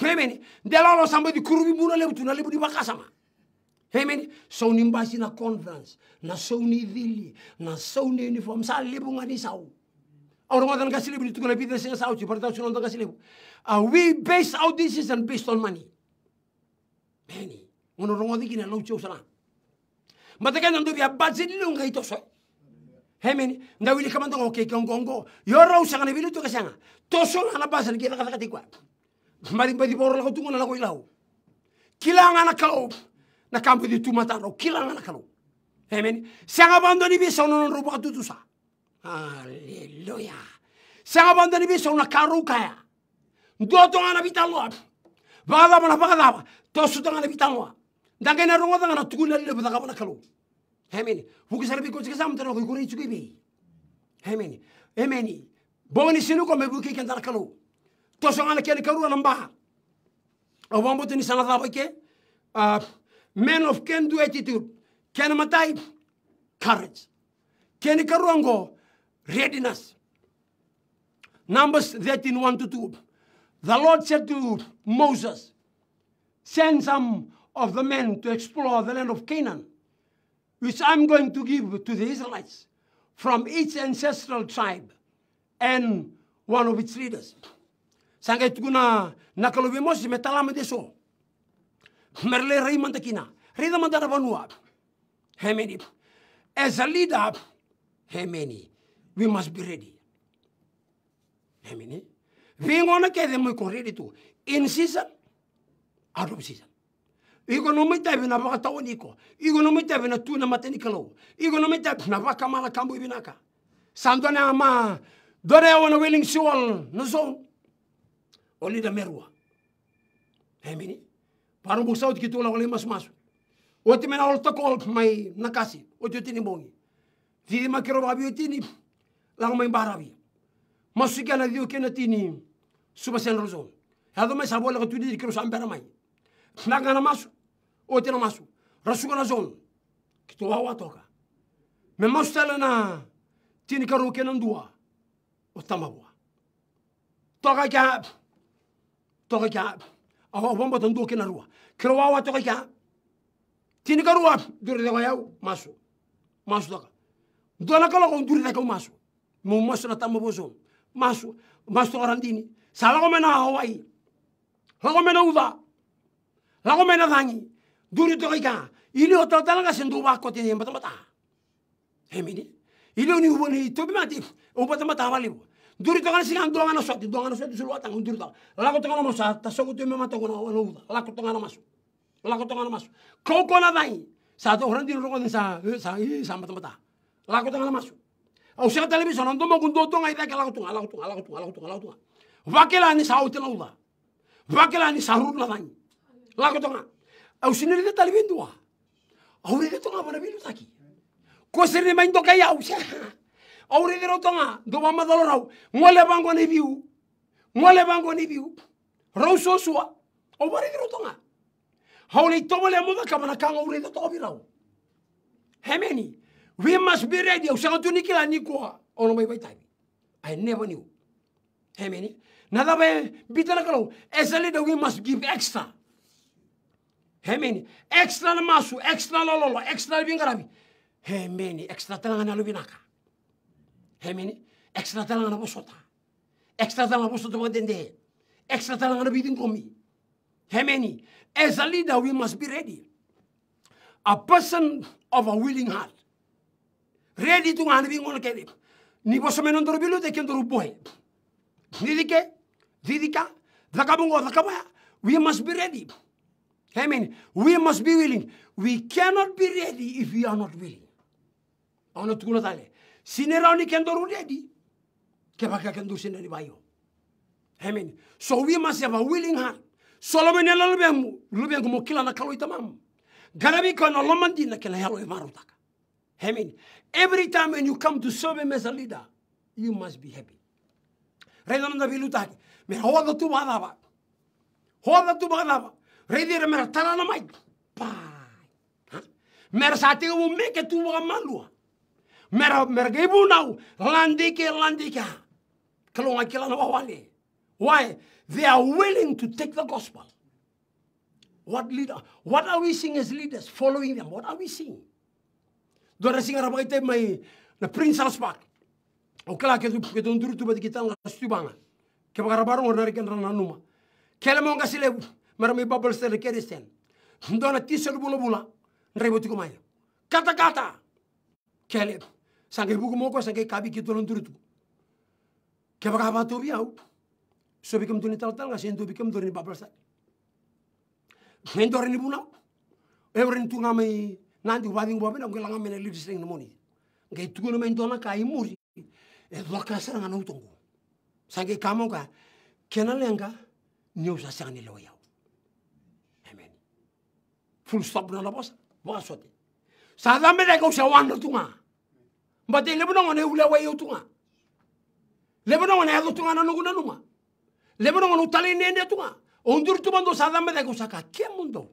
hemini de la lo sambo di kurubi buna le tu na le budi bakasama hemeni so ni mbasi na conference na so ni na so uniform sa lebu ngani sau Orang makan kasih lebih itu kena pindah sehingga sauci. Pertama sunan tak kasih lebu. We base our decision based on money. hemini orang orang ini kena lau jauh sana. mateke nandu ya so, lunga itoso nda wili kama ndongo ke yo yoro usanga ne to kasanga na bazi basan kila kala tikwa mari mbadi boro la kutungo na koilao kilanga na kalo na kambo di tumata ro kilanga na kalo hemeni sanga bandoni bisa sono ro ruba tutu sa haleluya sanga bandoni bi sono karuka ya ndoto ana bitalo bada mana bagala toso tanga na bitalo dagana rongo tugu tugula le budaga bana kalu hemeni huki kuzi ko chika sam tano kuri chuki bi hemeni hemeni boni sinu ko mebuki kan kalu to so ana ken karu nan ba awon sana daba ke ah, men of can do attitude can matai courage can karu ango readiness numbers 13 1 to 2 the lord said to moses send some of the men to explore the land of Canaan, which I'm going to give to the Israelites from each ancestral tribe and one of its leaders. Sanga tukuna nakalobi mosi metalama deso. Merle raymanda kina. Rida mandara vanua. Hemeni. As a leader, Hemeni, we must be ready. Hemeni. Vingona kede mo ready to. In season, out of season. Igo no mitabe na baka taoniko. Igo no mitabe na na mateni kalau. Igo no e na vaka mala kambu ibinaka. Sando na ama dore na willing siwal no zo. Oli da merwa. Hemini. Parang saud kitu la oli mas mas. Oti mena olta tokol mai nakasi. Oti tini bongi. ma kero babi tini. Lang mai barabi. Masuki ana diu kena tini. sen rozo. Hado mai sabo la di kero sambera mai. Nagana masu wote na masu rasuka na zon kito wa watoka me mostela na tini karu kenan dua o tama bua toka kya toka kia a ho bomba ton dua kenan rua kero wa watoka kya tini karu wa dure de wa yau masu masu toka dua na kala kong dure de kau masu mo mostela tama bua zon masu masu toka randini Salah kau mena hawai lagu mena Uda, lagu mena Dangi, duri to kaika ili oto tala ka sendu ba ko tini mata mata hemini ili oni hubo ni to bimati o mata mata wali bo duri to kana sigan doanga na shoti doanga na shoti sulwa tanga duri to la ko tanga na masu ta so ko tini mata ko na wano uda la ko tanga na masu la ko tanga na masu ko ko na dai sa to horan di rogo ni sa sa i sa mata mata la ko tanga na masu au sa tele bi sonando mo gundo to ngai ta ka la ko tanga la ko tanga la ko tanga la ko tanga la ko tanga wakela ni sa uti na uda wakela ni sa ru na dai la ko tanga او شنو اللي طالبين دوا او ريدي تونغا مانا بيلو تاكي كوسرني ما يندوكا ياو شيخا او ريدي رو تونغا دو ما دولارو مولي بانغو نيبيو مولي بانغو نيبيو رو سو سوا او ما ريدي رو تونغا هولي توبولي موغا كمانا كان او ريدي توبي راو همني we must be ready او شغل توني كلا نيكوا او نو ما يباي تاكي I never knew. Amen. Nada be bitana kalau. Esali we must give extra hemeni extra na masu extra lololo extra bingarabi hemeni extra telangana lubinaka hemeni extra telangana bosota extra telangana bosota dende. extra telangana bidin komi hemeni as a leader we must be ready a person of a willing heart ready to ngana bingon kedi ni bosomeno ndoro bilu de kendoro boy nidike didika dakabungo dakabaya we must be ready Amen. We must be willing. We cannot be ready if we are not willing. Ono tukuno tale. Sinera oni kendo ready. Kebaka kendo sinani bayo. Amen. So we must have a willing heart. Solomon ya lubeng lubeng mo kila na kalo itamam. Garabi ko na lomandi na kila halo imarutaka. Amen. Every time when you come to serve him as a leader, you must be happy. Renan na bilutaki. Me hoda tu badaba. Hoda tu badaba redire mera the mai pai mera sate wo meke tu wa malua mera mera gebu nau landike landika kalonga kila na wale why they are willing to take the gospel what leader what are we seeing as leaders following them what are we seeing do racing rabai te mai na prince park back? Okay, ke ke don duru tu ba kita na stubanga ke ba rabaru ngornari kan rananuma kele mo marami babal sel kere sel ndona sel bula bula ndreboti ko maya kata kata kele sangai bugu moko sangai kabi kitu lon durutu keba kaba to biau so bikem doni tal tal ngasen do bikem doni babal sel ndore ni buna euren tu ngamai nandi wading bobe na ngela ngamene lidising nemoni ngai tugono dona kai muri e doka sanga no tongo sangai kamonga kenalenga nyusa sanga ni loya full stop na labas, baka swati. Sada me deko sa wano tunga. Mbate lebo nongo ne ula wayo tunga. Lebo nongo ne ado tunga na nungu na numa. Lebo nongo no tali ne ne tunga. Ondur tumando sada me deko sa ka kia mundo.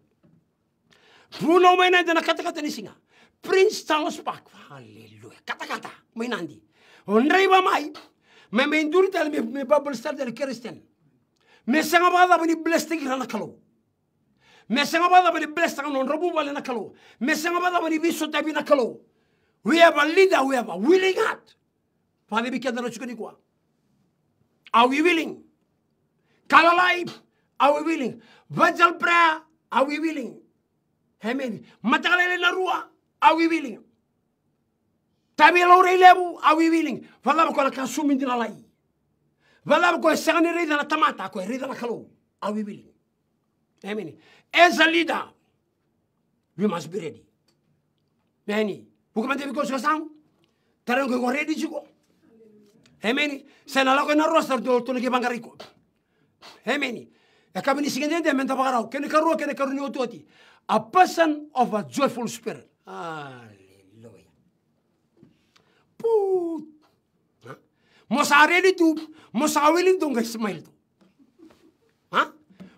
Bruno mena dena kata kata ni singa. Prince Charles Park. Hallelujah. Kata kata. nandi. Onrei ba mai. Me me indur tal me me bubble star del Christian. Me sanga ba da bani blessed ki rana mesenga bada bani blessa no robu bale na kalo mesenga bada bani biso tabi na kalo we have a leader we have a willing heart pale bi kada chukani kwa are we willing kala life are we willing vajal prayer are we willing hemeni é matakale na rua are we willing tabi lore lebu are we willing fala ko la kasumi dina lai fala ko sangani rida na tamata ko rida na kalo are we willing hemeni é As a leader, we must be ready. Many, who come to be because sang, taran go ready to go. How many? Say, I'll go in a roster do to ke bangariko. Hemeni, e kami ni singen de menta bagarau, ken karo ken karo ni ototi. A person of a joyful spirit. Hallelujah. Put. Mosa ready to, mosa willing to smile to. Huh?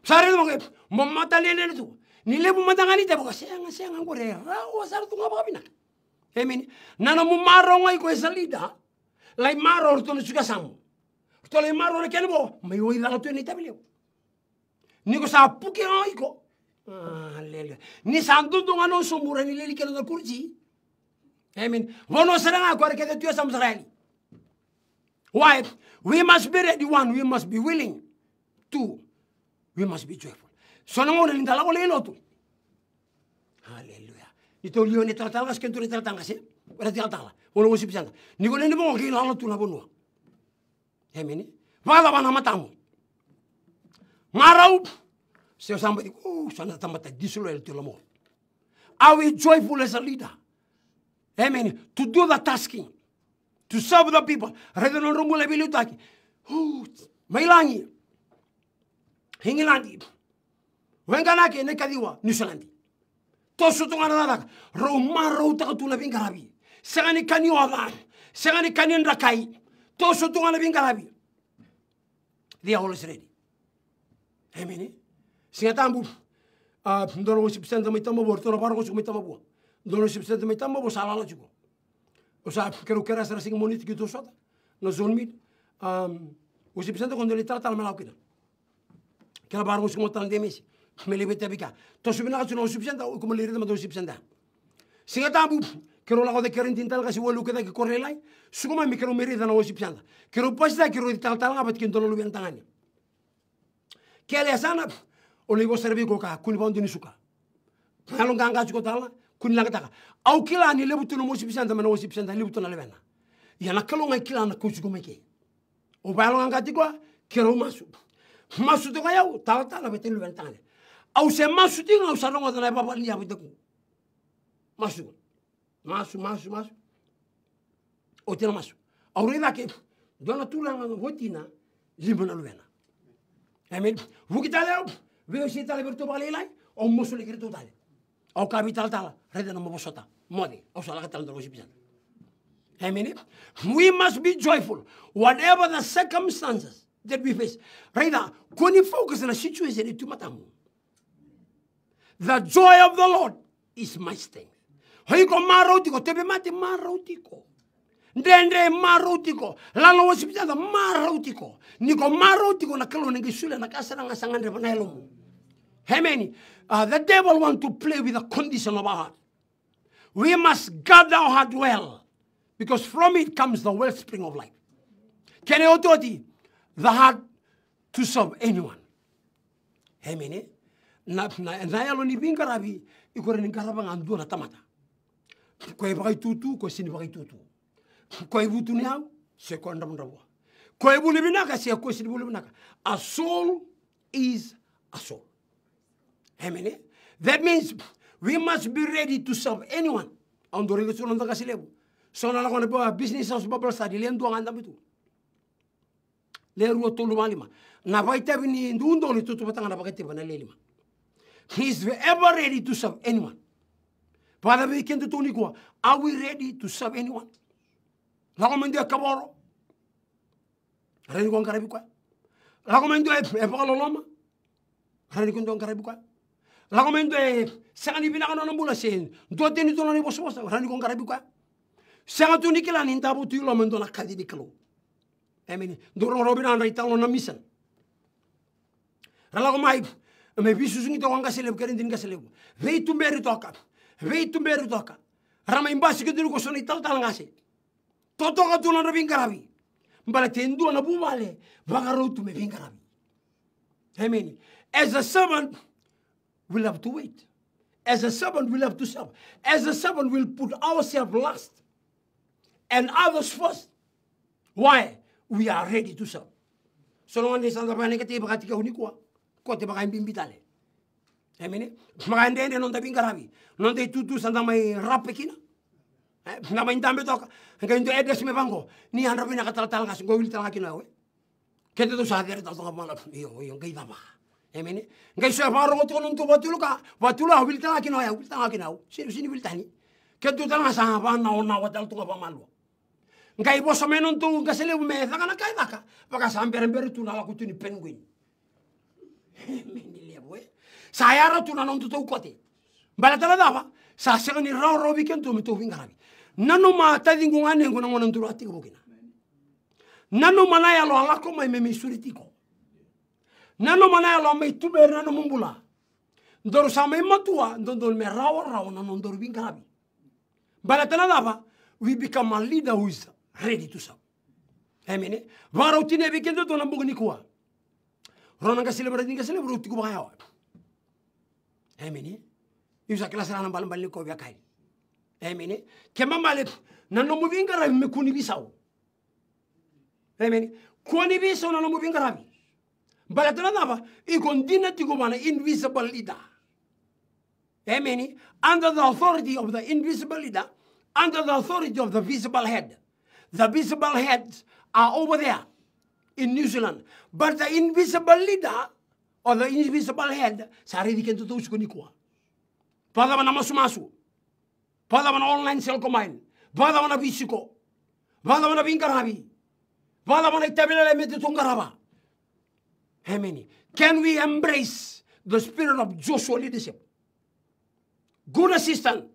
Sa ready to ni le momatalelele tuku nile mumatanganite vukaseyanga seyanga ngure rawa sala ngapa vakapina emini nana mumaronga iko esalida lai maro ni suka samu rutole maro rekene bo mai oi lala tuene ni niko sa puke ko ah lele ni ngano non sumura ni lele kelo na kurji Amen. Wono seranga kware kete tuyo e sam sarai Why? We must be ready. One, we must be willing. Two, we must be joyful. Sonamorelinde la wala yenotu. Hallelujah. Nito liyo ni que sken turi talatanga se. Wala talatanga. Wala wosi pisanga. Ni gole ni bongo kila ala tula bonua. Hemeni. Wala wana matamu. Marau. Se di oh, sana tamata disulo el tu mo. Are joyful as a leader? Amen. To do the tasking. To serve the people. Redono rumule bilutaki. Oh, mailangi. Hingilandi. Hingilandi. wenganake ne kadiwa nusilandi tosutungananadaka rouma routaka tula bingarabi segani kani wadan segani kani ndakai tosutungana bingarabi the all is ready emini singatambu a ah, ndolo si psenta mitamba bor toro bargo si mitamba bua ndolo si psenta mitamba bo salala chigo o sa quero que era assim monito que tu sota na zone mid um ah, o si psenta quando ele trata a melhor que ele que ela bargo si motan de melebete bika tosubinaga suna osubsanta kumalerida mata osubsanta singa tabu kero lago de kero intintal kasi walu keda ke korelai sugoma mi kero merida na osubsanta kero pasita kero tal tal ngabat kintolo lu bentangani kele sana ole go serbi ko ka kuni bondi ni suka nalo nganga suko tala kuni langa taka au kila ni lebutu no osubsanta mana osubsanta lebutu na lebena yana kalo ngai kila na kusugoma ke o balo nganga tikwa kero masu masu to kayau tal tal abetin lu bentangani ause masutinga ausalongoza na papa liapo teku masu masu masu masu otena masu auredake dona tulanga votina limbo na luvena amen vukitale veositale vertobalelai au mosole kiri tutale au kavital tala redena mobosota modi ausalaka talandolosi pisana Amen. We must be joyful, whatever the circumstances that we face. Right now, when focus on the situation, it's too much. The joy of the Lord is my strength. Hoiko marotiko, tebe mate marotiko. ndende marotiko lalo the marotiko niko marotiko nakalo ningisule nakasalanga sangande banaelo how many uh, the devil want to play with the condition of our heart we must guard our heart well because from it comes the wellspring of life can you authority the heart to serve anyone how many na yalo ni bin garabi ikore ni garaba nga na tamata ko e tutu ko sin bagay tutu ko e butu ni au se ko ndam ndam ko e bulu binaka se ko sin bulu binaka a soul is a soul amen eh? that means we must be ready to serve anyone on do ringo sunon daga so na la kono ba business as bubble sa di len do ngandam bitu le ruo tolu malima na vai tabini ndu ndo ni tutu batanga na bagay tibana lelima He is ever ready to serve anyone. Father, we can do Nico. Are we ready to serve anyone? Lagomendi akaboro. Ready kong karabi kwa. Lagomendi epalo loma. Ready kong karabi kwa. Lagomendi sangani binakano ng bula sin. Dote nito lang ni boss boss. Ready kong karabi kwa. Sanga tu nikila ninta po tuyo laman do nakadi nikalo. Amen. Dorong robin ang raitang lo na misan. Rala ko maib. maybe susungi tonga nga seleb karin din nga seleb vei tumberi toka vei tumberi toka rama imbasi ke dulu kosoni tal tal ngase toto ka tunan rabin karabi mbala tendu na bumale bagaro tu me vingarabi amen as a servant we'll have to wait as a servant we'll have to serve as a servant we'll put ourselves last and others first why we are ready to serve so long as the santa panikati bakatika unikwa kote maga mbimbitale amene maga ndende nonda bingarabi nonda itutu sanda mai rape kina eh, na mai ndambe toka ngai ndo edes me bango ni andra bina katala tala ngas ngowil tala kina we kete to sager ta tonga mala fio, yo ngai baba mene, ngai so baro ngoto nonto batulu ka batulu awil tala kina ya wil tala kina sini sini wil tani kete to tala sa ba na ona wa tala tonga pamalu ngai boso menon tu ngasele me thaka na kai baka. baka sambere mbere tu na la kutuni penguin sayara tuna non tutu kwati balatala dava sa sega ni rau rau biken tu mitu vingarabi nanu ma tadi ngungane ngona ngona nduru ati kubukina nanu mana ya lo alako mai memi suritiko nanu mana ya lo mai tube nanu mumbula ndoru sa mai matua ndondo me rau rau nanu ndoru vingarabi balatala dava we become a leader who is ready to serve Amen. Varau tine bikin tu eh, tu nambung ni kuah. rona eh, eh, eh, nga celebrate ninga celebrate utiku baya wa emini yusa kila sana nambal mbal ko bya kai emini kema male na no muvinga rabi mekuni bisawo emini koni biso na no muvinga rabi mbala tana naba ikondina tiku bana invisible leader emini under the authority of the invisible leader under the authority of the visible head the visible heads are over there in New Zealand. But the invisible leader or the invisible head, sari di kento tuus kuni kuwa. Pada mana masu masu, pada mana online sel komain, pada mana bisiko, pada mana bingkarabi, pada mana itabila le mete tungaraba. How many? Can we embrace the spirit of Joshua leadership? Good assistant.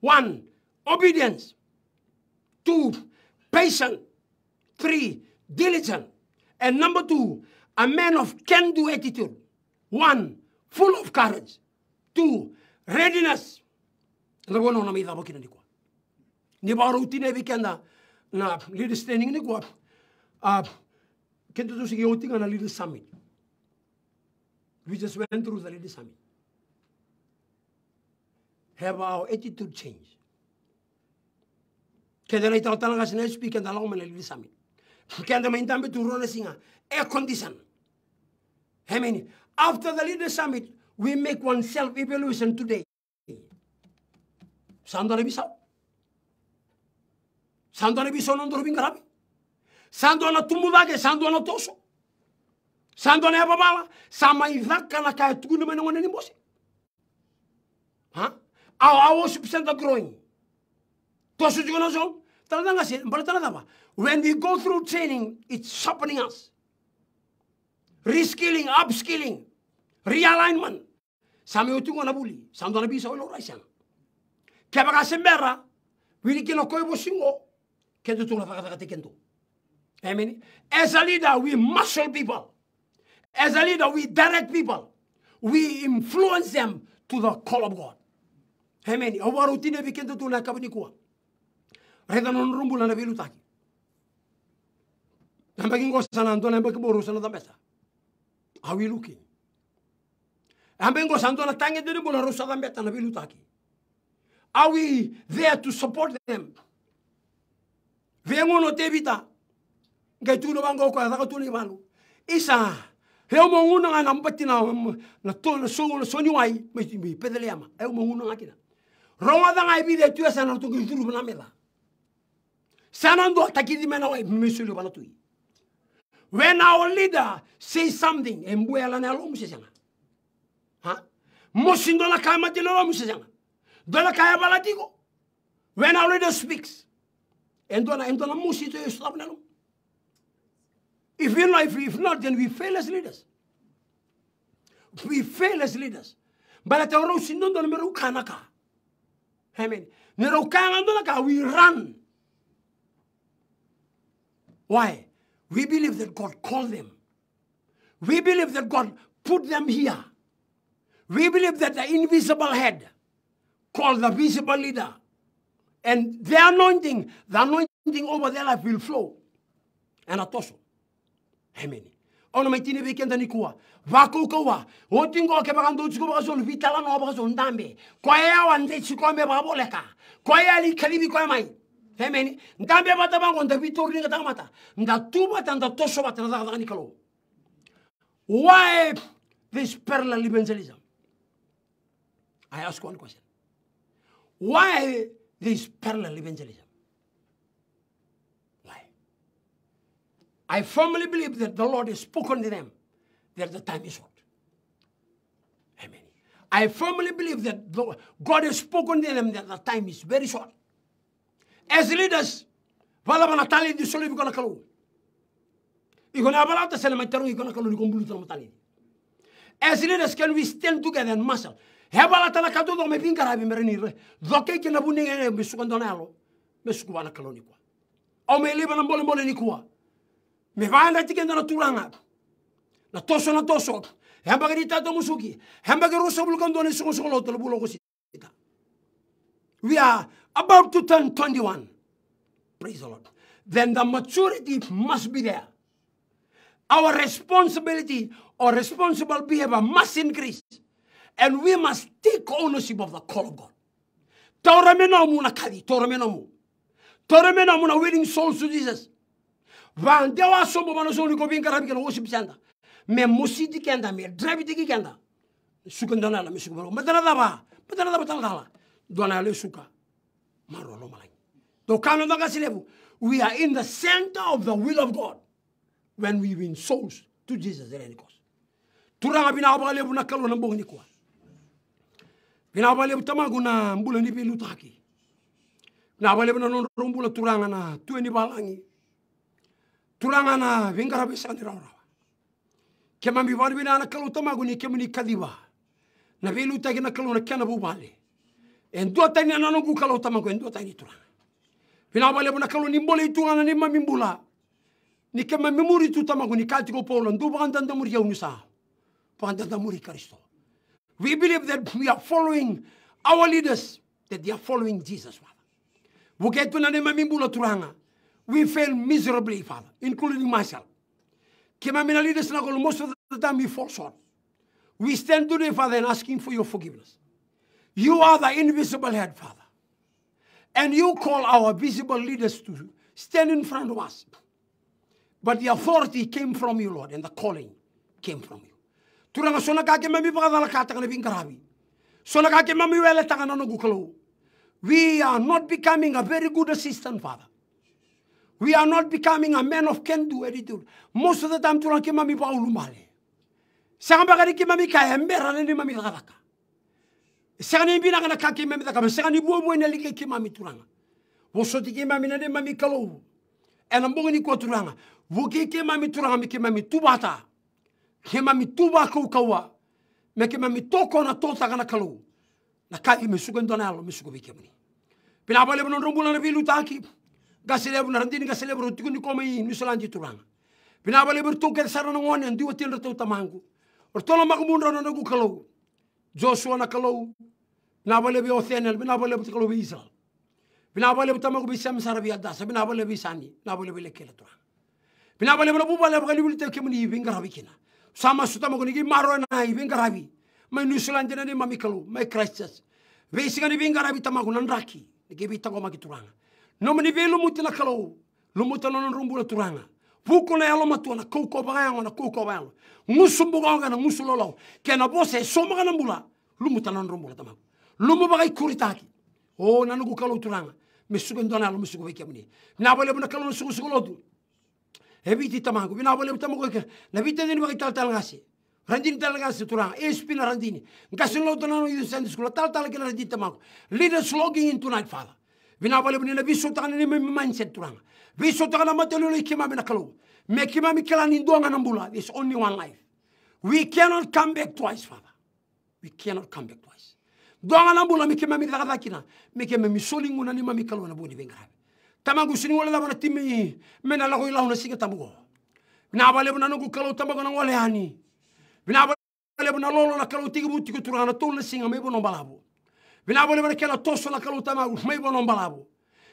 One, obedience. Two, patience. Three, diligent. And number two, a man of can do attitude. One, full of courage. Two, readiness. Ragono na mida bokina ni kwa. Ni baro utine na leader standing ni kwa. Uh, ah, kento tu sigi utinga na leader summit. We just went through the leader summit. Have our attitude changed? Kedera itaotana kasi na speak and along me leader summit. kende ma intambe turona singa a condition I mean, after the leader summit, we make one self-evaluation today. Sandone bisa. Sandone bisa non dorbi ngarabi. Sandona tumubage, sandona toso. Sandone ababala, sama ivaka na kaya tukunu mene ngone nimbosi. Huh? ¿Ah? Our, our worship growing. Toso jikono zon, taladanga si, mbala taladaba. When we go through training, it's sharpening us. Reskilling, upskilling, realignment. Some you Sami utungo na buli, sando na bisa olo raisang. Kaya baka sembera, wili kino koi bo singo, kento tungo na fakakate kento. Amen. As a leader, we marshal people. As a leader, we direct people. We influence them to the call of God. Amen. do Awarutine vikendo Rather than rumble and na vilutaki nambaki ngo San Antonio nambaki borusa na dambesa how we looking ambe ngo San Antonio tangi diri bola rusa dambeta are we there to support them vengo no tevita ngai tuno bango ko asa ko tuni isa eu monguna nga nambati na na to na so na so niwai me me pedele ama eu monguna nga kina ronga da to ki duru when our leader says something, embuela na lo musejanga. Ha? Mosindo la kama jelo lo musejanga. Dola kaya balatigo. When our leader speaks, endola endola musito yoslam na lo. If we not, if, if not, then we fail as leaders. We fail as leaders. But at our sindo dola meru kanaka. Amen. Meru kanaka we run. Why? We believe that God called them. We believe that God put them here. We believe that the invisible head called the visible leader. And the anointing, the anointing over their life will flow. And Anatoso. Amen. ona maitine be kenda ni kua vakoka wa otingo ke bagando tshiko ba zon vitala no ba zon kwa ya wa nde tshiko me kwa ya li kwa mai femeni bata bango ndavitorninga tangamata ndatubata ndatosobata nazakazakani kalo why this parallel evangelism i ask one question why this parallel evangelism why i firmly believe that the lord has spoken to them that the time is short amen i firmly believe that god has spoken to them that the time is very short as Vala mana tali di solo ikona kalu. Ikona abala ta sele maitaru ikona kalu ikon bulu tala matali. As leaders, can we stand together and muscle? Hebala tala kadu do me pinga rabi mereni re. Doke ke na buni ngene besukan dona alo. Besuku wana kalu ni kwa. O me leba na mbole mbole ni kwa. Me vanda tikenda na tulanga. Na toso na toso. Hembagi di tato musuki. Hembagi rusa bulu kandone suko suko lo tala bulu kosi. We are about to turn 21. Praise the Lord. Then the maturity must be there. Our responsibility or responsible behavior must increase. And we must take ownership of the call of God. Toremenomu na kadi, toremenomu. Toremenomu na winning souls to Jesus. Vandewa sombo manosoni ko binga rabika no worship chanda. Me musidi kenda, me drive ki kenda. Sukendana la me sukendana. Madana daba, madana daba tala tala. Dona le suka. We are in the center of the will of God when we win souls to Jesus. Turanga binabale buna kalwa na bongi kwa. Binabale butama guna mbula ni pilu taki. Binabale buna nonrumbula turanga na ni balangi. Turanga na vingara besani rawa. Kema mbibari bina na kalwa tama guni kema ni kadiba. Na pilu taki na kalwa na kena bubale en tani anana ku kalau tamango en tani turana pina wale bona kalau ni mbole itungana ni mami mbula ni memuri tu tamango ni kati ko polo ndu banda ndamuri ya unusa banda ndamuri kristo we believe that we are following our leaders that they are following jesus father buketu na ni mami turanga we fail miserably father including myself kema mina leaders na most of the time we fall short we stand today father and asking for your forgiveness you are the invisible head, Father. And you call our visible leaders to stand in front of us. But the authority came from you, Lord, and the calling came from you. Turanga sona kake mami pagadala kata kana bingarabi. Sona kake mami wele tanga no gukalo. We are not becoming a very good assistant, Father. We are not becoming a man of can-do attitude. Most of the time, turanga ke mami pa ulumale. Sangamba kari ke mami kaya mbera nene mami tagaka. Sekarang ini ka ke kaki kama segani buo moena like buat mami turanga wo soti ke mami nane mami kalou ena mbongoni ko turanga wo ke ke mami turanga mi ke mami tubata ke mami tuba kau kawa me ke mami toko na tota kana kalou na ka i mesugo ndona alo mesugo be kemni ya pina bale bonon rombula na taki gasele bu narandini gasele bu turanga pina bale bu to ke sarana ngone ndi wotin rato tamangu ortolo na nagu kalou Joshua na kalau na wale bi Othniel bi na wale bi kalau bi Israel bi na wale bi tamaku bi Sam Sarabi Adasa bi na wale bi Sani na wale bi lekela tura bi na wale bi lobu wale bi kali bi teke muni bi ngarabi kina sama suta maku nigi maro na bi ngarabi mai New Zealand jana ni mami kalau mai Christchurch bi singa ni bi ngarabi tamaku nandraki nigi bi tango maki turanga no mani bi lu mutila kalau lu mutila non rumbula turanga na ya loma tuana koukobaga yango na koukoba yango ngusu mbugaoga na ngusu lolao ke na bose e somaga na mbula lumu tana ndro mbula lumu bagai kuritaki. kuri taki nugu nanugu kalou turanga me sugu ndona lumu sugu beke muni na bole buna kalou sugu sugu lodu e biti tamagu ke na biti nini bagai tal tal ngasi Randini tal ngasi turanga, Espi na randini. Ngasi lau tanano idu sendi skula, tal tal kena randini tamaku. Leaders slogging in tonight, Father. Bina bale bina na bisu tangan ini mindset turanga. Viso takana matelulu ikima minakalo. Mekima mikela nindonga nambula. It's only one life. We cannot come back twice, Father. We cannot come back twice. Do Donga nambula mikima mitaka kina. Mikima misoli nguna ni mamikalo na buni bengrabe. Tamangu sini wala wana timi. Mena lago ilahu na singa tamugo. Binabale buna nungu kalau tamago na wale hani. Binabale buna lolo na kalau tigi buti kuturana tolu na singa mebo nombalabu. Binabale buna kela toso na kalau tamago mebo nombalabu.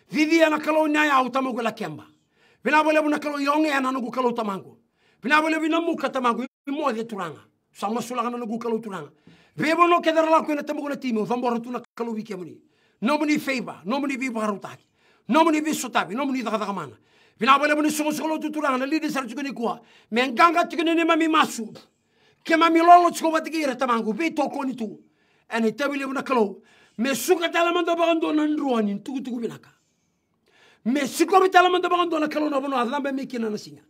Vivi na kalau nyaya ya utamangu la kemba bina bole buna kalau yonge ana nugu kalau tamangu bina bole bina muka tamangu mo de turanga sama sula kana nugu kalau turanga bebo no kedara laku ko na tamangu na timi ratu na kalau wiki muni no muni feiba no muni vipa harutaki. no muni visu tabi. no muni dhaka mana bina bole buni sungu sungu tu turanga na lidi sar tukuni kuwa Menganga ganga ni mami masu kema milolo tsuko batikira tamangu bi tokoni tu ani tabile buna kalau Mesuka suka talamando bagando nan Tugu tugu binaka mais sikomi talama dabangan dona kalona bono adnambe mi kinana sinya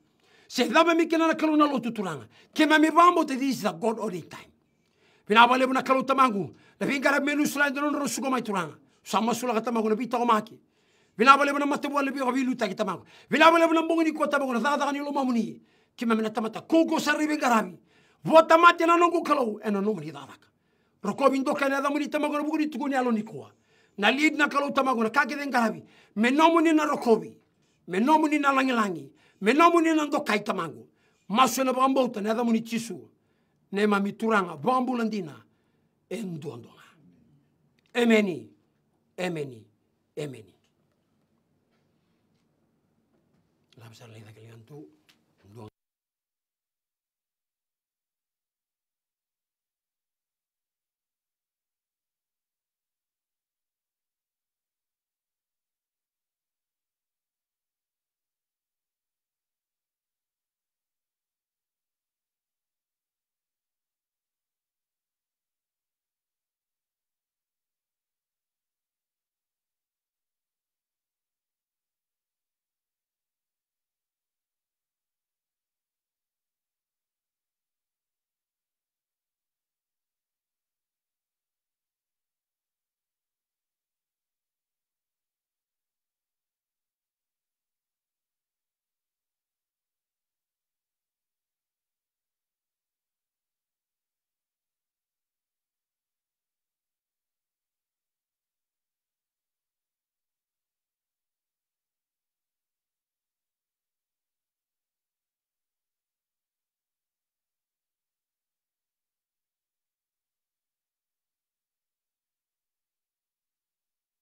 sehdambe mi kinana kalona lotuturanga kema mi bambo te this is the god all the time bina bale buna kalu tamangu na bingara menu slide non ro sugo mai turanga sama sulaga tamangu na bitago maki bina bale buna mate bole bi rabilu ta kitamangu bina bale buna bongi ni kota bangu na da ni lo mamuni kema mina tamata koko sarri bingarabi vota mate na nongu kalu eno nomuni dadaka roko bindo na da muni tamangu na buguni tuguni alo nikoa na lid na kalau tamago na kakiden karabi me nomuni na rokobi me nomuni na langilangi me nomuni na ndokai tamago maso na bagambouta na adamuni chisu ne mituranga bambu landina e ndondonga emeni emeni emeni labsarlaidake